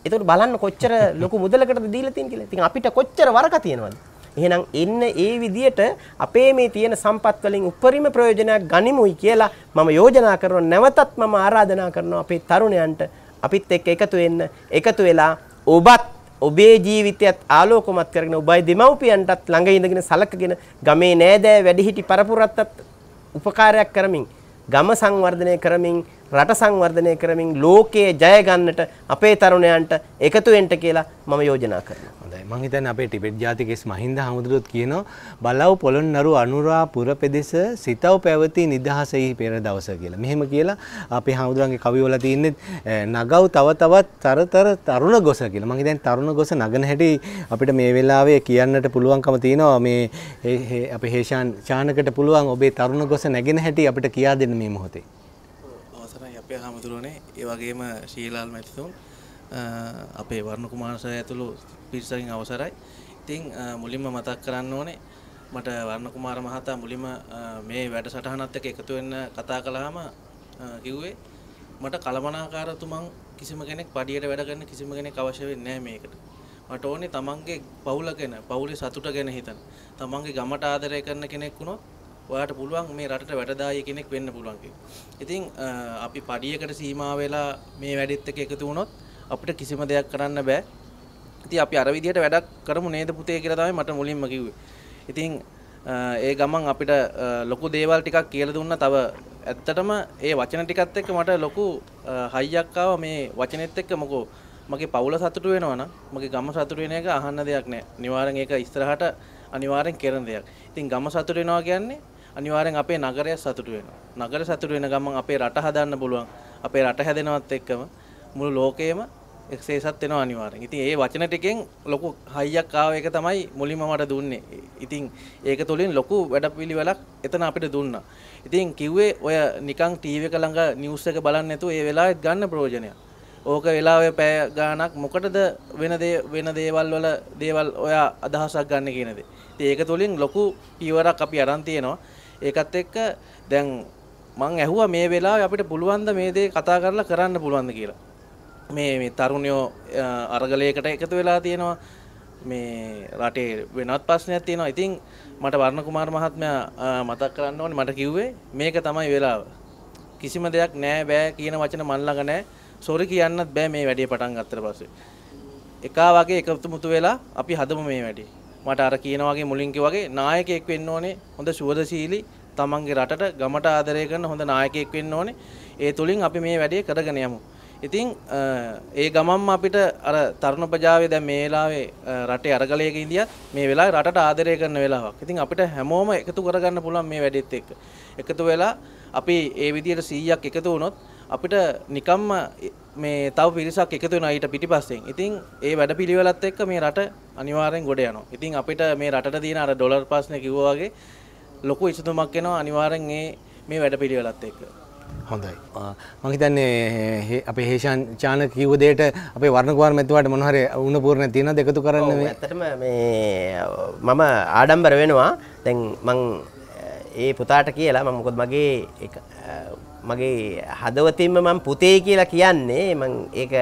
එතකොට බලන්න කොච්චර ලොකු මුදලකටද දීලා තියෙන්නේ කියලා. ඉතින් අපිට කොච්චර වරක තියෙනවද? එහෙනම් එන්න ඒ විදියට අපේ මේ තියෙන සම්පත් වලින් උපරිම ප්‍රයෝජනයක් ගනිමුයි කියලා මම යෝජනා කරනවා නැවතත් මම ආරාධනා කරනවා අපේ තරුණයන්ට අපිත් එක්ක එකතු වෙන්න එකතු වෙලා ඔබත් ඔබේ ජීවිතයත් ආලෝකමත් කරගෙන ඔබයි දෙමව්පියන්ටත් ළඟ ඉඳගෙන සලකගෙන ගමේ නෑදෑ වැඩිහිටි පරපුරටත් උපකාරයක් කරමින් ගම සංවර්ධනය කරමින් රට සංවර්ධනය කරමින් ලෝකයේ ජය ගන්නට අපේ තරුණයන්ට එකතු වෙන්න කියලා මම යෝජනා කරනවා. හොඳයි. මම හිතන්නේ අපේ ටිබෙට් ජාතිකයේස් මහින්ද හමුදුරුවොත් කියනවා බලව් පොළොන්නරු අනුරාපුර පෙදෙස සිතව පැවති නිදහසෙහි පෙර දවස කියලා. මෙහෙම කියලා අපේ හමුදුරන්ගේ කවිවල තියෙන්නේ නගව් තව තවත් තරතර තරුණ ගොස කියලා. මම හිතන්නේ තරුණ ගොස නගන හැටි අපිට මේ වෙලාවේ කියන්නට පුළුවන්කම තියෙනවා මේ අපේ හේෂාන් චානකට පුළුවන් ඔබේ තරුණ ගොස නැගෙන හැටි අපිට කියා දෙන්න මේ මොහොතේ. ලෝකය හමුදුරුවනේ ඒවගේම ශීලාල් මැතිතුන් අපේ වර්ණ කුමාරසය ඇතුළු පිරිසකින් අවසරයි ඉතිං මුලින්ම මතක් කරන්න ඕනේ මට වර්ණ කුමාර මහතා මුලිම මේ වැඩ සටහනත් එක එකතු වෙන්න කතා කළාම කිව්වේ මට කළමනාකාරතුමන් කිසිම කෙනෙක් පඩියට වැඩ කරන කිසිම කෙනෙක් අවශ්‍ය වෙන්නේ නැහැ මේකට. මට ඕනේ තමන්ගේ පවුල ගැන, පවුලේ සතුට ගැන හිතන. තමන්ගේ ගමට ආදරය කරන කෙනෙක් වුණොත් ඔයාට පුළුවන් මේ රටට වැටදාය කෙනෙක් වෙන්න පුළුවන් ඉතින් අපි පඩියකට සීමා වෙලා මේ වැඩෙත් එක එකතු වුණොත් අපිට කිසිම දෙයක් කරන්න බෑ. ඉතින් අපි අර විදිහට වැඩක් කරමු නේද පුතේ කියලා තමයි මට මුලින්ම කිව්වේ. ඉතින් ඒ ගමන් අපිට ලොකු දේවල් ටිකක් කියලා දුන්න තව ඇත්තටම ඒ වචන ටිකත් එක්ක මට ලොකු හයියක් ආවා මේ වචනෙත් එක්ක මොකෝ මගේ පවුල සතුටු වෙනවා නම් මගේ ගම සතුටු වෙන එක අහන්න දෙයක් නෑ. අනිවාර්යෙන් ඒක ඉස්සරහට අනිවාර්යෙන් කරන දෙයක්. ඉතින් ගම සතුටු වෙනවා කියන්නේ අනිවාර්යෙන් අපේ නගරය සතුට වෙනවා නගර සතුට වෙන ගමන් අපේ රට හදන්න පුළුවන් අපේ රට හැදෙනවත් එක්කම මුළු ලෝකයේම එක්සේසත් වෙනවා අනිවාර්යෙන් ඉතින් ඒ වචන ටිකෙන් ලොකු හයියක් ආව එක තමයි මුලින්ම මට දුන්නේ ඉතින් ඒක තුළින් ලොකු වැඩපිළිවෙලක් එතන අපිට දුන්නා ඉතින් කිව්වේ ඔය නිකන් ටීවී එක ළඟ නිවුස් එක බලන්නේ නැතුව ඒ වෙලාවෙත් ගන්න ප්‍රයෝජනයක් ඕක වෙලාවේ පැය ගානක් මොකටද වෙන වෙන දේවල් වල දේවල් ඔයා අදහසක් ගන්න කියනද. ඒක තුළින් ලොකු පීවරක් අපි අරන් තියෙනවා. ඒකත් එක්ක දැන් මං ඇහුවා මේ වෙලාවේ අපිට පුළුවන් ද මේ දේ කතා කරලා කරන්න පුළුවන් ද කියලා. මේ මේ තරුණයෝ අරගලයකට එකතු වෙලා තියෙනවා. මේ රටේ වෙනත් ප්‍රශ්නයක් තියෙනවා. ඉතින් මට වර්ණ කුමාර මහත්මයා මතක් කරන්න ඕනේ මට කිව්වේ මේක තමයි වෙලාව. කිසිම දෙයක් නෑ බෑ කියන වචන මන් ළඟ නෑ. සොරි කියන්නත් බෑ මේ වැඩේ පටන් ගත්තට පස්සේ. එකා වගේ එකතු මුතු වෙලා අපි හදමු මේ වැඩේ. මට අර කියන වගේ මුලින් වගේ නායකයෙක් වෙන්න ඕනේ හොඳ සුවදශීලී තමන්ගේ රටට ගමට ආදරය කරන හොඳ නායකයෙක් වෙන්න ඕනේ ඒ තුලින් අපි මේ වැඩේ කරගෙන යමු ඉතින් ඒ ගමම්ම අපිට අර තරුණ ප්‍රජාවේ දැන් මේ වෙලාවේ රටේ අරගලයක ඉඳියත් මේ වෙලාවේ රටට ආදරය කරන වෙලාවක්. ඉතින් අපිට හැමෝම එකතු කරගන්න පුළුවන් මේ වැඩෙත් එක්ක. එකතු වෙලා අපි ඒ විදිහට 100ක් එකතු වුණොත් අපිට නිකම්ම මේ තව පිරිසක් එකතු වෙනවා ඊට පිටිපස්සෙන්. ඉතින් ඒ වැඩ පිළිවෙලත් එක්ක මේ රට අනිවාර්යෙන් ගොඩ යනවා. ඉතින් අපිට මේ රටට තියෙන අර ඩොලර් ප්‍රශ්නේ කිව්වා වගේ ලොකු ඉසුතුමක් එනවා අනිවාර්යෙන් මේ මේ වැඩ පිළිවෙලත් එක්ක. හොඳයි මහිතන්නේ අපේ හේෂාන් චාන කිව්වදේට අපේ වර්ණකවාර මැතුවට මොනහර උුණපූර්ණ තියෙන දෙකතු කරන්න ඇතටම මේ මම ආඩම්බර වෙනවා දැන් මං ඒ පුතාට කියලා මමකොත් මගේ මගේ හදවතින්ම මම පුතේ කියලා කියන්නේ මම ඒක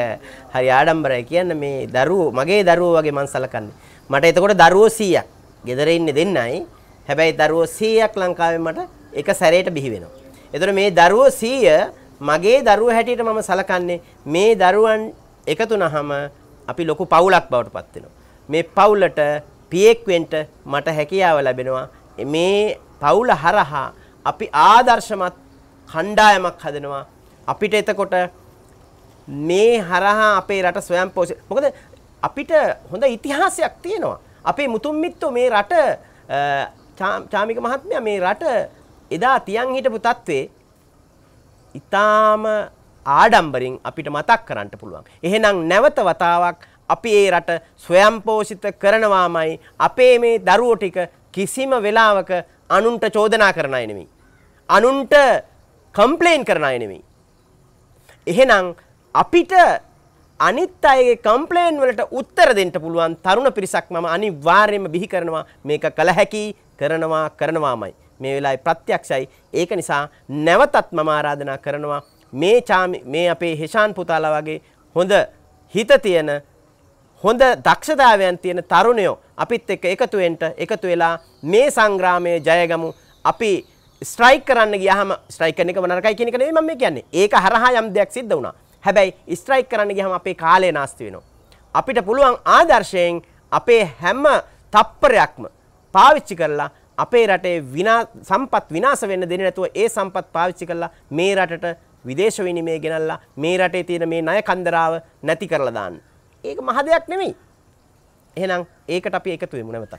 හරි ආඩම්බරයි කියන්න මේ දරුවෝ මගේ දරුවෝ වගේ මම සලකන්නේ. මට එතකොට දරුවෝ 100ක්. ගෙදර ඉන්නේ දෙන්නයි. හැබැයි දරුවෝ 100ක් ලංකාවේ මට එක සැරේට බිහි වෙනවා. එතකොට මේ දරුවෝ 100 මගේ දරුවෝ හැටියට මම සලකන්නේ මේ දරුවන් එකතු වුනහම අපි ලොකු පවුලක් බවට පත් වෙනවා. මේ පවුලට පියෙක් වෙන්න මට හැකියාව ලැබෙනවා. මේ පවුල හරහා අපි ආදර්ශමත් කණ්ඩායමක් හදනවා අපිට එතකොට මේ හරහා අපේ රට ස්වයං පෝෂ මොකද අපිට හොඳ ඉතිහාසයක් තියෙනවා අපේ මුතුන් මිත්තෝ මේ රට චාමික මහත්මයා මේ රට එදා තියන් හිටපු තත්ත්වේ ඊටාම ආඩම්බරින් අපිට මතක් කරන්න පුළුවන් එහෙනම් නැවත වතාවක් අපි ඒ රට ස්වයම්පෝෂිත කරනවාමයි අපේ මේ දරුවෝ ටික කිසිම වෙලාවක අනුන්ට චෝදනා කරන අය නෙමෙයි. අනුන්ට කම්ප්ලේන් කරන අය නෙමෙයි. එහෙනම් අපිට අනිත් අයගේ කම්ප්ලේන් වලට උත්තර දෙන්න පුළුවන් තරුණ පිරිසක් මම අනිවාර්යයෙන්ම බිහි කරනවා මේක කළ හැකි කරනවා කරනවාමයි මේ වෙලාවේ ප්‍රත්‍යක්ෂයි ඒක නිසා නැවතත් මම ආරාධනා කරනවා මේ චාමි මේ අපේ හෙෂාන් පුතාලා වගේ හොඳ හිත තියෙන හොඳ දක්ෂතාවයන් තියෙන තරුණයෝ අපිත් එක්ක එකතු වෙන්න එකතු වෙලා මේ සංග්‍රාමයේ ජයගමු අපි ස්ට්‍රයික් කරන්න ගියාම ස්ට්‍රයික් කරන එකම නරකයි කියන එක නෙවෙයි මම කියන්නේ. ඒක හරහා යම් දෙයක් සිද්ධ වුණා. හැබැයි ස්ට්‍රයික් කරන්න ගියාම අපේ කාලය නාස්ති වෙනවා. අපිට පුළුවන් ආදර්ශයෙන් අපේ හැම තප්පරයක්ම පාවිච්චි කරලා අපේ රටේ විනා සම්පත් විනාශ වෙන්න දෙන්නේ නැතුව ඒ සම්පත් පාවිච්චි කරලා මේ රටට විදේශ විනිමය ගෙනල්ලා මේ රටේ තියෙන මේ ණය කන්දරාව නැති කරලා දාන්න. ඒක මහ දෙයක් නෙමෙයි. එහෙනම් ඒකට අපි එකතු වෙමු නැවතත්.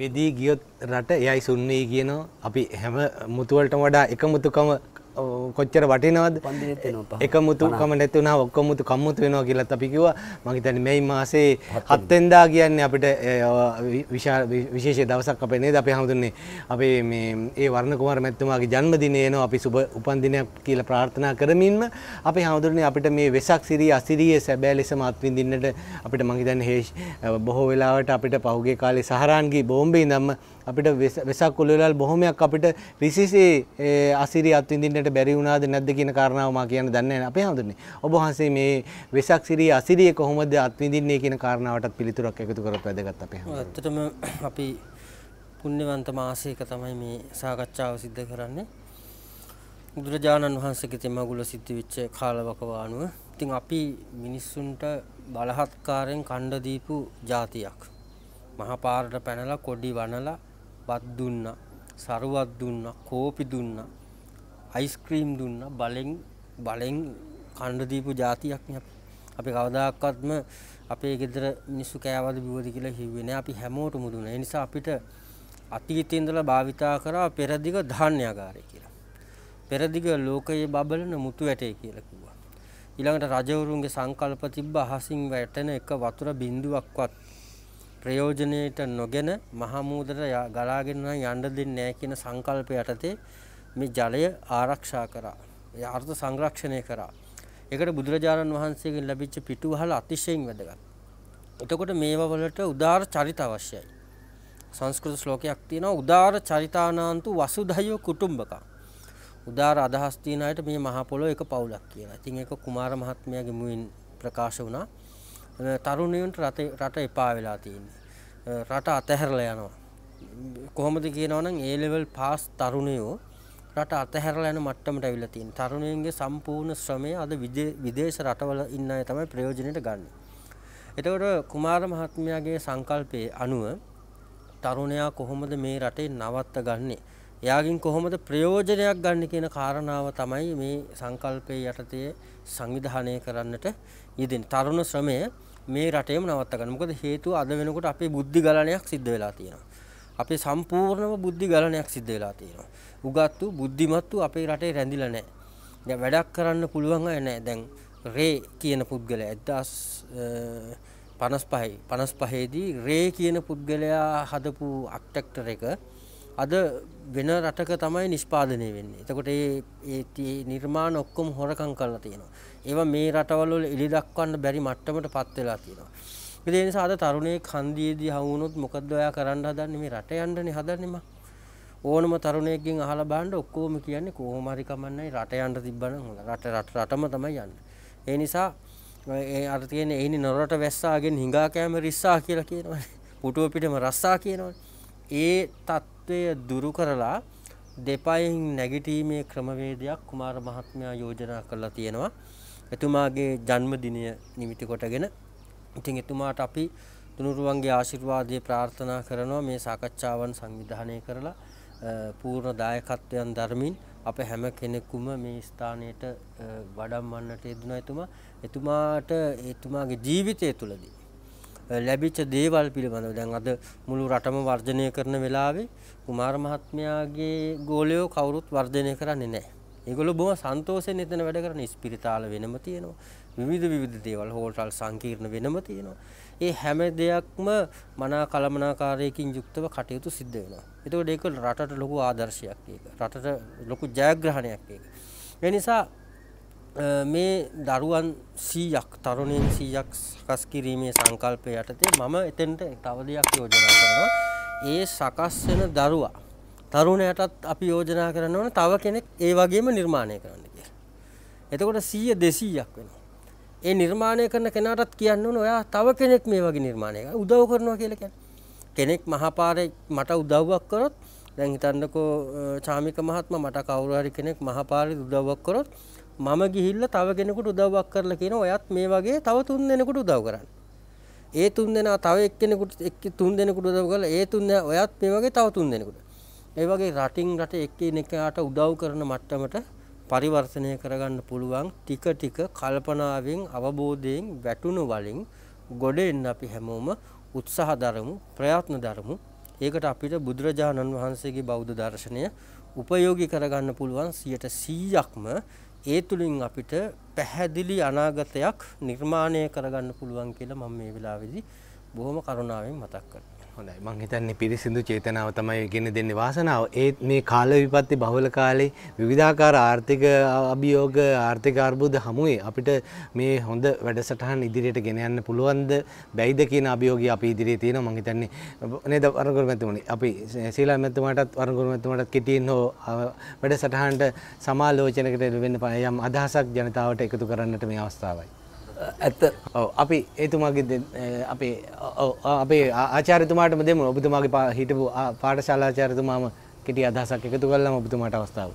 බෙදී ගියොත් රට එයයි සුන්නේ කියනවා අපි හැම මුතුවලට වඩා එක මුතුකම කොච්චර වටිනවද එක මුතුකම නැතිවුණා ඔක්කොම මුතු කම්මුතු වෙනවා කියලත් අපි කිව්වා මම හිතන්නේ මේ මාසේ 7 වෙනිදා කියන්නේ අපිට විශේෂ දවසක් අපේ නේද අපි හඳුන්නේ අපේ මේ ඒ වර්ණ කුමාර මැතිතුමාගේ ජන්මදිනය එනවා අපි සුබ උපන්දිනයක් කියලා ප්‍රාර්ථනා කරමින්ම අපි හඳුන්නේ අපිට මේ වෙසක් සිරිය අසිරියේ සැබෑ ලෙසම අත්විඳින්නට අපිට මම හිතන්නේ බොහෝ වෙලාවට අපිට පහුගිය කාලේ සහරාන්ගේ බෝම්බේ ඉඳන්ම අපිට වෙසක් කොළවල් බොහොමයක් අපිට විශේෂයේ අසිරිය අත්විඳින්නට බැරි වුණාද නැද්ද කියන කාරණාව මා කියන්න දන්නේ නැහැ අපේ හඳුන්නේ. ඔබ වහන්සේ මේ වෙසක් සිරිය අසිරිය කොහොමද අත්විඳින්නේ කියන කාරණාවටත් පිළිතුරක් එකතු කරත් වැදගත් අපේ හඳුන්නේ. ඇත්තටම අපි පුණ්‍යවන්ත මාසයක තමයි මේ සාකච්ඡාව සිද්ධ කරන්නේ. බුදුරජාණන් වහන්සේගේ තෙමගුල සිද්ධ වෙච්ච කාලවකවානුව ඉතින් අපි මිනිස්සුන්ට බලහත්කාරයෙන් කණ්ඩ දීපු જાතියක්. මහපාරට පැනලා කොඩි වනලා බත් දුන්නා සරුවත් දුන්නා කෝපි දුන්නා අයිස්ක්‍රීම් දුන්නා බලෙන් බලෙන් කණ්ඩ දීපු જાතියක් නේ අපි. අපි කවදාකවත්ම අපේ ගෙදර මිනිස්සු කෑවද බිව්වද කියලා හිව්වේ නෑ. අපි හැමෝටම දුන්නා. ඒ නිසා අපිට අතීතයේ ඉඳලා භාවිතා කරා පෙරදිග ධාන්‍යාගාරය කියලා. පෙරදිග ලෝකයේ බබලන මුතු ඇටේ කියලා කිව්වා. ඊළඟට රජවරුන්ගේ සංකල්ප තිබ්බ අහසින් වැටෙන එක වතුර බිඳුවක්වත් ප්‍රයෝජනයට නොගෙන මහමූදට ගලාගෙන යන්න දෙන්නේ නැහැ කියන සංකල්පය යටතේ මේ ජලය ආරක්ෂා කරා. ඒ අර්ථ සංරක්ෂණය කරා. ඒකට බුදුරජාණන් වහන්සේගෙන් ලැබිච්ච පිටුවහල අතිශයින් වැදගත්. එතකොට මේවා වලට උදාාර චරිත අවශ්‍යයි. සංස්කෘත ශ්ලෝකයක් තියෙනවා උදාාර චරිතානාන්තු වසුධයෝ කුටුම්බකම්. උදාර අදහස් තියෙන අයට මේ මහ පොළොව එක පවුලක් කියලා. ඉතින් ඒක කුමාර මහත්මයාගේ මුවින් ප්‍රකාශ වුණා. තරුණයන්ට රට එපා වෙලා තියන්නේ රට අතහැරලා යනවා කොහොමද කියනවනම් ඒලෙවල් පාස් තරුණයෝ රට අතහැරලා යන මට්ටමට ඇවිල්ලා තියෙන තරුණයන්ගේ සම්පූර්ණ ශ්‍රමය අද විදේශ රටවල ඉන්න අය තමයි ප්‍රයෝජනෙට ගන්න. එතකොට කුමාර මහත්මයාගේ සංකල්පයේ අනුව තරුණයා කොහොමද මේ රටේ නවත්ත ගන්නෙ? එයාගින් කොහොමද ප්‍රයෝජනයක් ගන්න කියන කාරණාව තමයි මේ සංකල්පයේ යටතේ සංවිධානය කරන්නට යෙදෙන තරුණ ශ්‍රමය මේ රටේම නවත්ත ගන්න. මොකද හේතුව අද වෙනකොට අපේ බුද්ධි ගලණයක් සිද්ධ වෙලා තියෙනවා. අපේ සම්පූර්ණම බුද්ධි ගලණයක් සිද්ධ වෙලා තියෙනවා. උගත්තු බුද්ධිමත්තු අපේ රටේ රැඳිලා නැහැ. දැන් වැඩක් කරන්න පුළුවන් අය නැහැ. දැන් රේ කියන පුද්ගලයා 1955 55 දී රේ කියන පුද්ගලයා හදපු අක්ටෙක්ටර් එක අද වෙන රටක තමයි නිෂ්පාදනය වෙන්නේ. එතකොට ඒ නිර්මාණ ඔක්කොම හොරකම් කරලා තියෙනවා. ඒවා මේ රටවල් වල එළි දක්වන්න බැරි මට්ටමට පත් වෙලා තියෙනවා. ඒ නිසා අද තරුණයෙක් හන්දියේදී හවු වුණොත් මොකද්ද ඔයා කරන්න හදන්නේ මේ රට යන්නනේ හදන්නේ මම. ඕනම තරුණයෙක්ගෙන් අහලා බලන්න ඔක්කොම කියන්නේ කොහොම හරි කමන්නේ රට යන්න තිබ්බනම් හොඳ. රට රට රටම තමයි යන්නේ. ඒ නිසා ඒ අර තියෙන එහිනි නොරට වැස්සාගෙන් හිඟා කෑම රිස්සා කියලා කියනවනේ. පුටුව පිටම රස්සා කියනවනේ. ඒ తත්වය දුරු කරලා දෙපයින් නැගිටීමේ ක්‍රමවේදයක් කුමාර මහත්මයා යෝජනා කරලා තියෙනවා. එතුමාගේ ජන්මදිනය නිමිති කොටගෙන ඉතින් එතුමාට අපි තුනුරුවන්ගේ ආශිර්වාදය ප්‍රාර්ථනා කරනවා මේ සාකච්ඡාවන් සංවිධානය කරලා පූර්ණ දායකත්වයන් ධර්මින් අප හැම කෙනෙකුම මේ ස්ථානයට වඩම්වන්නට යෙදුණා එතුමා. එතුමාට එතුමාගේ ජීවිතය තුළදී ලැබිච්ච දේවල් පිළිබඳව දැන් අද මුළු රටම වර්ජනය කරන වෙලාවේ කුමාර මහත්මයාගේ ගෝලයෝ කවුරුත් වර්ජනය කරන්නේ නැහැ. ඒගොල්ලෝ බොහොම සන්තෝෂයෙන් එතන වැඩ කරන ස්පිරිතාල වෙනම තියෙනවා. විවිධ විවිධ දේවල් හෝටල් සංකීර්ණ වෙනම තියෙනවා. ඒ හැම දෙයක්ම මනා කළමනාකාරයකින් යුක්තව කටයුතු සිද්ධ වෙනවා. එතකොට ඒක රටට ලොකු ආදර්ශයක් ඒක. රටට ලොකු ජයග්‍රහණයක් ඒක. ඒ නිසා මේ දරුවන් 100ක් තරුණයන් 100ක් සකස් කිරීමේ සංකල්පය යටතේ මම එතෙන්ට තව දෙයක් යෝජනා කරනවා. ඒ සකස් වෙන දරුවා තරුණයටත් අපි යෝජනා කරන්න ඕන තව කෙනෙක් ඒ වගේම නිර්මාණය කරන්න කියලා. එතකොට සීය දෙසීයක් වෙනවා. ඒ නිර්මාණය කරන කෙනාටත් කියන්න ඕන ඔයා තව කෙනෙක් මේ වගේ නිර්මාණය උදව් කරනවා කියලා කියන්නේ. කෙනෙක් මහපාරේ මට උදව්වක් කරොත් දැන් හිතන්නකෝ චාමික මහත්මයා මට කවුරු හරි කෙනෙක් මහපාරේ උදව්වක් කරොත් මම ගිහිල්ලා තව කෙනෙකුට උදව්වක් කරලා කියන ඔයත් මේ වගේ තව තුන් දෙනෙකුට උදව් කරන්න. ඒ තුන් දෙනා තව එක්කෙනෙකුට එක් තුන් දෙනෙකුට උදව් කරලා ඒ තුන් ඔයත් මේ වගේ තව තුන් දෙනෙකුට. ඒ වගේ රටින් රට එක්කෙනෙක්ට උදව් කරන මට්ටමට පරිවර්තනය කරගන්න පුළුවන් ටික ටික කල්පනාවෙන් අවබෝධයෙන් වැටුණු වලින් ගොඩ එන්න අපි හැමෝම උත්සාහ දරමු ප්‍රයත්න දරමු ඒකට අපිට බුදුරජාණන් වහන්සේගේ බෞද්ධ දර්ශනය උපයෝගී කරගන්න පුළුවන් 100%ක්ම ඒ තුලින් අපිට පැහැදිලි අනාගතයක් නිර්මාණය කරගන්න පුළුවන් කියලා මම මේ වෙලාවේදී බොහොම කරුණාවෙන් මතක් කරනවා හොඳයි මං හිතන්නේ පිරිසිදු චේතනාව තමයි ගෙන දෙන්නේ වාසනාව ඒත් මේ කාල විපත්ති බහුල කාලේ විවිධාකාර ආර්ථික අභියෝග ආර්ථික අර්බුද හමුවේ අපිට මේ හොඳ වැඩසටහන් ඉදිරියට ගෙන යන්න පුළුවන්ද බැයිද කියන අභියෝගය අපි ඉදිරියේ තියෙනවා මං හිතන්නේ නේද වරණගොඩ මැතිතුමනි අපි ශීලා මැතිතුමාටත් වරණගොඩ මැතිතුමාටත් කෙටියෙන් හෝ වැඩසටහනට සමාලෝචනකට වෙන්න යම් අදහසක් ජනතාවට එකතු කරන්නට මේ අවස්ථාවයි ඇත්ත අපි ඒතුමාගේ අපේ අපේ ආචාරතුමාටම දෙමු ඔබතුමාගේ පා හිටපු පාටශාලාචාරතුමාම කෙටි අදහසක් එකතු කළම ඔබතුමාට අවස්ථාව.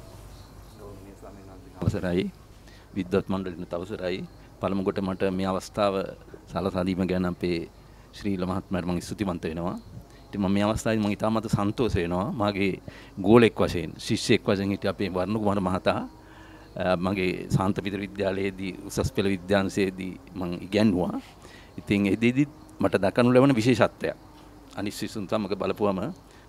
අවසරයි විද්වත් මණ්ඩලිනට අවසරයි පළමු කොට මට මේ අවස්ථාව සලසා දීම ගැන අපේ ශ්‍රී ලමහත්මයාට මම ස්තුතිවන්ත වෙනවා. ඉතින් මම මේ අවස්ථාවේ මම ඉතාමත් සන්තෝෂ වෙනවා. මාගේ ගෝලෙක් වශයෙන් ශිෂ්‍යෙක් වශයෙන් හිටිය අපේ වර්ණ කුමාර මහතා Uh, මගේ සාන්ත පිතර විද්‍යාලයේදී උසස් පෙළ විද්‍යාංශයේදී මං ඉගැන්වුවා. ඉතින් එදෙදිත් මට දකනු ලැබෙන විශේෂත්වයක්. අනිත් සිසුන් සමග බලපුවම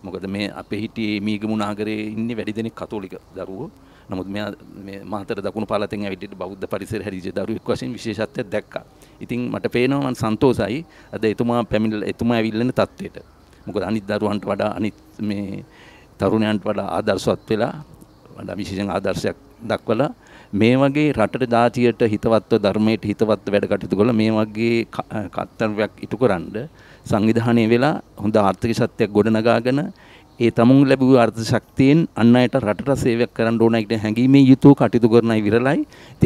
මොකද මේ අපේ හිටියේ මීගමු නාගරයේ ඉන්නේ වැඩි දෙනෙක් කතෝලික දරුවෝ. නමුත් මෙයා මේ මහතර දකුණු පළාතෙන් ඇවිත් බෞද්ධ පරිසර හැරිච්ච දරුවෙක් වශයෙන් විශේෂත්වයක් දැක්කා. ඉතින් මට පේනවා මම සන්තෝසයි. අද එතුමා පැමිණලා එතුමා ඇවිල්ලන තත්වයට. මොකද අනිත් දරුවන්ට වඩා අනිත් මේ තරුණයන්ට වඩා ආදර්ශවත් වෙලා වඩා විශේෂ ආදර්ශයක් දක්වලා මේ වගේ රටට ජාතියට හිතවත්ව ධර්මයට හිතවත්ව වැඩ කටයුතු කරලා මේ වගේ කර්තව්‍යයක් ඉටු කරන්ඩ සංවිධානය වෙලා හොඳ ආර්ථික සත්‍යයක් ගොඩනගාගෙන ඒ තමුන් ලැබූ අර්ථ ශක්තියෙන් අන් අයට රටට සේවයක් කරන්න ඕන කියන හැඟීමේ යුතුව කටයුතු කරනයි විරලයි.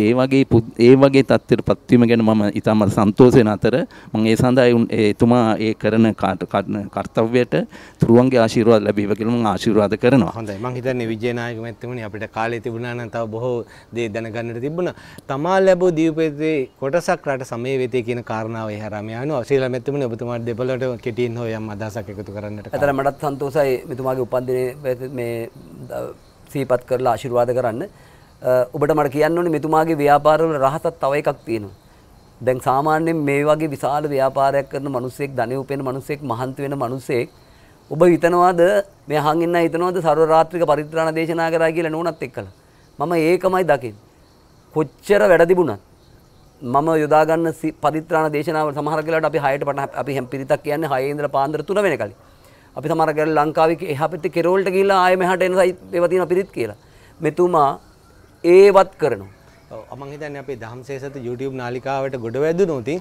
ඒ වගේ ඒ වගේ තත්ත්වයට පත්වීම ගැන මම ඉතාම සන්තෝෂ වෙන අතර මම ඒ සඳහා එතුමා ඒ කරන කාර්යයට තුරුවන්ගේ ආශිර්වාද ලැබේවා කියලා මම ආශිර්වාද කරනවා. හොඳයි. මම හිතන්නේ විජේනායක මැතිතුමනි අපිට කාලය තිබුණා නම් තව බොහෝ දේ දැනගන්නට තිබුණා. තමා ලැබූ දීපයේ කොටසක් රට සමය වෙතේ කියන කාරණාව එහාරම යනවා. ශ්‍රීලා මැතිතුමනි ඔබතුමාට දෙපළට කෙටියෙන් හොයම් අදහසක් එකතු කරන්නට. අතර මටත් සන්තෝෂයි ඔබතුමාගේ උපන්දිනය මේ සීපත් කරලා ආශිර්වාද කරන්න ඔබට මට කියන්න ඕනේ මෙතුමාගේ ව්‍යාපාරවල රහසක් තව එකක් තියෙනවා. දැන් සාමාන්‍යයෙන් මේ වගේ විශාල ව්‍යාපාරයක් කරන මිනිස්සෙක් ධනෙ උපයන මිනිස්සෙක් මහන්ති වෙන මිනිස්සෙක් ඔබ හිතනවාද මේ අහන් ඉන්න හිතනවාද සර්ව රාත්‍රික පරිත්‍රාණ දේශනා කරා කියලා නෝනත් එක්කලා. මම ඒකමයි දකින්නේ. කොච්චර වැඩ තිබුණත් මම යොදා ගන්න පරිත්‍රාණ දේශනාව සමහර වෙලාවට අපි 6ට අපි හැම් පිරිතක් කියන්නේ 6 ඉඳලා පාන්දර 3 වෙනකල්. අපි තමර ගැල් ලංකාවක එහපිති කෙරෝල්ට කියලා ආයමහට එන සයි දෙවතින පිරිත් කියලා. මෙතුමා ඒවත් කරනවා. මං හිතන්නේ අපේ දහම්සේසත YouTube නාලිකාවට ගොඩ වැදුණොතින්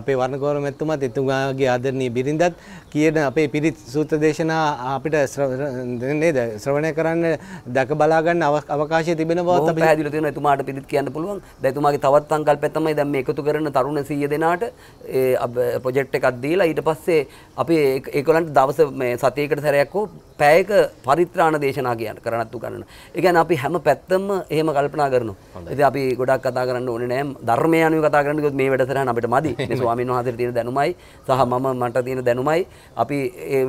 අපේ වර්ණකෝර මෙතුමත් එතුමාගේ ආදරණීය බිරින්දත් කියන අපේ පිරිත් සූත්‍ර දේශනා අපිට නේද ශ්‍රවණය කරන්න දක බලා ගන්න අවකාශය තිබෙන බවත් අපි පැහැදිලිව තියෙනවා එතුමාට පිරිත් කියන්න පුළුවන්. දැන් එතුමාගේ තවත් සංකල්පය තමයි දැන් මේ එකතු කරන තරුණ 100 දෙනාට ඒ ප්‍රොජෙක්ට් එකක් දීලා ඊට පස්සේ අපි ඒගොල්ලන්ට දවස් මේ සතියකට සැරයක් හෝ පැයක පරිත්‍රාණ දේශනා කියන කරනත් උගන්නන. ඒ කියන්නේ අපි හැම පැත්තම එහෙම කල්පනා කරනවා. ඉතින් අපි ගොඩක් කතා කරන්න ඕන නෑ ධර්මය අනුව කතා කරන්න ගොත් මේ වැඩසටහන අපිට මදි මේ ස්වාමීන් වහන්සේ තියෙන දැනුමයි සහ මම මට තියෙන දැනුමයි අපි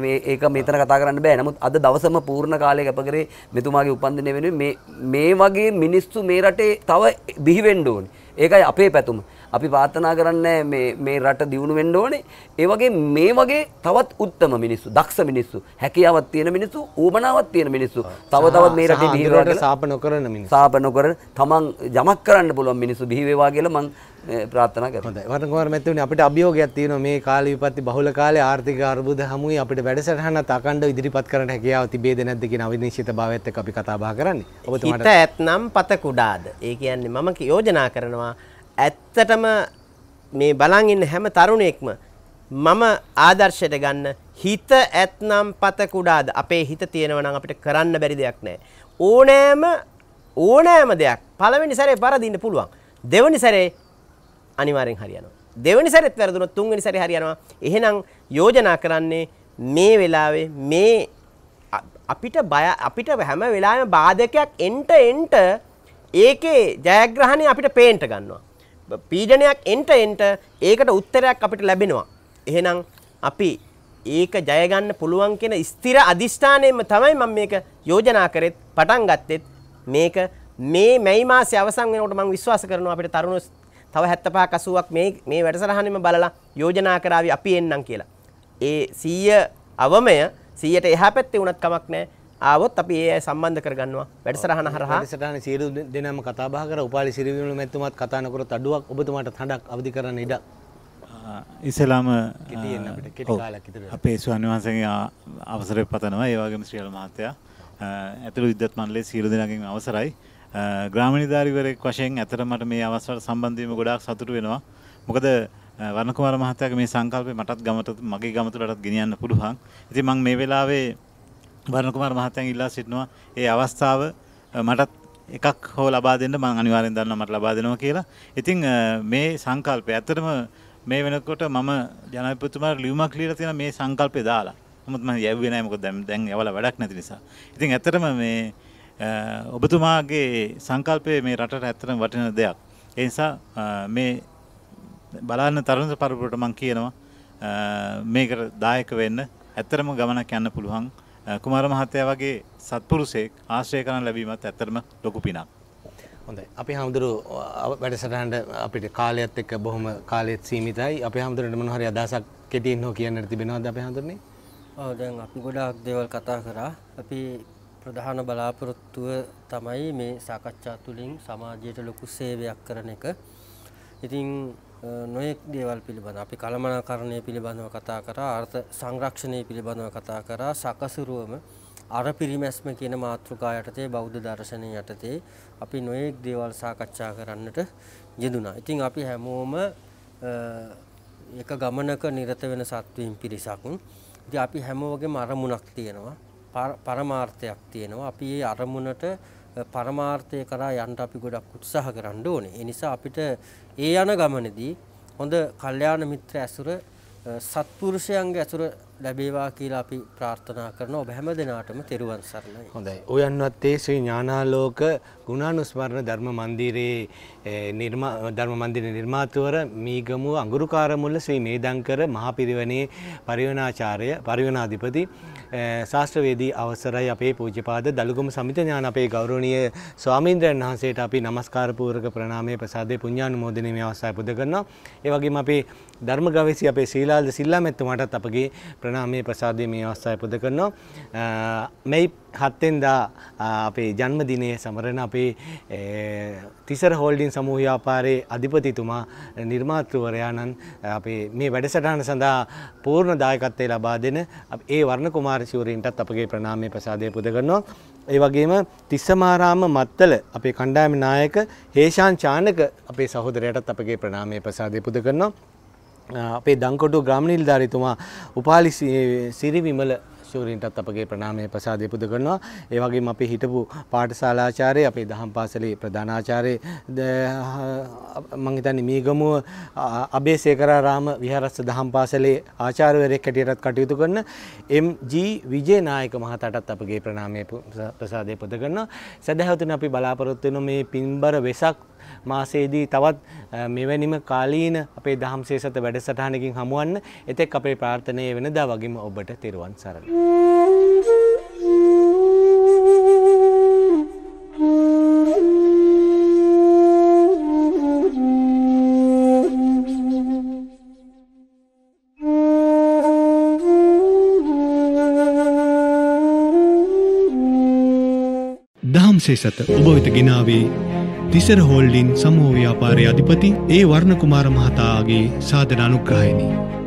මේ ඒක මෙතන කතා කරන්න බෑ නමුත් අද දවසම පූර්ණ කාලය කැප කරේ මෙතුමාගේ උපන්දිනය වෙනුවෙන් මේ මේ වගේ මිනිස්සු මේ රටේ තව බිහි වෙන්න ඕනේ ඒකයි අපේ පැතුම අපි පාතනා කරන්න මේ රට දියුණු වෙන්න ඕනේ ඒවගේ මේ වගේ තවත් උත්තම මිනිස්සු දක්ෂ මිනිස්සු හැකියාවත් තියෙන මිනිස්සු ඌමනාවත් තියෙන මිනිස්සු තව තවත් මේ රට දිීරට සාපන කරන සාපන කර තමන් ජමක් කරන්න පුළුවන් මිනිස්සු බිහිවේවා කියල මං ප්‍රාථන වටකවර මැතවන අපට අභියෝගයක් තියෙන මේ කාල විපත්ති බහුල කාලේ ආර්ථික අර්බුද හමුයි අපට වැඩසටහන තකණ්ඩ ඉදිරිපත් කරන හැකියාව තිබේද නැද්දකි අවිනිශ්ිත භාවත්ත අපි කතාබා කරන්න ඔබ හිත ඇත්නම් පත කුඩාද ඒ කියන්නේ මම යෝජනා කරනවා ඇත්තටම මේ බලන් ඉන්න හැම තරුණයෙක්ම මම ආදර්ශයට ගන්න හිත ඇත්නම් පත කුඩාද අපේ හිත තියෙනවා නම් අපිට කරන්න බැරි දෙයක් නැහැ. ඕනෑම ඕනෑම දෙයක් පළවෙනි සැරේ පරදින්න පුළුවන්. දෙවෙනි සැරේ අනිවාර්යෙන් හරියනවා. දෙවෙනි සැරෙත් වැරදුනොත් තුන්වෙනි සැරේ හරියනවා. එහෙනම් යෝජනා කරන්නේ මේ වෙලාවේ මේ අපිට බය අපිට හැම වෙලාවෙම බාධකයක් එන්ට එන්ට ඒකේ ජයග්‍රහණය අපිට පේන්ට ගන්නවා. පීඩනයක් එන්ට එන්ට ඒකට උත්තරයක් අපිට ලැබෙනවා. එහෙනම් අපි ඒක ජයගන්න පුළුවන් කෙන ස්තිර අධිෂ්ඨානයෙන්ම තමයි මම මේක යෝජනා කරෙත් පටන් ගත්තෙත් මේක මේ මැයි මාසේ අවසන් වෙනකොට මම විශ්වාස කරනවා අපිට තරුණ තව 75ක් 80ක් මේ මේ වැඩසටහනෙම බලලා යෝජනා කරાવી අපි එන්නම් කියලා. ඒ 100 අවමය 100ට එහා පැත්තේ වුණත් කමක් නැහැ. ආවොත් අපි ඒ සම්බන්ධ කරගන්නවා වැඩසටහන හරහා වැඩසටහන සියලු දෙනාම කතා බහ කර උපාලි සිරිවිමුණු මැතිතුමාත් කතා නොකරත් අඩුවක් ඔබතුමාට හඬක් අවදි කරන්න ඉඩ ඉස්සලාම අපේ ස්වාමීන් වහන්සේගේ අවසරය පතනවා ඒ වගේම ශ්‍රීල මහත්තයා ඇතුළු විද්‍යත් මණ්ඩලයේ සියලු දෙනාගෙන් අවසරයි ග්‍රාමණිධාරිවරයෙක් වශයෙන් ඇතර මට මේ අවස්ථාවට සම්බන්ධ වීම ගොඩාක් සතුටු වෙනවා මොකද වර්ණකුමාර මහත්තයාගේ මේ සංකල්පය මටත් ගමට මගේ ගම තුලටත් ගෙනියන්න පුළුවන් ඉතින් මම මේ වෙලාවේ බරණ කුමාර මහත්තයන් ඉල්ලා සිටිනවා ඒ අවස්ථාව මටත් එකක් හෝ ලබා දෙන්න මං අනිවාර්යෙන් දන්නවා මට ලබා දෙනවා කියලා. ඉතින් මේ සංකල්පය ඇත්තටම මේ වෙනකොට මම ජනාධිපතිතුමාට ලියුමක් ලියලා තියෙනවා මේ සංකල්පය දාලා. නමුත් මම යැව්වේ නැහැ මොකද දැන් දැන් යවලා වැඩක් නැති නිසා. ඉතින් ඇත්තටම මේ ඔබතුමාගේ සංකල්පය මේ රටට ඇත්තටම වටින දෙයක්. ඒ නිසා මේ බලන්න තරුණ පරපුරට මං කියනවා මේකට දායක වෙන්න ඇත්තටම ගමනක් යන්න පුළුවන්. කුමාර මහත්තයා වගේ සත්පුරුෂයෙක් ආශ්‍රය කරන්න ලැබීමත් ඇත්තටම ලොකු පිනක්. හොඳයි අපි හමුදුරු වැඩසටහන්ට අපිට කාලයත් එක්ක බොහොම කාලෙත් සීමිතයි අපි හමුදුරට මොනහරි අදහසක් කෙටියෙන් හෝ කියන්නට තිබෙනවද අපි හඳුරන්නේ ඔව් දැන් අපි ගොඩාක් දේවල් කතා කරා අපි ප්‍රධාන බලාපොරොත්තුව තමයි මේ සාකච්ඡා තුලින් සමාජයට ලොකු සේවයක් කරන එක ඉතින් නොයෙක් දේවල් පිළිබඳ අපි කළමනාකරණය පිළිබඳව කතා කරා අර්ථ සංරක්ෂණය පිළිබඳව කතා කරා සකසුරුවම අර පිරිමැස්ම කියන මාතෘකා යටතේ බෞද්ධ දර්ශනය යටතේ අපි නොයෙක් දේවල් සාකච්ඡා කරන්නට යෙදුනා. ඉතින් අපි හැමෝම එක ගමනක නිරත වෙන සත්වයින් පිරිසක්. ඉතින් අපි හැමෝගෙම අරමුණක් තියෙනවා. පරමාර්ථයක් තියෙනවා. අපි ඒ අරමුණට පරමාර්ථය කරා යන්ට අපි ගොඩක් උත්සාහ කරන්න ඕනේ. ඒ නිසා අපිට ඒ යන ගමනේදී හොඳ කල්යාණ මිත්‍ර ඇසුර සත්පුරුෂයන්ගේ ඇසුර ලැබේවා කියලා අපි ප්‍රාර්ථනා කරන ඔබ හැම දෙනාටම තෙරුවන් සරණයි. හොඳයි. ඔයන්වත් ඒ ශ්‍රී ඥානාලෝක ගුණානුස්මරණ ධර්ම මන්දිරයේ ධර්ම මන්දිරේ නිර්මාතවර මීගමුව අඟුරුකාරමුල්ල ශ්‍රී මේදංකර මහපිරිවණේ පරිවනාචාර්ය පරිවනාධිපති ශාස්ත්‍රවේදී අවසරයි අපේ පූජ්‍යපාද දලුගම සමිත ඥාන අපේ ගෞරවනීය ස්වාමීන්ද්‍රයන් වහන්සේට අපි নমස්කාර පූර්වක ප්‍රණාමය ප්‍රසාදේ පුණ්‍යානුමෝදනයේ මේ අවස්ථාවේ පුද කරනවා. ඒ වගේම අපේ ධර්ම ගවේෂී අපේ ශීලාල්ද සිල්ලාමැතිතුමාටත් අපගේ ප්‍රණාමය ප්‍රසාදේ මේ අවස්ථාවේ පුද කරනවා. මේ හත්තෙන්දා අපේ ජන්මදිනය සමරන අපේ තිසර හෝල්ඩින් සමූහ්‍යාපාරයේ අධිපතිතුමා නිර්මාතෘවරයාණන් අපේ මේ වැඩසටහන සඳහා පූර්ණ දායකත්වය ලබා දෙන ඒ වර්ණ කුමාරශූරීන්ටත් අපගේ ප්‍රනාමය ප්‍රසාදය පුද කරනවා. ඒ වගේම තිස්සමාරාම මත්තල අපේ කණ්ඩායම නායක හේෂාන් චානක අපේ සහෝදරයටත් අපගේ ප්‍රනාමය ප්‍රසාදය පුද කරනවා. අපේ දංකොටු ග්‍රාම නිලධාරීතුමා උපාලි සිරිවිමල භික්ෂූරීන්ටත් අපගේ ප්‍රණාමය ප්‍රසාදය පුද කරනවා. ඒ වගේම අපි හිටපු පාඨශාලාචාර්ය අපේ දහම් පාසලේ ප්‍රධානාචාර්ය මම හිතන්නේ මීගමුව අබේසේකරාරාම විහාරස්ස දහම් පාසලේ ආචාර්යවරයෙක් හැටියටත් කටයුතු කරන එම් ජී විජේනායක මහතාටත් අපගේ ප්‍රණාමය ප්‍රසාදය පුද කරනවා. සදහවතුන අපි බලාපොරොත්තු වෙන මේ පින්බර වෙසක් මාසයේදී තවත් මෙවැනිම කාලීන අපේ දහම් සේසත වැඩසටහනකින් හමුවන්න එතෙක් අපේ ප්‍රාර්ථනය වෙනදා වගේම ඔබට තෙරුවන් සරණයි. දහම්සේ සත ඔබ වෙත ගෙනාවේ තිසර හෝල්ඩින් සමූහව්‍යාපාරය අධිපති ඒ වර්ණකුමාර මහතාගේ සාධන අනුග්‍රහයනී.